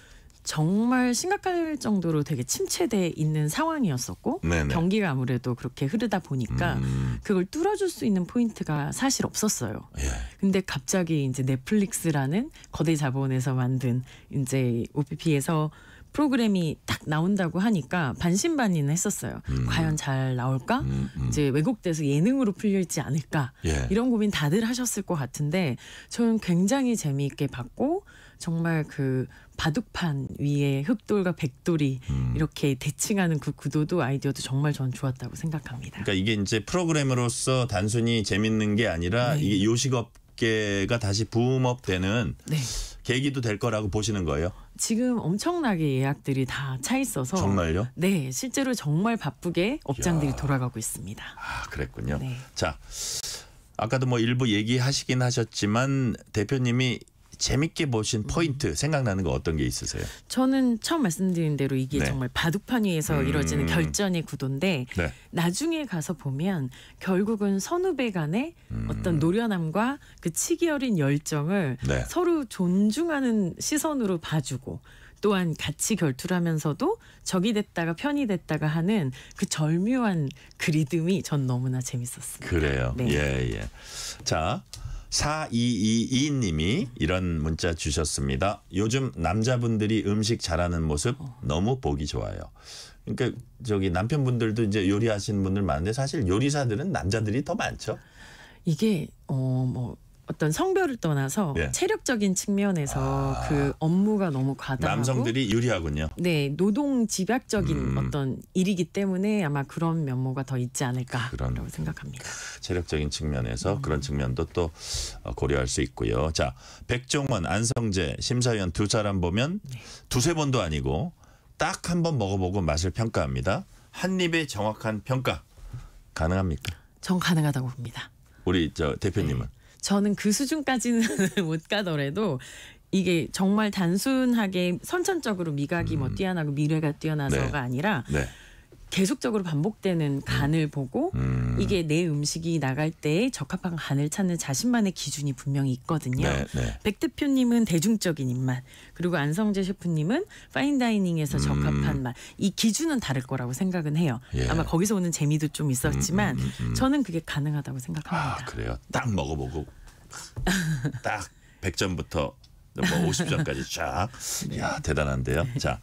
정말 심각할 정도로 되게 침체돼 있는 상황이었었고 네네. 경기가 아무래도 그렇게 흐르다 보니까 음. 그걸 뚫어줄 수 있는 포인트가 사실 없었어요. 예. 근데 갑자기 이제 넷플릭스라는 거대 자본에서 만든 이제 OPP에서 프로그램이 딱 나온다고 하니까 반신반의는 했었어요. 음. 과연 잘 나올까? 음, 음, 이제 왜곡돼서 예능으로 풀릴지 않을까? 예. 이런 고민 다들 하셨을 것 같은데 저는 굉장히 재미있게 봤고 정말 그 바둑판 위에 흑돌과 백돌이 음. 이렇게 대칭하는 그 구도도 아이디어도 정말 전 좋았다고 생각합니다. 그러니까 이게 이제 프로그램으로서 단순히 재밌는 게 아니라 네. 이게 요식업계가 다시 부음업되는 네. 계기도 될 거라고 보시는 거예요? 지금 엄청나게 예약들이 다 차 있어서 정말요? 네, 실제로 정말 바쁘게 업장들이 야. 돌아가고 있습니다. 아, 그랬군요. 네. 자, 아까도 뭐 일부 얘기하시긴 하셨지만 대표님이 재밌게 보신 포인트 생각나는 거 어떤 게 있으세요? 저는 처음 말씀드린 대로 이게 네. 정말 바둑판 위에서 음. 이루어지는 결전의 구도인데 네. 나중에 가서 보면 결국은 선후배 간의 음. 어떤 노련함과 그 치기 어린 열정을 네. 서로 존중하는 시선으로 봐주고 또한 같이 결투 하면서도 적이 됐다가 편이 됐다가 하는 그 절묘한 그 리듬이 전 너무나 재밌었습니다. 그래요. 네. 예, 예. 자, 4222님이 이런 문자 주셨습니다. 요즘 남자분들이 음식 잘하는 모습 너무 보기 좋아요. 그러니까 저기 남편분들도 이제 요리하시는 분들 많은데 사실 요리사들은 남자들이 더 많죠. 이게 어뭐 어떤 성별을 떠나서 예. 체력적인 측면에서 아. 그 업무가 너무 과다하고 남성들이 유리하군요. 네, 노동 집약적인 음. 어떤 일이기 때문에 아마 그런 면모가 더 있지 않을까라고 그런. 생각합니다. 체력적인 측면에서 음. 그런 측면도 또 어, 고려할 수 있고요. 자, 백종원, 안성재 심사위원 두 사람 보면 네. 두세 번도 아니고 딱 한 번 먹어보고 맛을 평가합니다. 한입에 정확한 평가 가능합니까? 전 가능하다고 봅니다. 우리 저 대표님은? 네. 저는 그 수준까지는 못 가더라도 이게 정말 단순하게 선천적으로 미각이 뭐 음. 뭐 뛰어나고 미래가 뛰어나서가 네. 아니라 네. 계속적으로 반복되는 간을 보고 음. 이게 내 음식이 나갈 때에 적합한 간을 찾는 자신만의 기준이 분명히 있거든요. 네, 네. 백 대표님은 대중적인 입맛 그리고 안성재 셰프님은 파인다이닝에서 음. 적합한 맛이 기준은 다를 거라고 생각은 해요. 예. 아마 거기서 오는 재미도 좀 있었지만 음, 음, 음, 음. 저는 그게 가능하다고 생각합니다. 아, 그래요. 딱 먹어보고 딱 백점부터 뭐5 0점까지 쫙. 네. 야 대단한데요. 자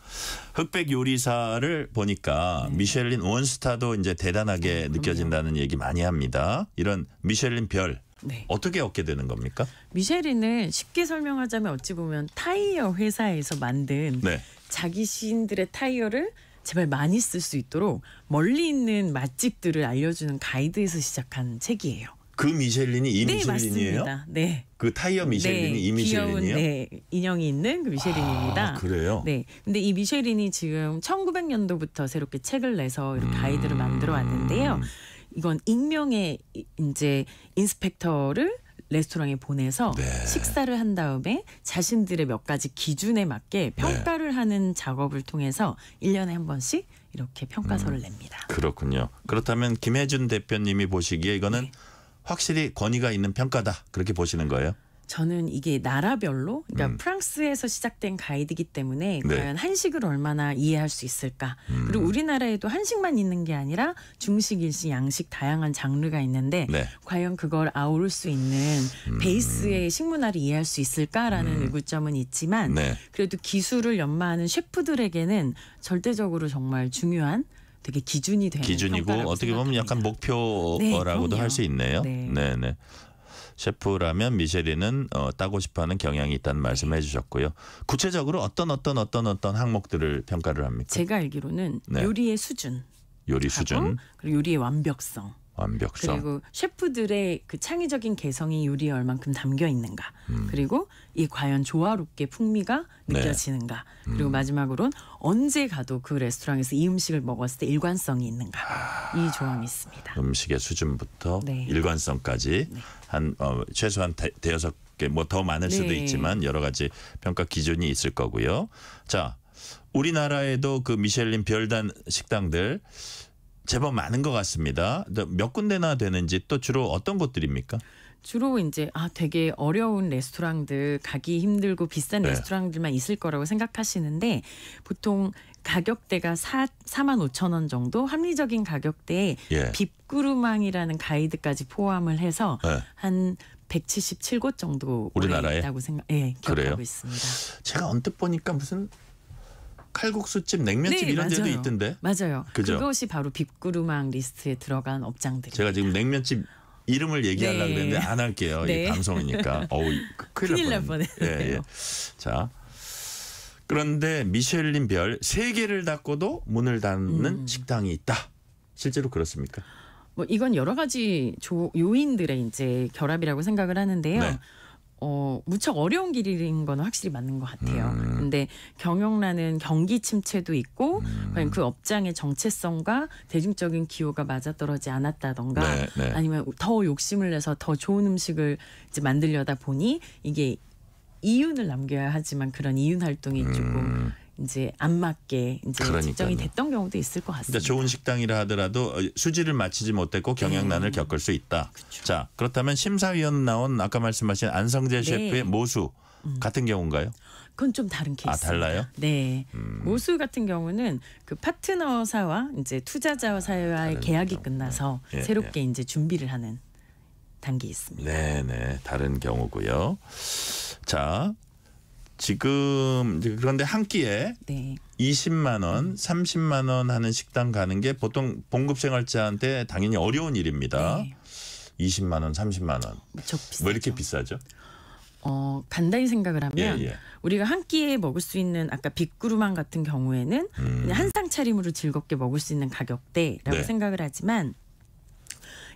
흑백 요리사를 보니까 네. 미쉐린 원스타도 이제 대단하게 음, 느껴진다는 얘기 많이 합니다. 이런 미쉐린별 네. 어떻게 얻게 되는 겁니까? 미쉐린은 쉽게 설명하자면 어찌 보면 타이어 회사에서 만든 네. 자기 시인들의 타이어를 제발 많이 쓸 수 있도록 멀리 있는 맛집들을 알려주는 가이드에서 시작한 책이에요. 그 미셸린이 이 네, 미셸린이에요? 맞습니다. 네. 그 타이어 네, 미셸린이 네, 이 미셸린이에요? 네, 인형이 있는 그 미셸린입니다. 아, 그래요? 네. 근데 이 미셸린이 지금 1900년도부터 새롭게 책을 내서 이렇게 음. 가이드를 만들어 왔는데요. 이건 익명의 이제 인스펙터를 레스토랑에 보내서 네. 식사를 한 다음에 자신들의 몇 가지 기준에 맞게 네. 평가를 네. 하는 작업을 통해서 1년에 한 번씩 이렇게 평가서를 음, 냅니다. 그렇군요. 그렇다면 김혜준 대표님이 보시기에 이거는 네. 확실히 권위가 있는 평가다 그렇게 보시는 거예요? 저는 이게 나라별로 그러니까 음. 프랑스에서 시작된 가이드이기 때문에 네. 과연 한식을 얼마나 이해할 수 있을까 음. 그리고 우리나라에도 한식만 있는 게 아니라 중식 일식 양식 다양한 장르가 있는데 네. 과연 그걸 아우를 수 있는 음. 베이스의 식문화를 이해할 수 있을까라는 음. 의구점은 있지만 네. 그래도 기술을 연마하는 셰프들에게는 절대적으로 정말 중요한 되게 기준이 되는 기준이고 어떻게 보면 약간 목표라고도 네, 할수 있네요. 네, 네. 셰프라면 미쉐린은 어, 따고 싶어하는 경향이 있다는 말씀을 네. 해주셨고요. 구체적으로 어떤 어떤 어떤 어떤 항목들을 평가를 합니까? 제가 알기로는 네. 요리의 수준, 요리 수준, 그리고 요리의 완벽성, 완벽성. 그리고 셰프들의 그 창의적인 개성이 요리에 얼만큼 담겨 있는가. 음. 그리고 이 과연 조화롭게 풍미가 네. 느껴지는가. 그리고 음. 마지막으론 언제 가도 그 레스토랑에서 이 음식을 먹었을 때 일관성이 있는가. 아. 이 조항이 있습니다. 음식의 수준부터 네. 일관성까지 네. 한 어, 최소한 대, 대여섯 개뭐 더 많을 수도 네. 있지만 여러 가지 평가 기준이 있을 거고요. 자, 우리나라에도 그미셸린 별단 식당들 제법 많은 것 같습니다. 몇 군데나 되는지 또 주로 어떤 곳들입니까? 주로 이제 아 되게 어려운 레스토랑들 가기 힘들고 비싼 네. 레스토랑들만 있을 거라고 생각하시는데 보통 가격대가 사사만오천원 정도 합리적인 가격대에 예. 빕구르망이라는 가이드까지 포함을 해서 네. 한 177곳 정도 우리나라에 있다고 생각 예, 기억하고 그래요? 있습니다. 제가 언뜻 보니까 무슨 칼국수집, 냉면집 네, 이런 맞아요. 데도 있던데. 맞아요. 그죠? 그것이 바로 빅구르망 리스트에 들어간 업장들. 제가 지금 냉면집 이름을 얘기하려고 네. 했는데 안 할게요. 네. 이 방송이니까. 어우, 그 큰일 날 뻔했네요. 예, 예. 자. 그런데 미셸린 별 세개를 닫고도 문을 닫는 음. 식당이 있다. 실제로 그렇습니까? 뭐 이건 여러 가지 조, 요인들의 이제 결합이라고 생각을 하는데요. 네. 어, 무척 어려운 길인 건 확실히 맞는 것 같아요. 음. 근데 경영난은 경기 침체도 있고 음. 그 업장의 정체성과 대중적인 기호가 맞아떨어지 지 않았다던가 네, 네. 아니면 더 욕심을 내서 더 좋은 음식을 이제 만들려다 보니 이게 이윤을 남겨야 하지만 그런 이윤 활동이 조금 음. 이제 안 맞게 이제 그러니까요. 지정이 됐던 경우도 있을 것 그러니까 같습니다. 좋은 식당이라 하더라도 어, 수지를 마치지 못했고 네. 경영난을 네. 겪을 수 있다. 그쵸. 자 그렇다면 심사위원 나온 아까 말씀하신 안성재 네. 셰프의 모수 음. 같은 경우인가요? 그건 좀 다른 케이스. 아 달라요? 네. 음. 모수 같은 경우는 그 파트너사와 이제 투자자와사의 계약이 경우. 끝나서 예, 예. 새롭게 예. 이제 준비를 하는 단계 있습니다. 네네 네. 다른 경우고요. 자 지금 그런데 한 끼에 네. 20만 원, 30만 원 하는 식당 가는 게 보통 봉급 생활자한테 당연히 어려운 일입니다. 네. 20만 원, 30만 원. 왜 뭐 이렇게 비싸죠? 어, 간단히 생각을 하면 예, 예. 우리가 한 끼에 먹을 수 있는 아까 빅구루만 같은 경우에는 음. 한상 차림으로 즐겁게 먹을 수 있는 가격대라고 네. 생각을 하지만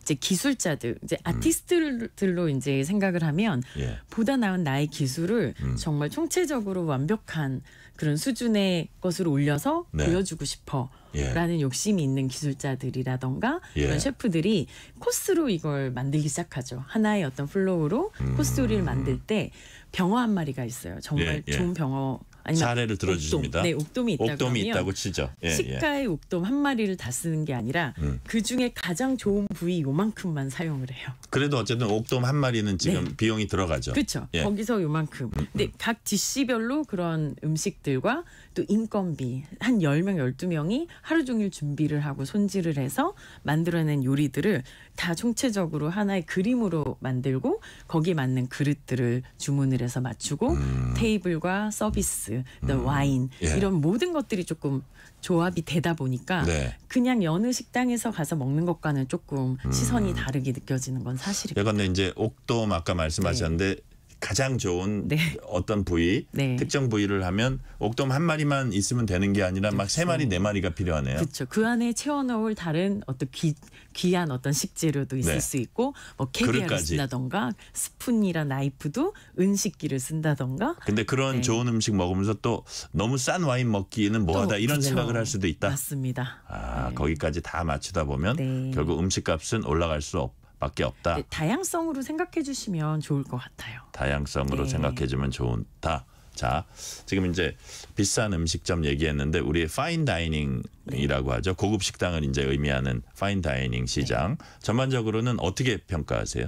이제 기술자들 이제 음. 아티스트들로 음. 이제 생각을 하면 예. 보다 나은 나의 기술을 음. 정말 총체적으로 완벽한 그런 수준의 것을 올려서 네. 보여주고 싶어. 예. 라는 욕심이 있는 기술자들이라던가 예. 이런 셰프들이 코스로 이걸 만들기 시작하죠. 하나의 어떤 플로우로 음. 코스 요리를 만들 때 병어 한 마리가 있어요. 정말 예. 예. 좋은 병어 사례를 들어주십니다. 옥돔, 네, 옥돔이 있다고 옥돔이 있다고 치죠. 예, 치과의 예. 옥돔 한 마리를 다 쓰는 게 아니라 음. 그 중에 가장 좋은 부위 요만큼만 사용을 해요. 그래도 어쨌든 옥돔 한 마리는 지금 네. 비용이 들어가죠. 그렇죠. 예. 거기서 요만큼. 음, 근데 음. 각 DC별로 그런 음식들과 또 인건비 한 열 명 열두 명이 하루 종일 준비를 하고 손질을 해서 만들어낸 요리들을 다 총체적으로 하나의 그림으로 만들고 거기에 맞는 그릇들을 주문을 해서 맞추고 음. 테이블과 서비스, 음. 와인 예. 이런 모든 것들이 조금 조합이 되다 보니까 네. 그냥 여느 식당에서 가서 먹는 것과는 조금 음. 시선이 다르게 느껴지는 건 사실이고. 예컨대 이제 옥돔 아까 말씀하셨는데 네. 가장 좋은 네. 어떤 부위 네. 특정 부위를 하면 옥돔 한 마리만 있으면 되는 게 아니라 막세 그렇죠. 마리 네 마리가 필요하네요. 그렇죠. 그 안에 채워넣을 다른 어떤 귀, 귀한 어떤 식재료도 있을 네. 수 있고 뭐 캐비아를 쓴다던가 스푼이나 나이프도 은식기를 쓴다던가. 근데 그런 네. 좋은 음식 먹으면서 또 너무 싼 와인 먹기는 뭐하다 이런 그쵸. 그렇죠. 생각을 할 수도 있다. 맞습니다. 아 네. 거기까지 다 맞추다 보면 네. 결국 음식값은 올라갈 수 없고. 밖에 없다. 네, 다양성으로 생각해 주시면 좋을 것 같아요. 다양성으로 네. 생각해 주면 좋다. 자, 지금 이제 비싼 음식점 얘기했는데 우리의 파인 다이닝이라고 네. 하죠. 고급 식당을 이제 의미하는 파인 다이닝 시장. 네. 전반적으로는 어떻게 평가하세요?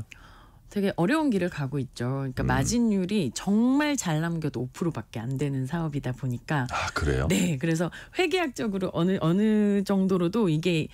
되게 어려운 길을 가고 있죠. 그러니까 음. 마진율이 정말 잘 남겨도 5%밖에 안 되는 사업이다 보니까 아 그래요? 네, 그래서 회계학적으로 어느 어느 정도로도 이게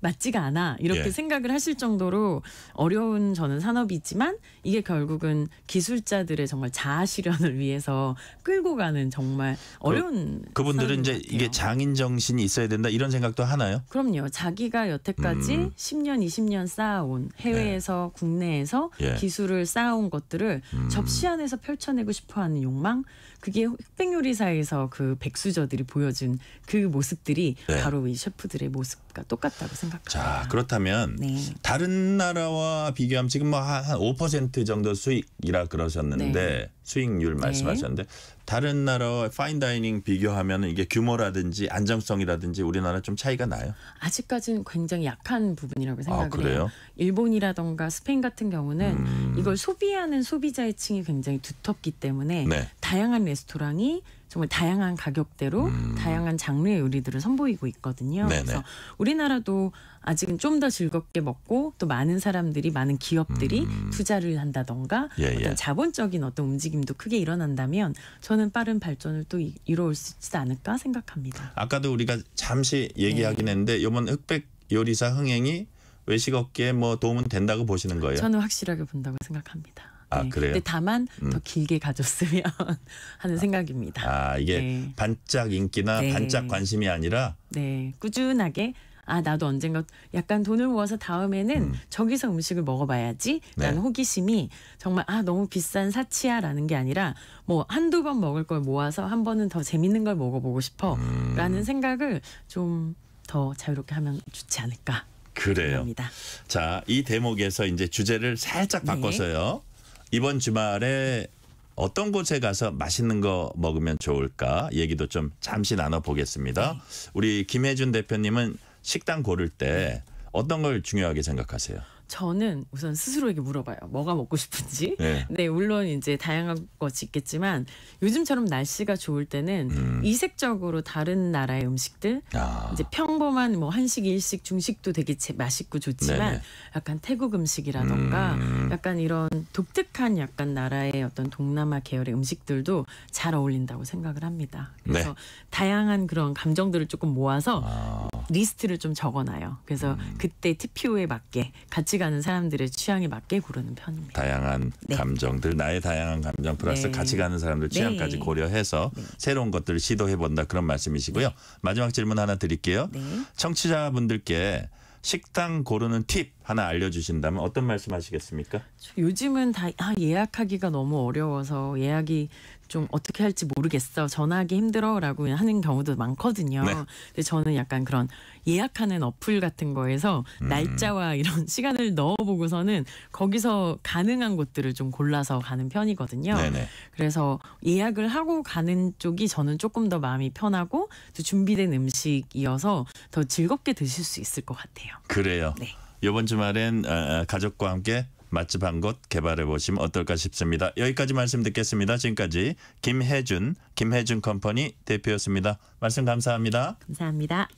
맞지가 않아 이렇게 예. 생각을 하실 정도로 어려운 저는 산업이지만 이게 결국은 기술자들의 정말 자아 실현을 위해서 끌고 가는 정말 그 어려운 그, 분들은 이제 이게 장인 정신이 있어야 된다 이런 생각도 하나요? 그럼요. 자기가 여태까지 음. 10년 20년 쌓아온 해외에서 예. 국내에서 예. 기술을 쌓아온 것들을 음. 접시 안에서 펼쳐내고 싶어하는 욕망 그게 흑백 요리사에서 그 백수저들이 보여준 그 모습들이 네. 바로 이 셰프들의 모습과 똑같다고 생각합니다. 자 그렇다면 네. 다른 나라와 비교하면 지금 뭐 한 5% 정도 수익이라 그러셨는데 네. 수익률 네. 말씀하셨는데 네. 다른 나라 파인다이닝 비교하면 이게 규모라든지 안정성이라든지 우리나라 좀 차이가 나요? 아직까지는 굉장히 약한 부분이라고 아, 생각을 해요. 일본이라던가 스페인 같은 경우는 음. 이걸 소비하는 소비자의 층이 굉장히 두텁기 때문에 네. 다양한 레스토랑이 정말 다양한 가격대로 음. 다양한 장르의 요리들을 선보이고 있거든요. 네네. 그래서 우리나라도 아직은 좀 더 즐겁게 먹고 또 많은 사람들이 많은 기업들이 음. 투자를 한다던가 예, 예. 어떤 자본적인 어떤 움직임도 크게 일어난다면 저는 빠른 발전을 또 이뤄올 수 있지 않을까 생각합니다. 아까도 우리가 잠시 얘기하긴 네. 했는데 이번 흑백 요리사 흥행이 외식업계에 뭐 도움은 된다고 보시는 거예요? 저는 확실하게 본다고 생각합니다. 아, 네. 그래요? 근데 다만 음. 더 길게 가졌으면 하는 아, 생각입니다. 아 이게 네. 반짝 인기나 네. 반짝 관심이 아니라 네 꾸준하게 아 나도 언젠가 약간 돈을 모아서 다음에는 음. 저기서 음식을 먹어봐야지라는 네. 호기심이 정말 아 너무 비싼 사치야라는 게 아니라 뭐 한두 번 먹을 걸 모아서 한 번은 더 재밌는 걸 먹어보고 싶어라는 음. 생각을 좀 더 자유롭게 하면 좋지 않을까 그래요. 합니다 자, 이 대목에서 이제 주제를 살짝 네. 바꿔서요. 이번 주말에 어떤 곳에 가서 맛있는 거 먹으면 좋을까 얘기도 좀 잠시 나눠보겠습니다. 네. 우리 김혜준 대표님은 식당 고를 때 네. 어떤 걸 중요하게 생각하세요? 저는 우선 스스로에게 물어봐요. 뭐가 먹고 싶은지. 네, 네 물론 이제 다양한 것이 있겠지만 요즘처럼 날씨가 좋을 때는 음. 이색적으로 다른 나라의 음식들 아. 이제 평범한 뭐 한식, 일식, 중식도 되게 맛있고 좋지만 네네. 약간 태국 음식이라던가 음. 약간 이런 독특한 약간 나라의 어떤 동남아 계열의 음식들도 잘 어울린다고 생각을 합니다. 그래서 네. 다양한 그런 감정들을 조금 모아서 아. 리스트를 좀 적어놔요. 그래서 음. 그때 TPO에 맞게 같이 가는 사람들의 취향에 맞게 고르는 편입니다. 다양한 네. 감정들, 나의 다양한 감정 플러스 네. 같이 가는 사람들 취향까지 네. 고려해서 네. 새로운 것들을 시도해 본다 그런 말씀이시고요. 네. 마지막 질문 하나 드릴게요. 네. 청취자분들께 식당 고르는 팁 하나 알려주신다면 어떤 말씀하시겠습니까? 요즘은 다 아, 예약하기가 너무 어려워서 예약이 좀 어떻게 할지 모르겠어 전화하기 힘들어라고 하는 경우도 많거든요. 네. 근데 저는 약간 그런 예약하는 어플 같은 거에서 음. 날짜와 이런 시간을 넣어보고서는 거기서 가능한 곳들을 좀 골라서 가는 편이거든요. 네네. 그래서 예약을 하고 가는 쪽이 저는 조금 더 마음이 편하고 또 준비된 음식이어서 더 즐겁게 드실 수 있을 것 같아요. 그래요. 네. 이번 주말엔 아, 아, 가족과 함께 맛집 한 곳 개발해 보시면 어떨까 싶습니다. 여기까지 말씀 듣겠습니다. 지금까지 김혜준, 김혜준 컴퍼니 대표였습니다. 말씀 감사합니다. 감사합니다.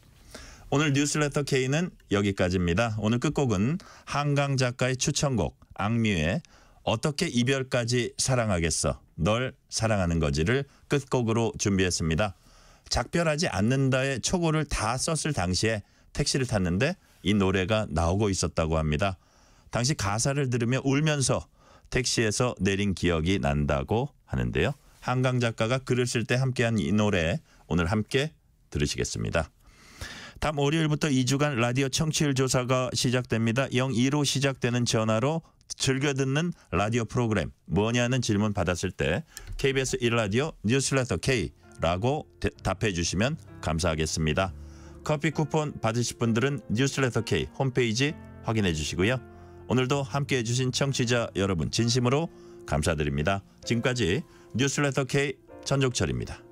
오늘 뉴스레터 K는 여기까지입니다. 오늘 끝곡은 한강 작가의 추천곡 악뮤의 어떻게 이별까지 사랑하겠어 널 사랑하는 거지를 끝곡으로 준비했습니다. 작별하지 않는다의 초고를 다 썼을 당시에 택시를 탔는데 이 노래가 나오고 있었다고 합니다. 당시 가사를 들으며 울면서 택시에서 내린 기억이 난다고 하는데요. 한강 작가가 글을 쓸 때 함께한 이 노래 오늘 함께 들으시겠습니다. 다음 월요일부터 2주간 라디오 청취율 조사가 시작됩니다. 02로 시작되는 전화로 즐겨 듣는 라디오 프로그램 뭐냐는 질문 받았을 때 KBS 1라디오 뉴스레터 K라고 대, 답해 주시면 감사하겠습니다. 커피 쿠폰 받으실 분들은 뉴스레터 K 홈페이지 확인해 주시고요. 오늘도 함께해 주신 청취자 여러분 진심으로 감사드립니다. 지금까지 뉴스레터 K 전종철입니다.